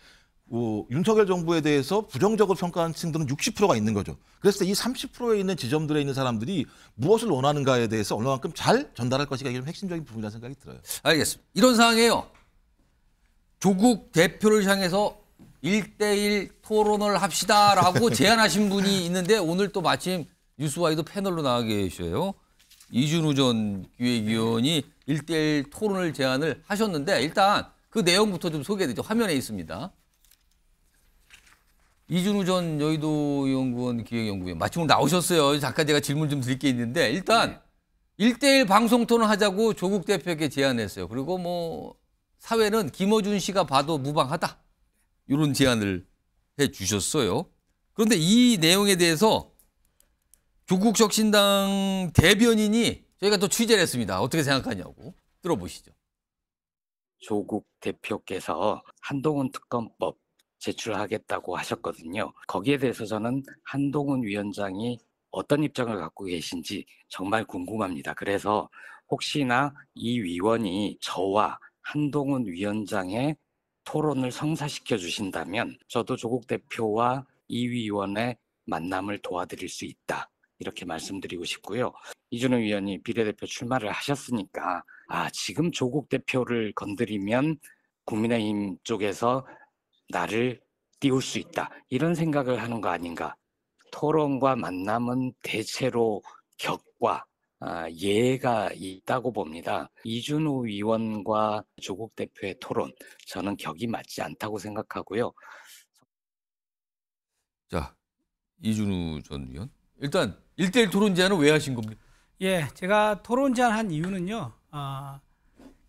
어, 윤석열 정부에 대해서 부정적으로 평가하는 층들은 60%가 있는 거죠. 그래서 이 30%에 있는 지점들에 있는 사람들이 무엇을 원하는가에 대해서 얼마만큼 잘 전달할 것이가 이런 핵심적인 부분이라는 생각이 들어요. 알겠습니다. 이런 상황이에요. 조국 대표를 향해서 1대1 토론을 합시다라고 제안하신 분이 있는데 오늘 또 마침 뉴스와이드 패널로 나와 계셔요. 이준우 전 기획위원이 일대일 토론을 제안을 하셨는데 일단 그 내용부터 좀 소개해드리죠. 화면에 있습니다. 이준우 전 여의도 연구원 기획연구위원 마침 나오셨어요. 잠깐 제가 질문 좀 드릴 게 있는데 일단 네. 일대일 방송 토론 하자고 조국 대표에게 제안했어요. 그리고 뭐 사회는 김어준 씨가 봐도 무방하다. 이런 제안을 해 주셨어요. 그런데 이 내용에 대해서 조국 혁신당 대변인이 저희가 또 취재를 했습니다. 어떻게 생각하냐고 들어보시죠. 조국 대표께서 한동훈 특검법 제출하겠다고 하셨거든요. 거기에 대해서 저는 한동훈 위원장이 어떤 입장을 갖고 계신지 정말 궁금합니다. 그래서 혹시나 이 위원이 저와 한동훈 위원장의 토론을 성사시켜 주신다면 저도 조국 대표와 이 위원의 만남을 도와드릴 수 있다. 이렇게 말씀드리고 싶고요. 이준호 위원이 비례대표 출마를 하셨으니까 아 지금 조국 대표를 건드리면 국민의힘 쪽에서 나를 띄울 수 있다 이런 생각을 하는 거 아닌가. 토론과 만남은 대체로 격과 아, 예가 있다고 봅니다. 이준호 위원과 조국 대표의 토론 저는 격이 맞지 않다고 생각하고요. 자 이준우 전 의원 일단 1대1 토론 제안을 왜 하신 겁니까? 예, 제가 토론 제안한 이유는요. 아,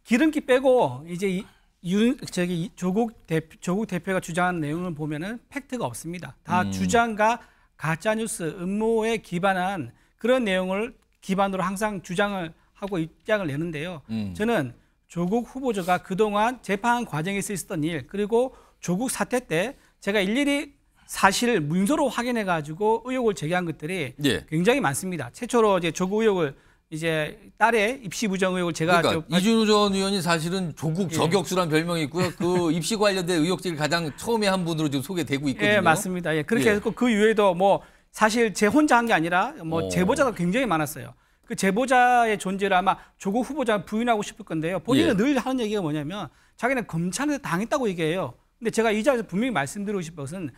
기름기 빼고 이제 이, 저기 조국 대표, 조국 대표가 주장한 내용을 보면은 팩트가 없습니다. 다 음. 주장과 가짜 뉴스, 음모에 기반한 그런 내용을 기반으로 항상 주장을 하고 입장을 내는데요. 음. 저는 조국 후보자가 그동안 재판 과정에 있었던 일 그리고 조국 사태 때 제가 일일이 사실 문서로 확인해 가지고 의혹을 제기한 것들이 예. 굉장히 많습니다. 최초로 이제 조국 의혹을 이제 딸의 입시 부정 의혹을 제가 그러니까 이준우 전 의원이 사실은 조국 예. 저격수란 예. 별명이 있고요. 그 입시 관련된 의혹들 가장 처음에 한 분으로 지금 소개되고 예, 있거든요. 예, 맞습니다. 예, 그렇게 예. 해서 그 이후에도 뭐 사실 제 혼자 한 게 아니라 뭐 오. 어. 제보자가 굉장히 많았어요. 그 제보자의 존재를 아마 조국 후보자 부인하고 싶을 건데요. 본인은 늘 하는 얘기가 뭐냐면 자기는 검찰에 당했다고 얘기해요. 근데 제가 이 자리에서 분명히 말씀드리고 싶은 것은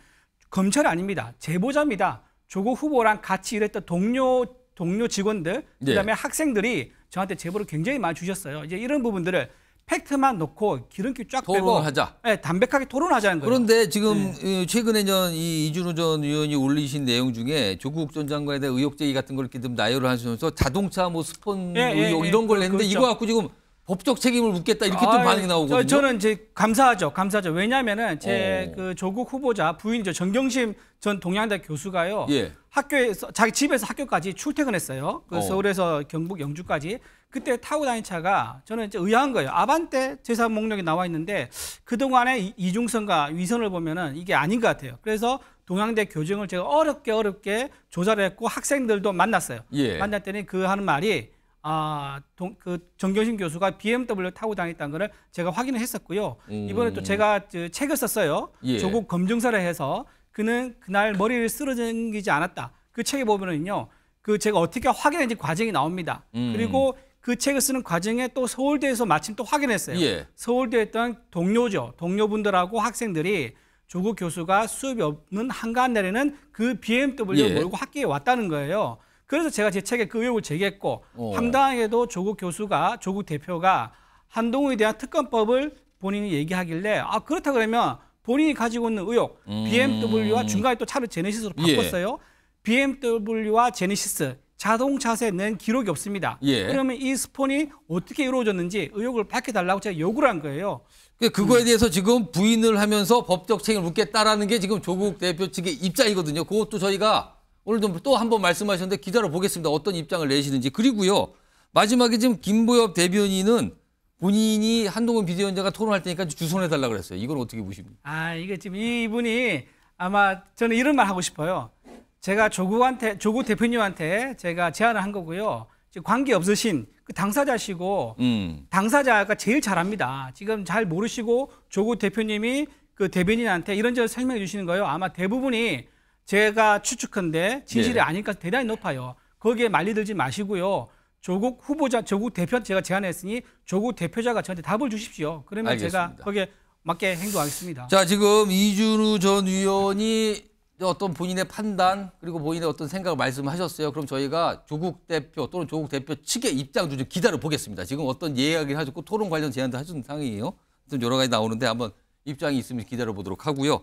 검찰 아닙니다. 제보자입니다. 조국 후보랑 같이 일했던 동료 동료 직원들 예. 그다음에 예. 학생들이 저한테 제보를 굉장히 많이 주셨어요. 이제 이런 부분들을 팩트만 놓고 기름기 쫙 빼고 하자. 네, 예, 담백하게 토론하자는 거예요. 그런데 지금 네. 최근에 전이 이준호 전 의원이 올리신 내용 중에 조국 전 장관에 대한 의혹 제기 같은 걸 이렇게 좀 나열을 하시면서 자동차 뭐 스폰 예, 예, 이런 걸 그, 했는데 그렇죠. 이거 갖고 지금 법적 책임을 묻겠다 이렇게 또 아, 반응이 나오거든요. 저, 는 이제 감사하죠, 감사하죠. 왜냐하면은 제그 어. 조국 후보자 부인이죠 정경심 전 동양대 교수가요. 예. 학교에서 자기 집에서 학교까지 출퇴근했어요. 그 어. 서울에서 경북 영주까지 그때 타고 다닌 차가 저는 이제 의아한 거예요. 아반떼 제사 목록에 나와 있는데 그 동안의 이중선과 위선을 보면은 이게 아닌 것 같아요. 그래서 동양대 교정을 제가 어렵게 어렵게 조사를 했고 학생들도 만났어요. 예. 만났더니 그 하는 말이 아, 그정교신 교수가 BMW 타고 다녔다는 거를 제가 확인을 했었고요. 음. 이번에 또 제가 책을 썼어요. 예. 조국 검증사를 해서 그는 그날 머리를 쓰러지지 않았다. 그 책에 보면은요. 그 제가 어떻게 확인했는지 과정이 나옵니다. 음. 그리고 그 책을 쓰는 과정에 또 서울대에서 마침 또 확인했어요. 예. 서울대에 있던 동료죠. 동료분들하고 학생들이 조국 교수가 수업이 없는 한가한 날에는 그 BMW를 예. 몰고 학교에 왔다는 거예요. 그래서 제가 제 책에 그 의혹을 제기했고 어. 황당하게도 예. 조국 교수가 조국 대표가 한동훈에 대한 특검법을 본인이 얘기하길래 아 그렇다 그러면 본인이 가지고 있는 의혹 음. BMW와 중간에 또 차를 제네시스로 예. 바꿨어요. 예. BMW와 제네시스 자동차세 낸 기록이 없습니다. 예. 그러면 이 스폰이 어떻게 이루어졌는지 의혹을 밝혀달라고 제가 요구를 한 거예요. 그 그거에 음. 대해서 지금 부인을 하면서 법적 책임을 묻겠다라는 게 지금 조국 대표 측의 입장이거든요. 그것도 저희가 오늘도 또 한 번 말씀하셨는데 기다려 보겠습니다. 어떤 입장을 내시는지. 그리고요. 마지막에 지금 김보엽 대변인은 본인이 한동훈 비대위원장과 토론할 테니까 주선해 달라 고 그랬어요. 이건 어떻게 보십니까? 아, 이게 지금 이분이 아마 저는 이런 말 하고 싶어요. 제가 조국한테 조국 대표님한테 제가 제안을 한 거고요. 지금 관계 없으신 그 당사자시고 음. 당사자가 제일 잘합니다. 지금 잘 모르시고 조국 대표님이 그 대변인한테 이런저런 설명해 주시는 거예요. 아마 대부분이 제가 추측한데 진실이 네. 아닐까 대단히 높아요. 거기에 말리들지 마시고요. 조국 후보자, 조국 대표 제가 제안했으니 조국 대표자가 저한테 답을 주십시오. 그러면 알겠습니다. 제가 거기에 맞게 행동하겠습니다. 자, 지금 이준우 전 의원이 어떤 본인의 판단 그리고 본인의 어떤 생각을 말씀하셨어요. 그럼 저희가 조국 대표 또는 조국 대표 측의 입장도 좀 기다려 보겠습니다. 지금 어떤 예약을 를 하셨고 토론 관련 제안도 하신 상황이에요. 좀 여러 가지 나오는데 한번 입장이 있으면 기다려 보도록 하고요.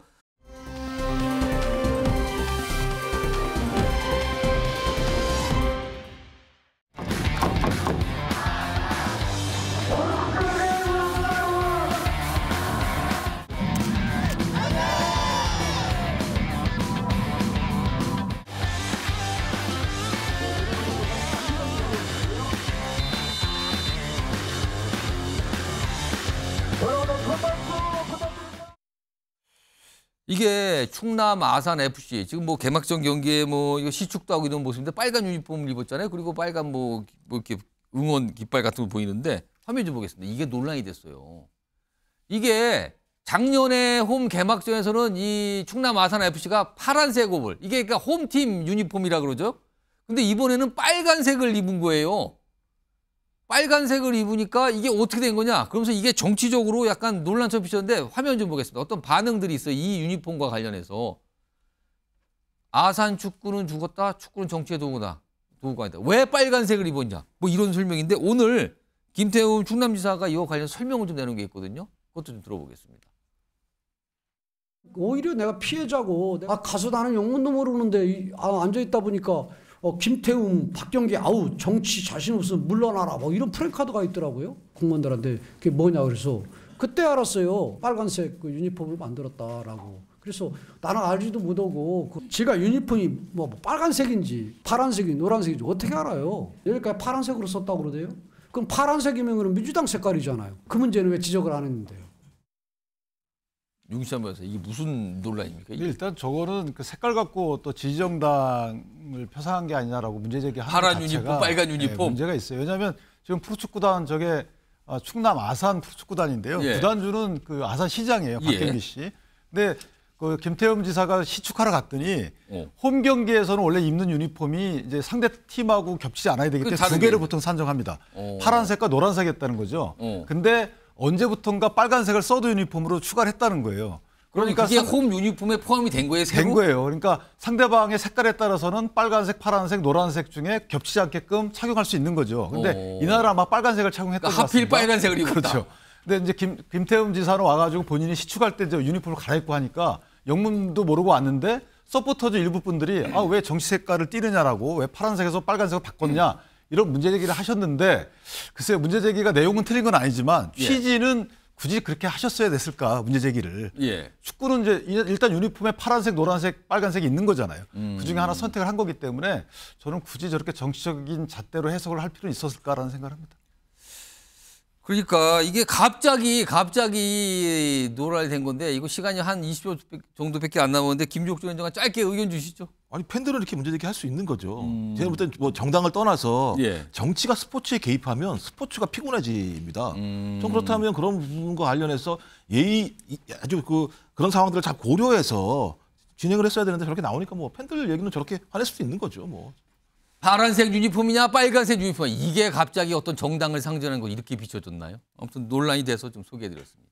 이게 충남 아산 FC 지금 뭐 개막전 경기에 뭐 이거 시축도 하고 이런 모습인데 빨간 유니폼을 입었잖아요. 그리고 빨간 뭐, 뭐 이렇게 응원 깃발 같은 거 보이는데 화면 좀 보겠습니다. 이게 논란이 됐어요. 이게 작년에 홈 개막전에서는 이 충남 아산 FC가 파란색 옷을 이게 그러니까 홈팀 유니폼이라 그러죠. 근데 이번에는 빨간색을 입은 거예요. 빨간색을 입으니까 이게 어떻게 된 거냐? 그러면서 이게 정치적으로 약간 논란처럼 비쳤는데 화면 좀 보겠습니다. 어떤 반응들이 있어요. 이 유니폼과 관련해서. 아산 축구는 죽었다. 축구는 정치의 도구다. 도구가 아니다. 왜 빨간색을 입었냐? 뭐 이런 설명인데 오늘 김태훈 충남지사가 이와 관련 설명을 좀 내는 게 있거든요. 그것도 좀 들어보겠습니다. 오히려 내가 피해자고 아 가수 나는 영문도 모르는데 아, 앉아있다 보니까 어, 김태웅, 박경기 아우 정치 자신 없어 물러나라 뭐 이런 프랭카드가 있더라고요. 공무원들한테 그게 뭐냐 그래서 그때 알았어요. 빨간색 그 유니폼을 만들었다라고. 그래서 나는 알지도 못하고 그 제가 유니폼이 뭐 빨간색인지 파란색인지 노란색인지 어떻게 알아요? 여기까지 파란색으로 썼다고 그러대요. 그럼 파란색이면 그럼 민주당 색깔이잖아요. 그 문제는 왜 지적을 안 했는데요? 용시한 변호사 이게 무슨 논란입니까? 이게? 일단 저거는 그 색깔 갖고 또 지지정당을 표상한 게 아니냐라고 문제 제기하는 파란 유니폼, 빨간 유니폼 네, 문제가 있어요. 왜냐하면 지금 프로축구단 저게 어, 충남 아산 프로축구단인데요. 예. 구단주는 그 아산 시장이에요, 박경기 예. 씨. 근데 그 김태흠 지사가 시축하러 갔더니 어. 홈 경기에서는 원래 입는 유니폼이 이제 상대 팀하고 겹치지 않아야 되기 그 때문에 두 개를 보통 산정합니다. 어. 파란색과 노란색이었다는 거죠. 어. 근데 언제부턴가 빨간색을 서드 유니폼으로 추가를 했다는 거예요. 그러니까 이게 홈 유니폼에 포함이 된 거예요. 새로? 된 거예요. 그러니까 상대방의 색깔에 따라서는 빨간색, 파란색, 노란색 중에 겹치지 않게끔 착용할 수 있는 거죠. 근데 오. 이 나라 아마 빨간색을 착용했던 그러니까 하필 빨간색을 입었다. 그렇죠. 근데 이제 김, 김태흠 지사로 와가지고 본인이 시축할 때 이제 유니폼을 갈아입고 하니까 영문도 모르고 왔는데 서포터즈 일부 분들이 아왜 정치 색깔을 띠느냐라고 왜 파란색에서 빨간색으로 바꿨냐 이런 문제 제기를 하셨는데 글쎄요 문제 제기가 내용은 틀린 건 아니지만 예. 취지는 예. 굳이 그렇게 하셨어야 됐을까 문제 제기를 예. 축구는 이제 일단 유니폼에 파란색 노란색 빨간색이 있는 거잖아요 음. 그중에 하나 선택을 한 거기 때문에 저는 굳이 저렇게 정치적인 잣대로 해석을 할 필요는 있었을까라는 생각을 합니다. 그러니까 이게 갑자기 갑자기 노랄된 건데 이거 시간이 한 20초 정도밖에 안 남았는데 김종조 위원장은 짧게 의견 주시죠. 아니 팬들은 이렇게 문제제기 할수 있는 거죠. 음. 제가 볼 때는 뭐 정당을 떠나서 예. 정치가 스포츠에 개입하면 스포츠가 피곤해집니다. 음. 좀 그렇다면 그런 부분과 관련해서 예의 아주 그 그런 상황들을 잘 고려해서 진행을 했어야 되는데 저렇게 나오니까 뭐 팬들 얘기는 저렇게 화낼 수도 있는 거죠. 뭐 파란색 유니폼이냐 빨간색 유니폼이냐 이게 갑자기 어떤 정당을 상징하는 거 이렇게 비춰졌나요? 아무튼 논란이 돼서 좀 소개해드렸습니다.